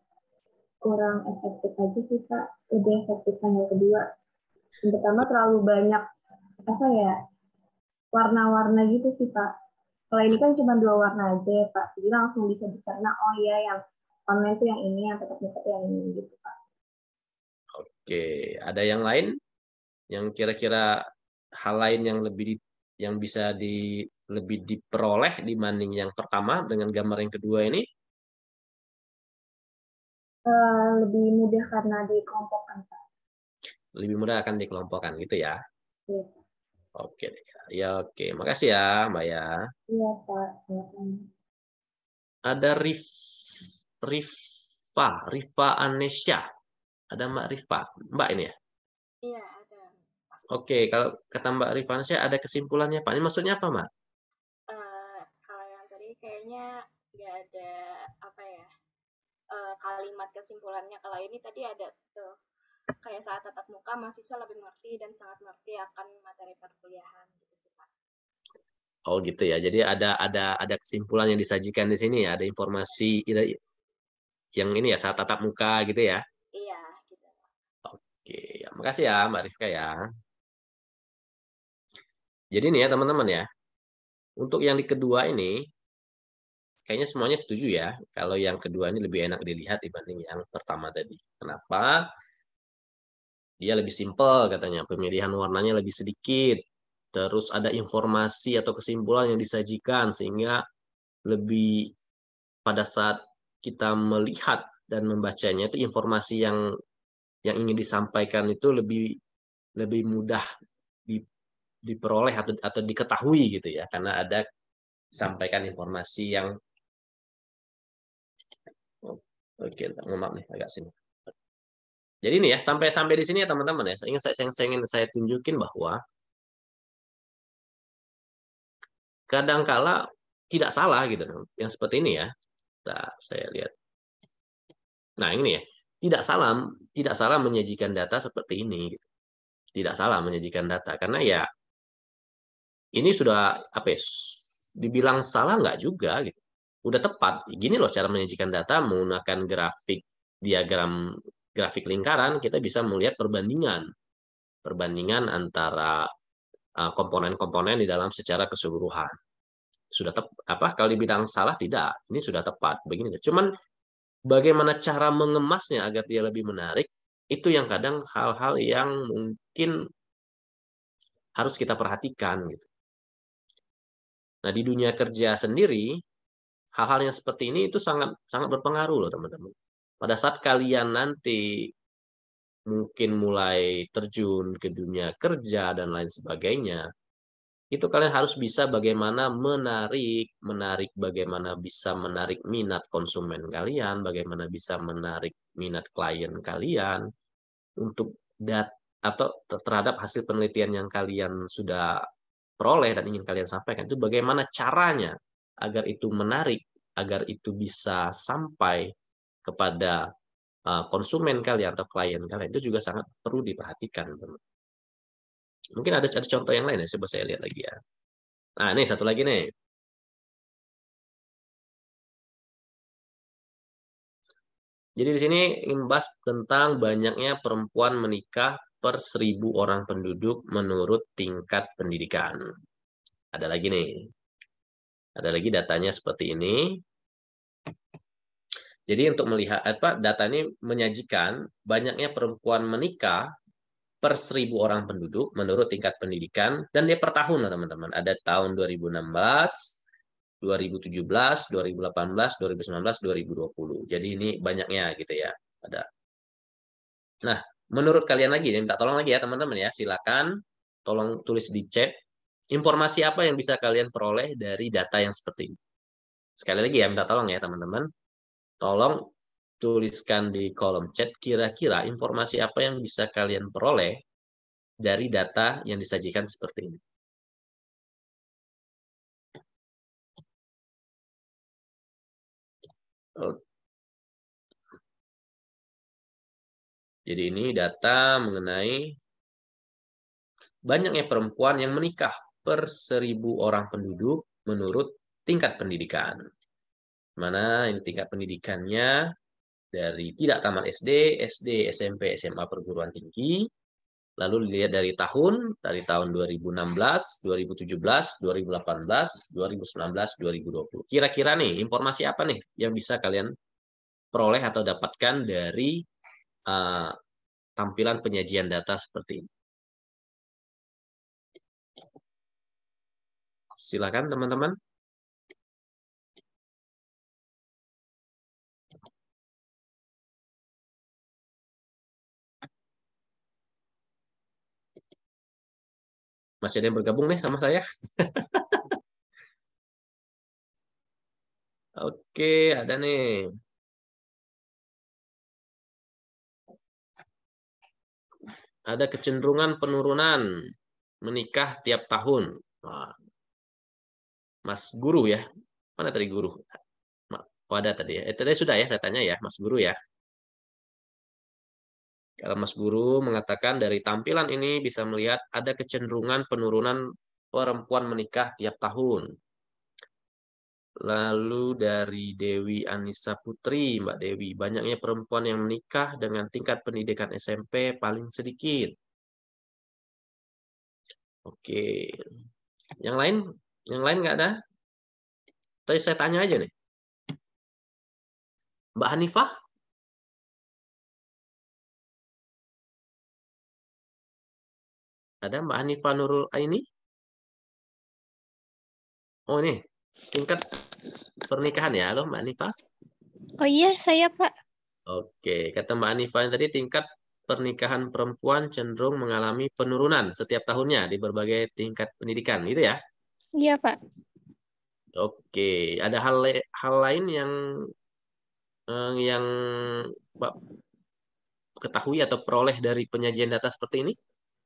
kurang efektif aja sih kak lebih efektif yang kedua yang pertama terlalu banyak apa ya warna-warna gitu sih pak kalau ini kan cuma dua warna aja ya pak jadi langsung bisa dicerna oh iya yang online itu yang ini yang tetap tetap yang ini gitu pak oke ada yang lain yang kira-kira hal lain yang lebih yang bisa di lebih diperoleh dibanding yang pertama dengan gambar yang kedua ini? Eh, lebih mudah karena dikelompokkan Pak. Lebih mudah akan dikelompokkan gitu ya? Iya. Oke, ya oke. Makasih ya Mbak ya. Iya Pak. Ada Rif, Rifa, Rifa Anesya. Ada Mbak Rifa. Mbak ini ya? Iya. Oke, kalau kata Mbak Rifansyah ada kesimpulannya, Pak. Ini maksudnya apa, Mbak? Uh, kalau yang tadi kayaknya nggak ada apa ya uh, kalimat kesimpulannya. Kalau ini tadi ada tuh kayak saat tatap muka mahasiswa lebih mengerti dan sangat mengerti akan materi perkuliahan gitu sih, Pak. Oh gitu ya. Jadi ada ada ada kesimpulan yang disajikan di sini ya, ada informasi yang ini ya saat tatap muka gitu ya. Iya, gitu. Oke, ya, makasih ya Mbak Rifka ya. Jadi nih ya teman-teman ya, untuk yang di kedua ini, kayaknya semuanya setuju ya, kalau yang kedua ini lebih enak dilihat dibanding yang pertama tadi. Kenapa? Dia lebih simple katanya, pemilihan warnanya lebih sedikit, terus ada informasi atau kesimpulan yang disajikan sehingga lebih pada saat kita melihat dan membacanya itu informasi yang yang ingin disampaikan itu lebih lebih mudah diperoleh atau atau diketahui gitu ya karena ada sampaikan informasi yang oh, Oke, mohon maaf nih agak sini. Jadi ini ya sampai sampai di sini ya teman-teman ya. Ingin saya, saya ingin saya tunjukin bahwa kadangkala tidak salah gitu yang seperti ini ya. Nah, saya lihat. Nah, ini ya. Tidak salah, tidak salah menyajikan data seperti ini gitu. Tidak salah menyajikan data karena ya ini sudah apa ya, dibilang salah nggak juga gitu udah tepat gini loh cara menyajikan data menggunakan grafik diagram grafik lingkaran kita bisa melihat perbandingan perbandingan antara e, komponen-komponen di dalam secara keseluruhan sudah tep, apa kalau dibilang salah tidak ini sudah tepat begini cuman bagaimana cara mengemasnya agar dia lebih menarik itu yang kadang hal-hal yang mungkin harus kita perhatikan gitu Nah, di dunia kerja sendiri, hal-hal yang seperti ini itu sangat sangat berpengaruh loh, teman-teman. Pada saat kalian nanti mungkin mulai terjun ke dunia kerja dan lain sebagainya, itu kalian harus bisa bagaimana menarik, menarik bagaimana bisa menarik minat konsumen kalian, bagaimana bisa menarik minat klien kalian untuk dat atau terhadap hasil penelitian yang kalian sudah peroleh dan ingin kalian sampaikan itu bagaimana caranya agar itu menarik, agar itu bisa sampai kepada eh, konsumen kalian atau klien kalian itu juga sangat perlu diperhatikan. Mungkin ada, ada contoh yang lain ya, coba saya lihat lagi ya. Nah, ini satu lagi nih. Jadi di sini ingin tentang banyaknya perempuan menikah per 1000 orang penduduk menurut tingkat pendidikan. Ada lagi nih. Ada lagi datanya seperti ini. Jadi untuk melihat eh, apa data ini menyajikan banyaknya perempuan menikah per seribu orang penduduk menurut tingkat pendidikan dan dia per tahun teman-teman. Ada tahun 2016, 2017, 2018, 2019, 2020. Jadi ini banyaknya gitu ya. Ada. Nah, menurut kalian lagi ya, minta tolong lagi ya teman-teman ya silakan tolong tulis di chat informasi apa yang bisa kalian peroleh dari data yang seperti ini sekali lagi ya minta tolong ya teman-teman tolong tuliskan di kolom chat kira-kira informasi apa yang bisa kalian peroleh dari data yang disajikan seperti ini. Oke. Jadi ini data mengenai banyaknya perempuan yang menikah per seribu orang penduduk menurut tingkat pendidikan. Mana ini tingkat pendidikannya dari tidak tamat SD, SD, SMP, SMA perguruan tinggi, lalu dilihat dari tahun, dari tahun 2016, 2017, 2018, 2019, 2020. Kira-kira nih informasi apa nih yang bisa kalian peroleh atau dapatkan dari Eh, tampilan penyajian data seperti ini. Silakan teman-teman. Masih ada yang bergabung nih sama saya? Oke, ada nih. ada kecenderungan penurunan menikah tiap tahun. Mas Guru ya, mana tadi Guru? Wadah tadi ya. Eh, tadi sudah ya saya tanya ya, Mas Guru ya. Kalau Mas Guru mengatakan dari tampilan ini bisa melihat ada kecenderungan penurunan perempuan menikah tiap tahun. Lalu dari Dewi Anissa Putri, Mbak Dewi, banyaknya perempuan yang menikah dengan tingkat pendidikan SMP paling sedikit. Oke. Yang lain? Yang lain nggak ada? Tapi saya tanya aja nih. Mbak Hanifah? Ada Mbak Hanifah Nurul Aini? Oh, ini tingkat pernikahan ya, loh Mbak Anifa? Oh iya, saya Pak. Oke, kata Mbak Anifa yang tadi tingkat pernikahan perempuan cenderung mengalami penurunan setiap tahunnya di berbagai tingkat pendidikan, gitu ya? Iya Pak. Oke, ada hal hal lain yang eh, yang Pak ketahui atau peroleh dari penyajian data seperti ini?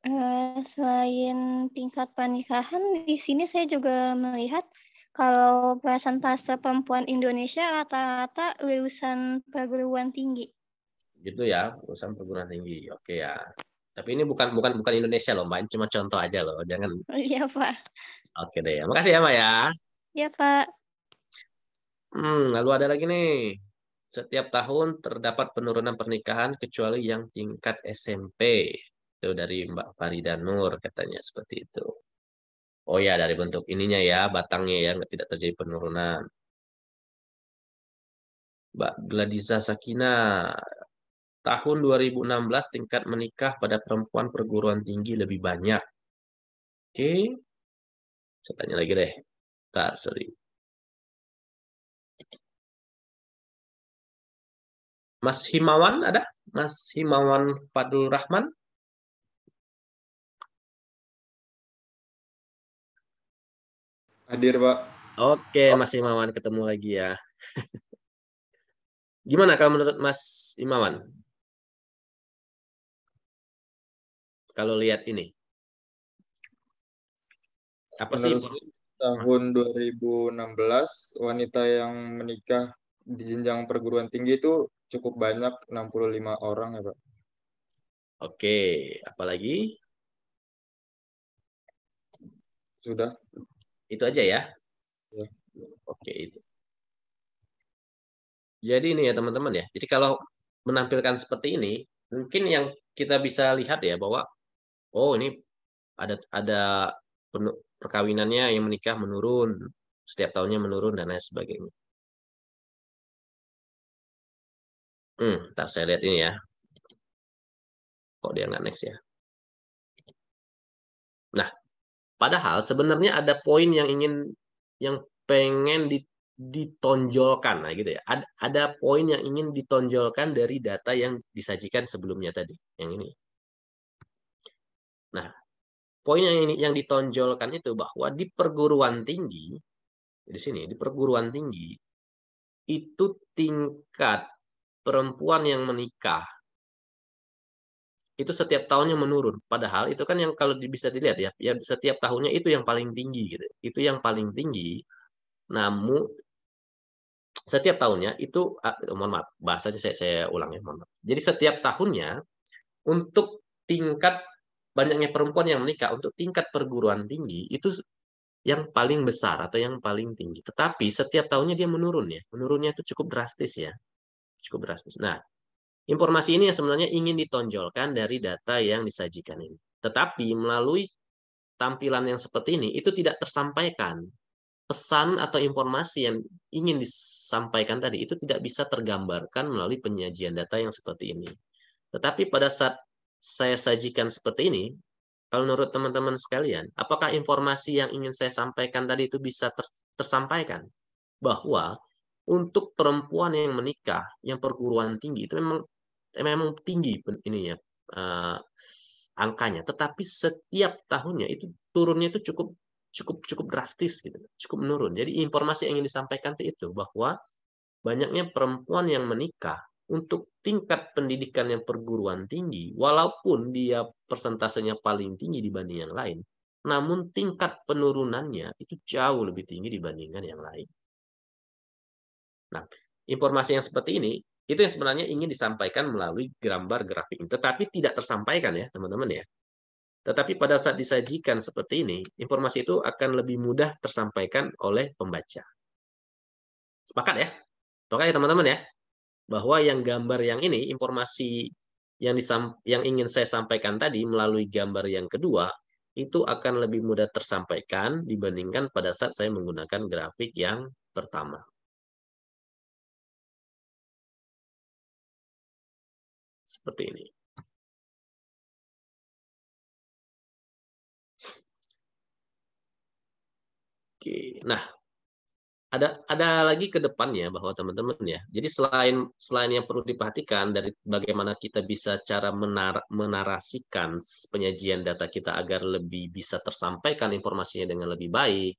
Eh, selain tingkat pernikahan, di sini saya juga melihat kalau persentase perempuan Indonesia rata-rata lulusan perguruan tinggi. Gitu ya, lulusan perguruan tinggi. Oke ya. Tapi ini bukan bukan bukan Indonesia loh, Mbak. Ini cuma contoh aja loh. Jangan. Oh iya, Pak. Oke deh. Makasih ya, Mbak ya. Iya, Pak. Hmm, lalu ada lagi nih. Setiap tahun terdapat penurunan pernikahan kecuali yang tingkat SMP. Itu dari Mbak Farida Nur katanya seperti itu. Oh ya, dari bentuk ininya ya, batangnya ya, nggak tidak terjadi penurunan. Mbak Gladisa Sakina, tahun 2016 tingkat menikah pada perempuan perguruan tinggi lebih banyak. Oke, saya tanya lagi deh. Bentar, sorry. Mas Himawan ada? Mas Himawan Fadul Rahman? Hadir, Pak. Oke, Mas Imawan ketemu lagi ya. Gimana kalau menurut Mas Imawan? Kalau lihat ini. Apa menurut sih? Tahun 2016 wanita yang menikah di jenjang perguruan tinggi itu cukup banyak 65 orang ya, Pak. Oke, apalagi? Sudah. Itu aja ya. ya. Oke itu. Jadi ini ya teman-teman ya. Jadi kalau menampilkan seperti ini, mungkin yang kita bisa lihat ya bahwa oh ini ada ada perkawinannya yang menikah menurun setiap tahunnya menurun dan lain sebagainya. Hmm, tak saya lihat ini ya. Kok dia nggak next ya? Nah, Padahal sebenarnya ada poin yang ingin yang pengen ditonjolkan nah gitu ya. Ada, ada poin yang ingin ditonjolkan dari data yang disajikan sebelumnya tadi, yang ini. Nah, poin yang ini yang ditonjolkan itu bahwa di perguruan tinggi di sini di perguruan tinggi itu tingkat perempuan yang menikah itu setiap tahunnya menurun. Padahal itu kan yang kalau bisa dilihat ya, ya setiap tahunnya itu yang paling tinggi gitu. Itu yang paling tinggi. Namun setiap tahunnya itu ah, mohon maaf, bahasanya saya saya ulang ya, mohon maaf. Jadi setiap tahunnya untuk tingkat banyaknya perempuan yang menikah untuk tingkat perguruan tinggi itu yang paling besar atau yang paling tinggi. Tetapi setiap tahunnya dia menurun ya. Menurunnya itu cukup drastis ya. Cukup drastis. Nah, Informasi ini yang sebenarnya ingin ditonjolkan dari data yang disajikan ini. Tetapi melalui tampilan yang seperti ini, itu tidak tersampaikan. Pesan atau informasi yang ingin disampaikan tadi itu tidak bisa tergambarkan melalui penyajian data yang seperti ini. Tetapi pada saat saya sajikan seperti ini, kalau menurut teman-teman sekalian, apakah informasi yang ingin saya sampaikan tadi itu bisa tersampaikan? Bahwa untuk perempuan yang menikah, yang perguruan tinggi itu memang memang tinggi ya uh, angkanya, tetapi setiap tahunnya itu turunnya itu cukup cukup cukup drastis gitu, cukup menurun. Jadi informasi yang ingin disampaikan itu bahwa banyaknya perempuan yang menikah untuk tingkat pendidikan yang perguruan tinggi, walaupun dia persentasenya paling tinggi dibanding yang lain, namun tingkat penurunannya itu jauh lebih tinggi dibandingkan yang lain. Nah, informasi yang seperti ini itu yang sebenarnya ingin disampaikan melalui gambar grafik ini, tetapi tidak tersampaikan ya, teman-teman ya. Tetapi pada saat disajikan seperti ini, informasi itu akan lebih mudah tersampaikan oleh pembaca. Sepakat ya? Pokoknya ya teman-teman ya, bahwa yang gambar yang ini informasi yang yang ingin saya sampaikan tadi melalui gambar yang kedua itu akan lebih mudah tersampaikan dibandingkan pada saat saya menggunakan grafik yang pertama. seperti ini. Oke, nah ada ada lagi ke depannya bahwa teman-teman ya. Jadi selain selain yang perlu diperhatikan dari bagaimana kita bisa cara menar, menarasikan penyajian data kita agar lebih bisa tersampaikan informasinya dengan lebih baik,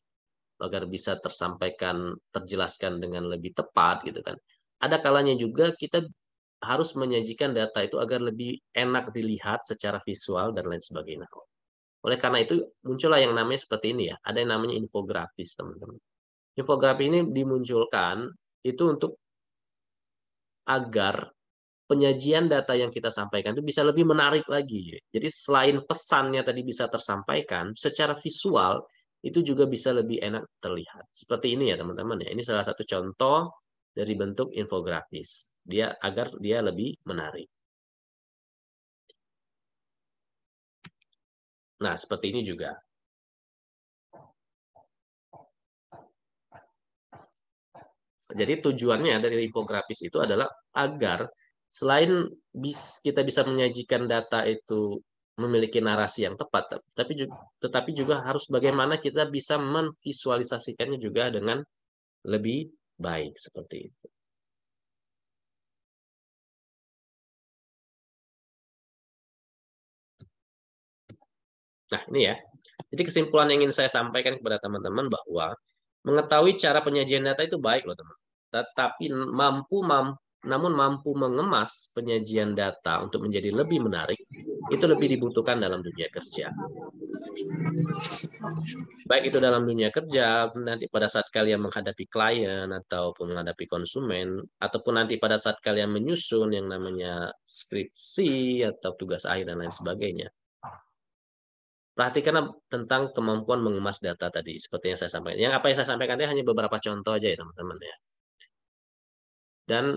agar bisa tersampaikan terjelaskan dengan lebih tepat gitu kan. Ada kalanya juga kita harus menyajikan data itu agar lebih enak dilihat secara visual dan lain sebagainya. Oleh karena itu muncullah yang namanya seperti ini ya, ada yang namanya infografis teman-teman. Infografis ini dimunculkan itu untuk agar penyajian data yang kita sampaikan itu bisa lebih menarik lagi. Jadi selain pesannya tadi bisa tersampaikan, secara visual itu juga bisa lebih enak terlihat. Seperti ini ya teman-teman ya. Ini salah satu contoh dari bentuk infografis dia agar dia lebih menarik. Nah, seperti ini juga. Jadi tujuannya dari infografis itu adalah agar selain bis, kita bisa menyajikan data itu memiliki narasi yang tepat, tapi juga, tetapi juga harus bagaimana kita bisa memvisualisasikannya juga dengan lebih baik seperti itu. Nah, ini ya. Jadi kesimpulan yang ingin saya sampaikan kepada teman-teman bahwa mengetahui cara penyajian data itu baik loh, teman. Tetapi mampu-mampu namun mampu mengemas penyajian data untuk menjadi lebih menarik, itu lebih dibutuhkan dalam dunia kerja. Baik itu dalam dunia kerja, nanti pada saat kalian menghadapi klien ataupun menghadapi konsumen, ataupun nanti pada saat kalian menyusun yang namanya skripsi atau tugas akhir dan lain sebagainya. Perhatikan tentang kemampuan mengemas data tadi, seperti yang saya sampaikan. Yang apa yang saya sampaikan tadi hanya beberapa contoh aja ya teman-teman ya. Dan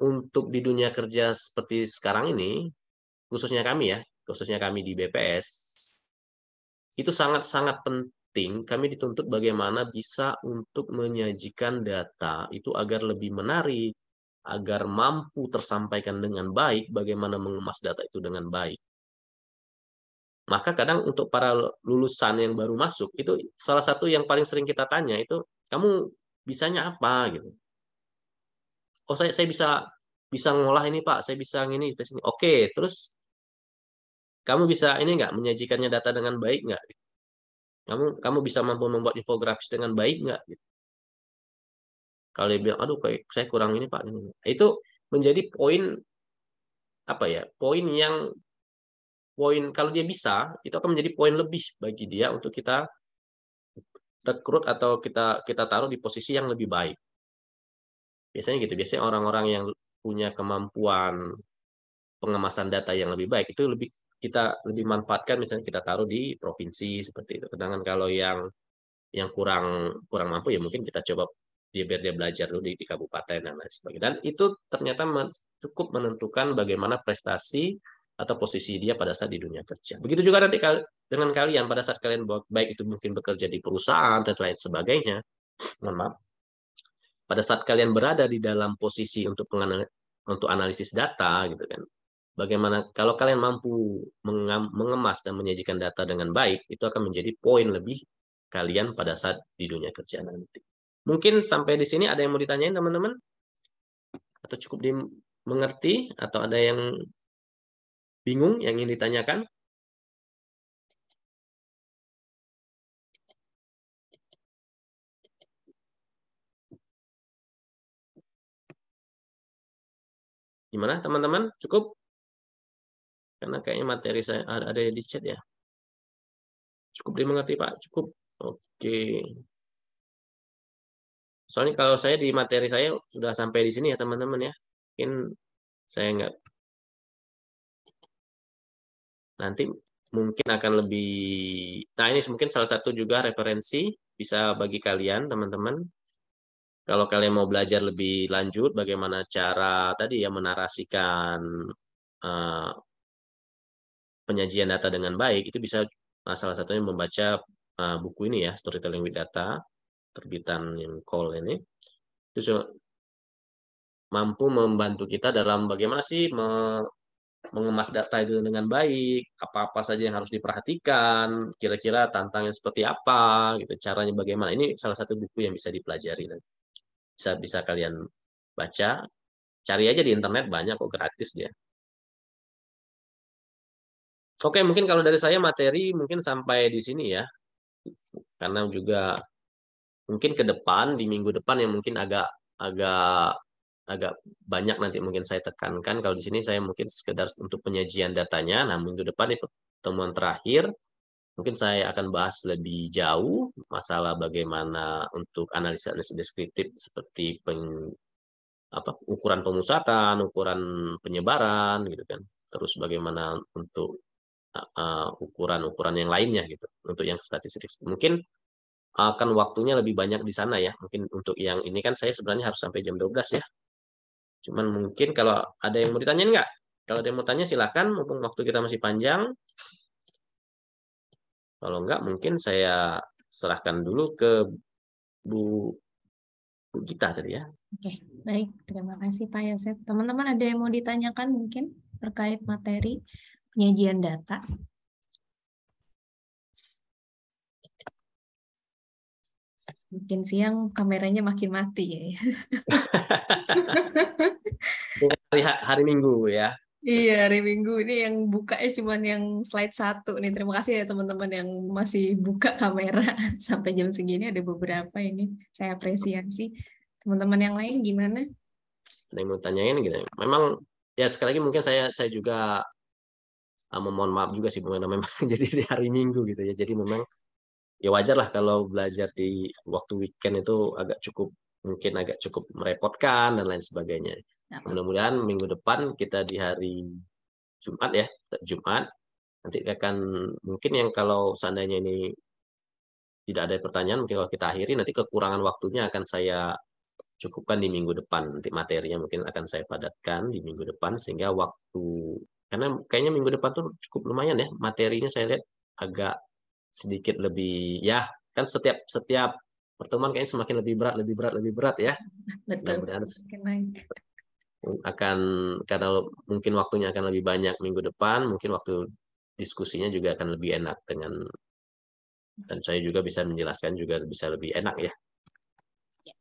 untuk di dunia kerja seperti sekarang ini, khususnya kami ya, khususnya kami di BPS, itu sangat-sangat penting kami dituntut bagaimana bisa untuk menyajikan data itu agar lebih menarik, agar mampu tersampaikan dengan baik, bagaimana mengemas data itu dengan baik. Maka kadang untuk para lulusan yang baru masuk, itu salah satu yang paling sering kita tanya itu, kamu bisanya apa? gitu oh saya saya bisa bisa ngolah ini pak saya bisa ini oke terus kamu bisa ini nggak menyajikannya data dengan baik nggak kamu kamu bisa mampu membuat infografis dengan baik nggak kalau dia bilang aduh kayak saya kurang ini pak itu menjadi poin apa ya poin yang poin kalau dia bisa itu akan menjadi poin lebih bagi dia untuk kita rekrut atau kita kita taruh di posisi yang lebih baik Biasanya gitu. Biasanya orang-orang yang punya kemampuan pengemasan data yang lebih baik itu lebih kita lebih manfaatkan misalnya kita taruh di provinsi seperti itu. Sedangkan kalau yang yang kurang kurang mampu ya mungkin kita coba dia biar dia belajar dulu di, di kabupaten dan lain sebagainya. Dan itu ternyata cukup menentukan bagaimana prestasi atau posisi dia pada saat di dunia kerja. Begitu juga nanti dengan kalian pada saat kalian baik itu mungkin bekerja di perusahaan dan lain sebagainya. Mohon maaf, pada saat kalian berada di dalam posisi untuk untuk analisis data gitu kan bagaimana kalau kalian mampu mengemas dan menyajikan data dengan baik itu akan menjadi poin lebih kalian pada saat di dunia kerja nanti mungkin sampai di sini ada yang mau ditanyain teman-teman atau cukup dimengerti atau ada yang bingung yang ingin ditanyakan Gimana teman-teman? Cukup? Karena kayaknya materi saya ada di chat ya. Cukup dimengerti Pak? Cukup? Oke. Soalnya kalau saya di materi saya sudah sampai di sini ya teman-teman ya. Mungkin saya nggak nanti mungkin akan lebih nah ini mungkin salah satu juga referensi bisa bagi kalian teman-teman kalau kalian mau belajar lebih lanjut bagaimana cara tadi ya menarasikan uh, penyajian data dengan baik, itu bisa nah, salah satunya membaca uh, buku ini ya, Storytelling with Data, terbitan yang call ini. Itu mampu membantu kita dalam bagaimana sih me mengemas data itu dengan baik, apa-apa saja yang harus diperhatikan, kira-kira tantangan seperti apa, gitu caranya bagaimana. Ini salah satu buku yang bisa dipelajari nanti bisa bisa kalian baca cari aja di internet banyak kok gratis dia Oke, mungkin kalau dari saya materi mungkin sampai di sini ya. Karena juga mungkin ke depan di minggu depan yang mungkin agak agak agak banyak nanti mungkin saya tekankan kalau di sini saya mungkin sekedar untuk penyajian datanya. Nah, minggu depan di pertemuan terakhir Mungkin saya akan bahas lebih jauh masalah bagaimana untuk analisa analisis deskriptif seperti peng, apa, ukuran pemusatan, ukuran penyebaran, gitu kan. Terus bagaimana untuk eh, ukuran-ukuran uh, yang lainnya gitu untuk yang statistik. Mungkin akan waktunya lebih banyak di sana ya. Mungkin untuk yang ini kan saya sebenarnya harus sampai jam 12 ya. Cuman mungkin kalau ada yang mau ditanyain nggak? Kalau ada yang mau tanya silakan, mumpung waktu kita masih panjang. Kalau enggak mungkin saya serahkan dulu ke Bu Bu Gita tadi ya. Oke, baik. Terima kasih Pak Yosef. Teman-teman ada yang mau ditanyakan mungkin terkait materi penyajian data? Mungkin siang kameranya makin mati ya. hari, hari Minggu ya. Iya, hari Minggu ini yang buka bukanya cuman yang slide satu nih. Terima kasih ya teman-teman yang masih buka kamera sampai jam segini ada beberapa ini. Saya apresiasi. Teman-teman yang lain gimana? Ada yang mau tanyain gitu. Ya? Memang ya sekali lagi mungkin saya saya juga uh, ah, mohon maaf juga sih karena memang jadi di hari Minggu gitu ya. Jadi memang ya wajar lah kalau belajar di waktu weekend itu agak cukup mungkin agak cukup merepotkan dan lain sebagainya. Nah, mudah-mudahan minggu depan kita di hari Jumat ya, Jumat nanti akan mungkin yang kalau seandainya ini tidak ada pertanyaan mungkin kalau kita akhiri nanti kekurangan waktunya akan saya cukupkan di minggu depan nanti materinya mungkin akan saya padatkan di minggu depan sehingga waktu karena kayaknya minggu depan tuh cukup lumayan ya materinya saya lihat agak sedikit lebih ya kan setiap setiap pertemuan kayaknya semakin lebih berat lebih berat lebih berat ya betul mudah-mudahan akan karena mungkin waktunya akan lebih banyak minggu depan, mungkin waktu diskusinya juga akan lebih enak dengan dan saya juga bisa menjelaskan juga bisa lebih enak ya. ya.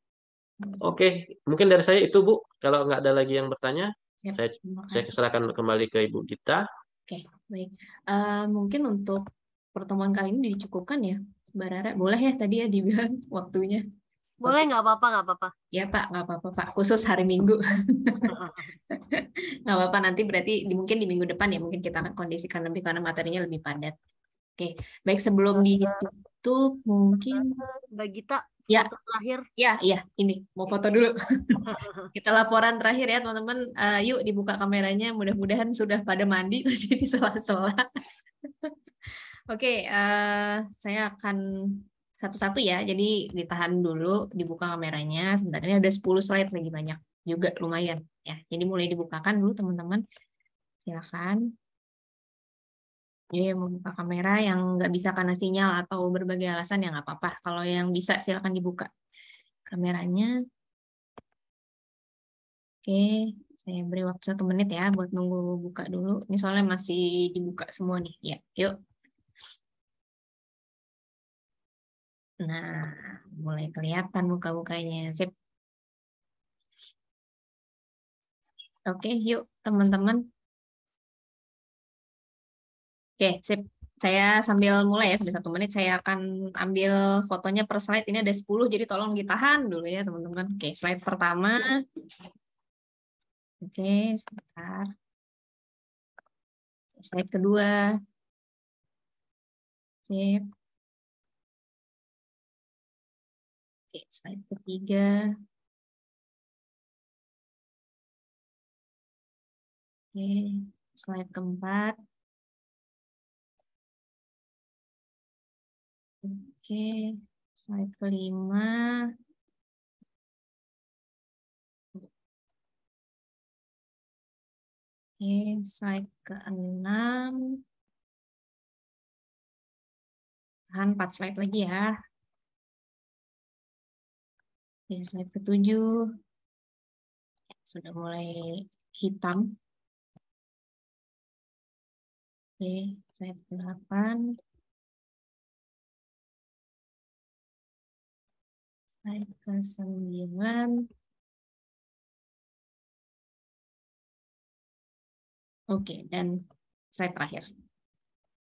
Oke, okay. mungkin dari saya itu Bu. Kalau nggak ada lagi yang bertanya, saya saya serahkan kembali ke Ibu kita Oke, okay, baik. Uh, mungkin untuk pertemuan kali ini dicukupkan ya, Mbak Rara. Boleh ya tadi ya dibilang waktunya. Boleh nggak apa-apa, nggak apa-apa. Ya Pak, nggak apa-apa Pak. Khusus hari Minggu. nggak apa-apa nanti berarti mungkin di minggu depan ya mungkin kita akan kondisikan lebih karena materinya lebih padat. Oke, baik sebelum ditutup mungkin bagi tak ya. terakhir. Ya, iya, ini mau foto dulu. kita laporan terakhir ya, teman-teman. Uh, yuk dibuka kameranya, mudah-mudahan sudah pada mandi jadi selah selah Oke, okay, uh, eh, saya akan satu-satu ya. Jadi ditahan dulu, dibuka kameranya. ini ada 10 slide lagi banyak juga lumayan ya. Jadi mulai dibukakan dulu teman-teman. Silakan. jadi yang membuka kamera yang nggak bisa karena sinyal atau berbagai alasan ya nggak apa-apa. Kalau yang bisa silakan dibuka kameranya. Oke, saya beri waktu satu menit ya buat nunggu buka dulu. Ini soalnya masih dibuka semua nih. Ya, yuk. Nah, mulai kelihatan muka-mukanya. Sip. Oke, yuk teman-teman. Oke, sip. Saya sambil mulai ya, sudah satu menit, saya akan ambil fotonya per slide. Ini ada 10, jadi tolong ditahan dulu ya teman-teman. Oke, slide pertama. Oke, sebentar. Slide kedua. Sip. Oke, slide ketiga. Oke, slide keempat. Oke, slide kelima. Oke, slide keenam. Tahan 4 slide lagi ya. Oke, slide ketujuh. Sudah mulai hitam. Oke, slide ke-8. Slide ke-9. Oke, dan slide terakhir.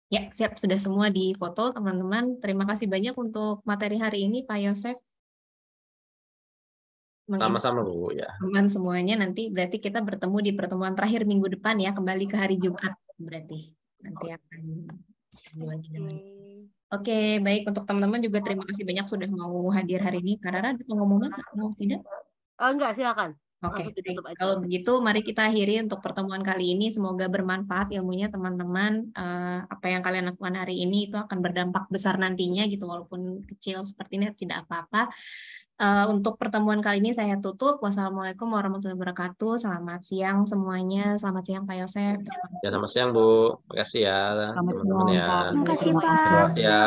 Ya, siap. Sudah semua di foto, teman-teman. Terima kasih banyak untuk materi hari ini, Pak Yosef. Sama-sama Bu ya. Teman semuanya nanti berarti kita bertemu di pertemuan terakhir minggu depan ya kembali ke hari Jumat berarti nanti akan lagi Oke, okay, baik untuk teman-teman juga terima kasih banyak sudah mau hadir hari ini. Karena ada pengumuman mau tidak? Oh, enggak, silakan. Oke, okay. kalau begitu mari kita akhiri untuk pertemuan kali ini. Semoga bermanfaat ilmunya teman-teman. Uh, apa yang kalian lakukan hari ini itu akan berdampak besar nantinya gitu, walaupun kecil seperti ini tidak apa-apa. Uh, untuk pertemuan kali ini saya tutup. Wassalamualaikum warahmatullahi wabarakatuh. Selamat siang semuanya. Selamat siang Pak Yosef. Ya, selamat siang Bu. Ya, ya. Terima kasih ya teman-teman ya. Terima kasih Pak. Ya.